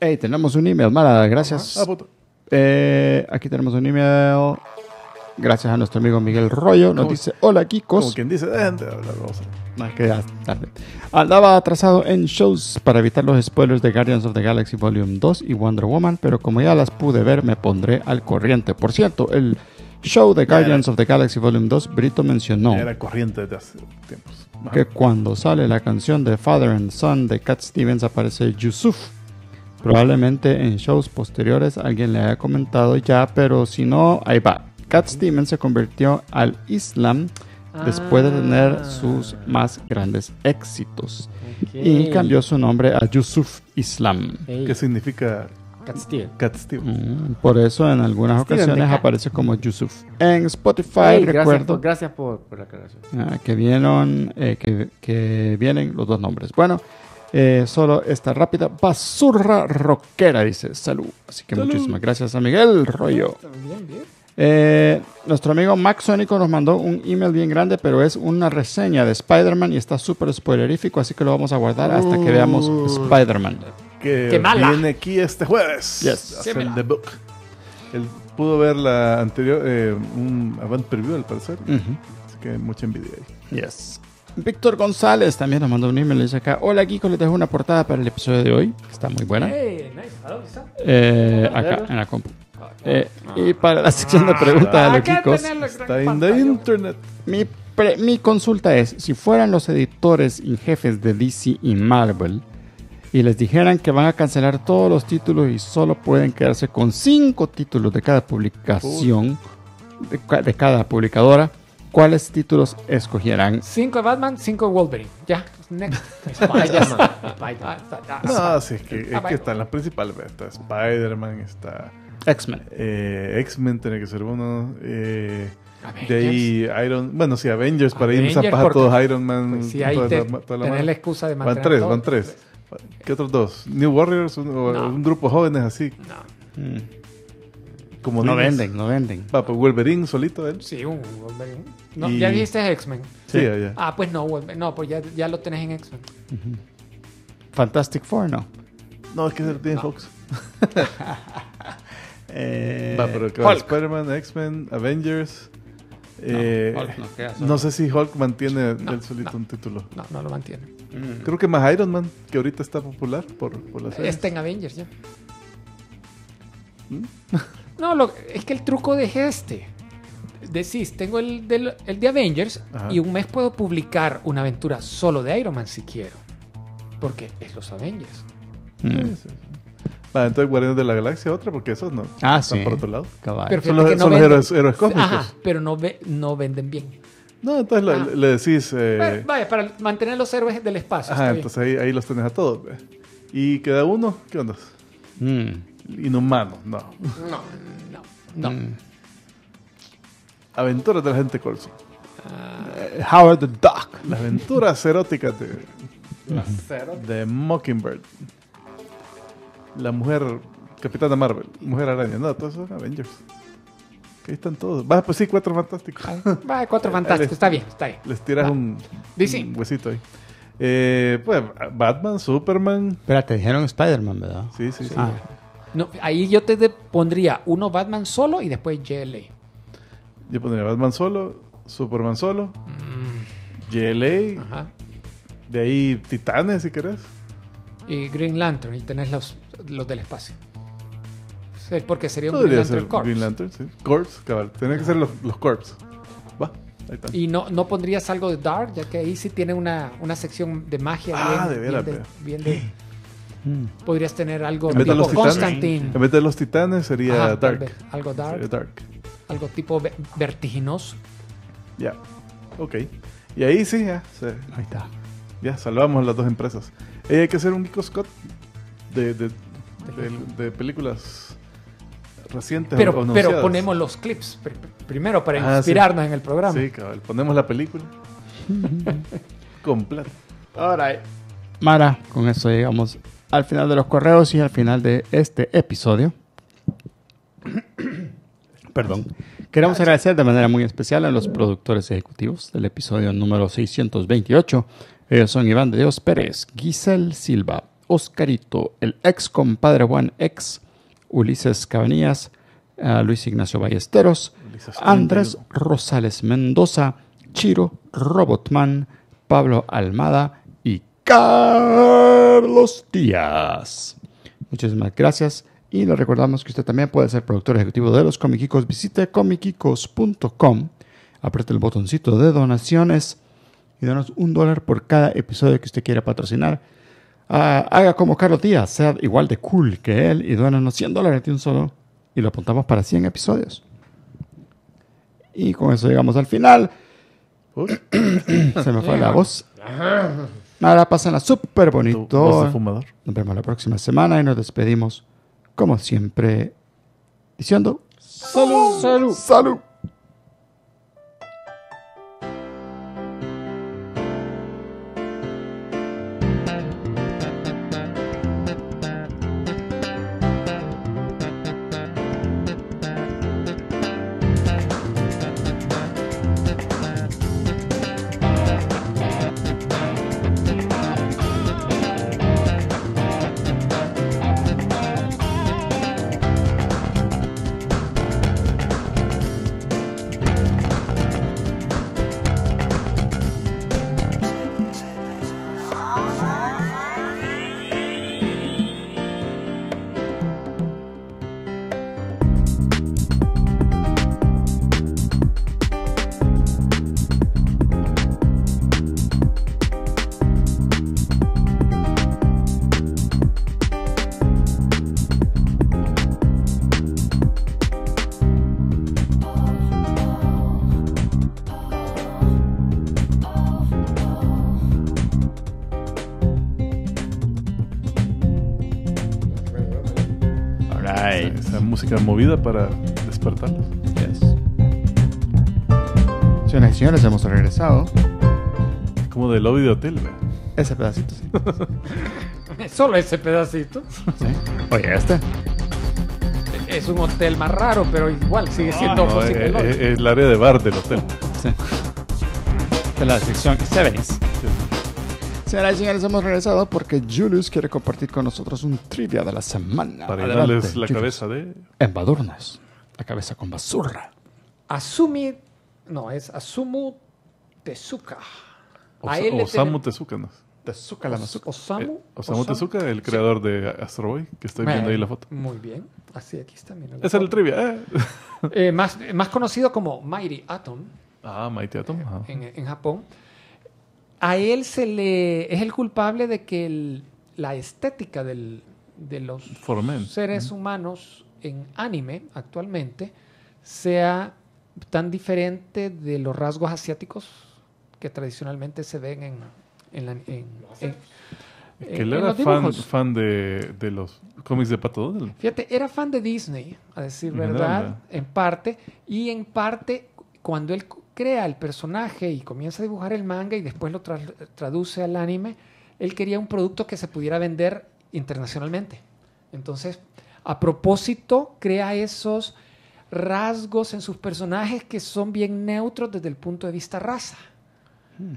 Hey, tenemos un email, Mara, gracias. Ah, aquí tenemos un email. Gracias a nuestro amigo Miguel Rollo. Nos dice: Hola, Kikos. Como quien dice, de hablar, vamos Más que tarde. Andaba atrasado en shows para evitar los spoilers de Guardians of the Galaxy Volume 2 y Wonder Woman, pero como ya las pude ver, me pondré al corriente. Por cierto, el show the Guardians of the Galaxy Vol. 2, Brito mencionó que cuando sale la canción de Father and Son de Cat Stevens aparece Yusuf. Probablemente en shows posteriores alguien le haya comentado ya, pero si no, ahí va. Cat Stevens se convirtió al Islam después de tener ah. sus más grandes éxitos. Y cambió su nombre a Yusuf Islam. ¿Qué significa Cat Steel. Mm, por eso en algunas ocasiones aparece como Yusuf. En Spotify, recuerdo. Gracias por, la aclaración. Ah, que, vieron, eh, que, vienen los dos nombres. Bueno, eh, solo esta rápida basurra rockera dice salud. Así que muchísimas gracias a Miguel Rollo. Eh, nuestro amigo Max nos mandó un email bien grande, pero es una reseña de Spider-Man y está súper spoilerífico, así que lo vamos a guardar hasta que veamos Spider-Man que viene aquí este jueves. Yes. hacer el The Book. Él pudo ver la anterior, eh, un avant preview al parecer. Así que mucha envidia ahí. Yes. Víctor González también nos mandó un email. Dice acá: Hola, Kiko, le dejo una portada para el episodio de hoy. Está muy buena. Eh, acá, en la compu. Ah, eh, y para la sección de ah, preguntas de los chicos, está en la internet. Mi, mi consulta es: si fueran los editores y jefes de DC y Marvel, y les dijeran que van a cancelar todos los títulos y solo pueden quedarse con cinco títulos de cada publicación, de, cada publicadora, ¿cuáles títulos escogieran? Cinco de Batman, cinco de Wolverine. Ya, next. Spider-Man. Ah, no, sí, es que, está en están las principales. Está Spider-Man, está... X-Men. Eh, X-Men tiene que ser uno. Eh, de Iron, bueno, sí, Avengers, para irnos a todos Iron Man. Pues toda la excusa de Van tres, van tres. ¿Qué otros dos? ¿New Warriors? ¿Un, un grupo jóvenes así? No. Mm. Como no venden, no venden. Va, pues Wolverine solito él. Sí, un Wolverine. No, ¿Ya viste X-Men? Sí, ya. Ah, pues no, Wolverine. No, pues ya, ya lo tenés en X-Men. Fantastic Four, no. No, es que se lo tiene no. Fox. eh... Va, Spider-Man, X-Men, Avengers. Eh, no, sé si Hulk mantiene él solito un título. No, no lo mantiene. Mm. Creo que más Iron Man, que ahorita está popular por, por en Avengers ya. ¿Mm? no, es que el truco de este. Decís, tengo el, del, de Avengers y un mes puedo publicar una aventura solo de Iron Man si quiero. Porque es los Avengers. Mm. Ah, entonces Guardianes de la Galaxia otra, porque esos no. Ah, sí. por otro lado. Pero son los, héroes, Ajá, pero no venden bien. No, entonces ah. le, decís. Eh, vaya, para mantener los héroes del espacio. ah entonces ahí, los tenés a todos. Y queda uno, ¿qué onda? Inhumano, mm. no. No, no, no. Mm. Aventuras de la gente Colson. Ah. Howard the Duck. Las aventuras eróticas de, de Mockingbird. La mujer Capitana Marvel, Mujer Araña, no, todos son Avengers. Ahí están todos. Va, pues sí, cuatro fantásticos. Va, cuatro fantásticos. está bien, está bien. Les tiras un, huesito ahí. Eh, pues Batman, Superman. Espera, te dijeron Spider-Man, ¿verdad? Sí, sí, sí. Ah. No, ahí yo te pondría uno Batman solo y después JLA. Yo pondría Batman solo, Superman solo, mm. De ahí Titanes, si querés. Y Green Lantern, y tenés los, los del espacio porque sería un Green Lantern corpse. Corps. Green Lantern, sí. Corps, cabal. Tendrían que ser los, los Corps. Va, ahí está. Y no, no pondrías algo de Dark, ya que ahí sí tiene una, una sección de magia. Ah, bien, de veras, mm. Podrías tener algo en tipo Constantine. En vez de los titanes sería Dark. algo dark, dark. Algo tipo vertiginoso. Ya. Ok. Y ahí sí, ya. ahí está. Ya, salvamos las dos empresas. Eh, hay que hacer un Nico Scott de, de películas recientes pero, pero ponemos los clips primero para ah, inspirarnos en el programa. Sí, cabrón. Ponemos la película completo Ahora, Mara, con eso llegamos al final de los correos y al final de este episodio. Perdón. Queremos agradecer de manera muy especial a los productores ejecutivos del episodio número 628. Ellos son Iván de Dios Pérez, Giselle Silva, Oscarito, el ex compadre Juan Ex, Ulises Cabanillas, Luis Ignacio Ballesteros, Andrés Rosales Mendoza, Chiro Robotman, Pablo Almada y Carlos Díaz. Muchísimas gracias. Y le recordamos que usted también puede ser productor ejecutivo de los Comiquicos. Visite comiquicos.com, apriete el botoncito de donaciones y danos un dólar por cada episodio que usted quiera patrocinar Ah, haga como Carlos Díaz, sea igual de cool que él y duénanos 100 dólares de un solo y lo apuntamos para 100 episodios. Y con eso llegamos al final. Se me fue la voz. Nada, pasan súper bonito. Nos vemos la próxima semana y nos despedimos, como siempre, diciendo: ¡Salud! ¡Salud! ¡Salud! movida para despertarlos. Sí. Señoras y señores, hemos regresado. Es como del lobby de hotel, ¿verdad? Ese pedacito, sí. Solo ese pedacito. Sí. Oye, este. Es un hotel más raro, pero igual sigue siendo posible. Ah, eh, eh, es, el área de bar del hotel. Sí. De la sección Sevens. Señoras y señores, hemos regresado porque Julius quiere compartir con nosotros un trivia de la semana. Para darles la cabeza de. Badurnas. La cabeza con basura. Asumi. No, es Asumu Tezuka. Osamu Tezuka, ¿no? Tezuka la eh, Osamu. Osamu Tezuka, el creador de Astro Boy, que estoy viendo ahí la foto. Muy bien. Así aquí está. mira la Ese el trivia, ¿eh? eh más, eh, más conocido como Mighty Atom Ah, Mighty Atom. ajá. en Japón a él se le es el culpable de que la estética de los seres humanos en anime actualmente sea tan diferente de los rasgos asiáticos que tradicionalmente se ven en, en, la, que él era fan, de, los cómics de Pato Fíjate, era fan de Disney, a decir verdad, en parte. Y en parte, cuando él crea el personaje y comienza a dibujar el manga y después lo traduce al anime, él quería un producto que se pudiera vender internacionalmente. Entonces, a propósito, crea esos rasgos en sus personajes que son bien neutros desde el punto de vista raza. Hmm.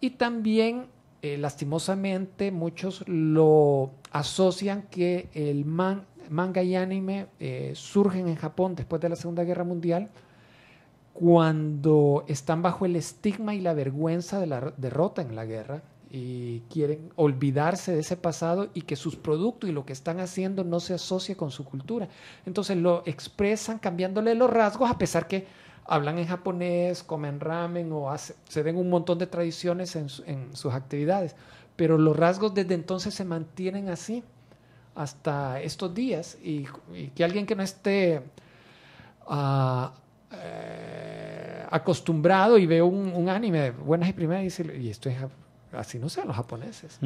Y también, eh, lastimosamente, muchos lo asocian que el manga y anime eh, surgen en Japón después de la Segunda Guerra Mundial cuando están bajo el estigma y la vergüenza de la derrota en la guerra y quieren olvidarse de ese pasado y que sus productos y lo que están haciendo no se asocie con su cultura. Entonces lo expresan cambiándole los rasgos a pesar que hablan en japonés, comen ramen o se den un montón de tradiciones en, sus actividades. Pero los rasgos desde entonces se mantienen así hasta estos días y, que alguien que no esté ah, eh, acostumbrado y veo un, anime de buenas y primeras y, esto es así, no sé, los japoneses.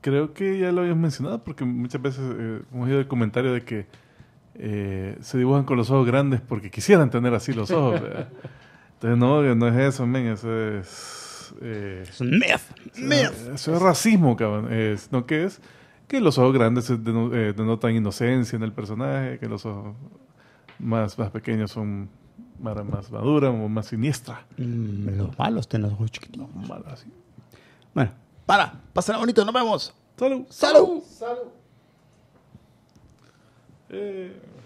Creo que ya lo habías mencionado porque muchas veces eh, hemos oído el comentario de que eh, se dibujan con los ojos grandes porque quisieran tener así los ojos. Entonces, no, no es eso, men, eso es... Eh, es un myth, Eso es racismo, cabrón. no, que es que los ojos grandes denotan inocencia en el personaje, que los ojos más, más pequeños son más madura o más siniestra. Mm, los malos tenés los chiquititos. Los Bueno, para, pasar bonito, nos vemos. Salud. Salud. Salud. Eh.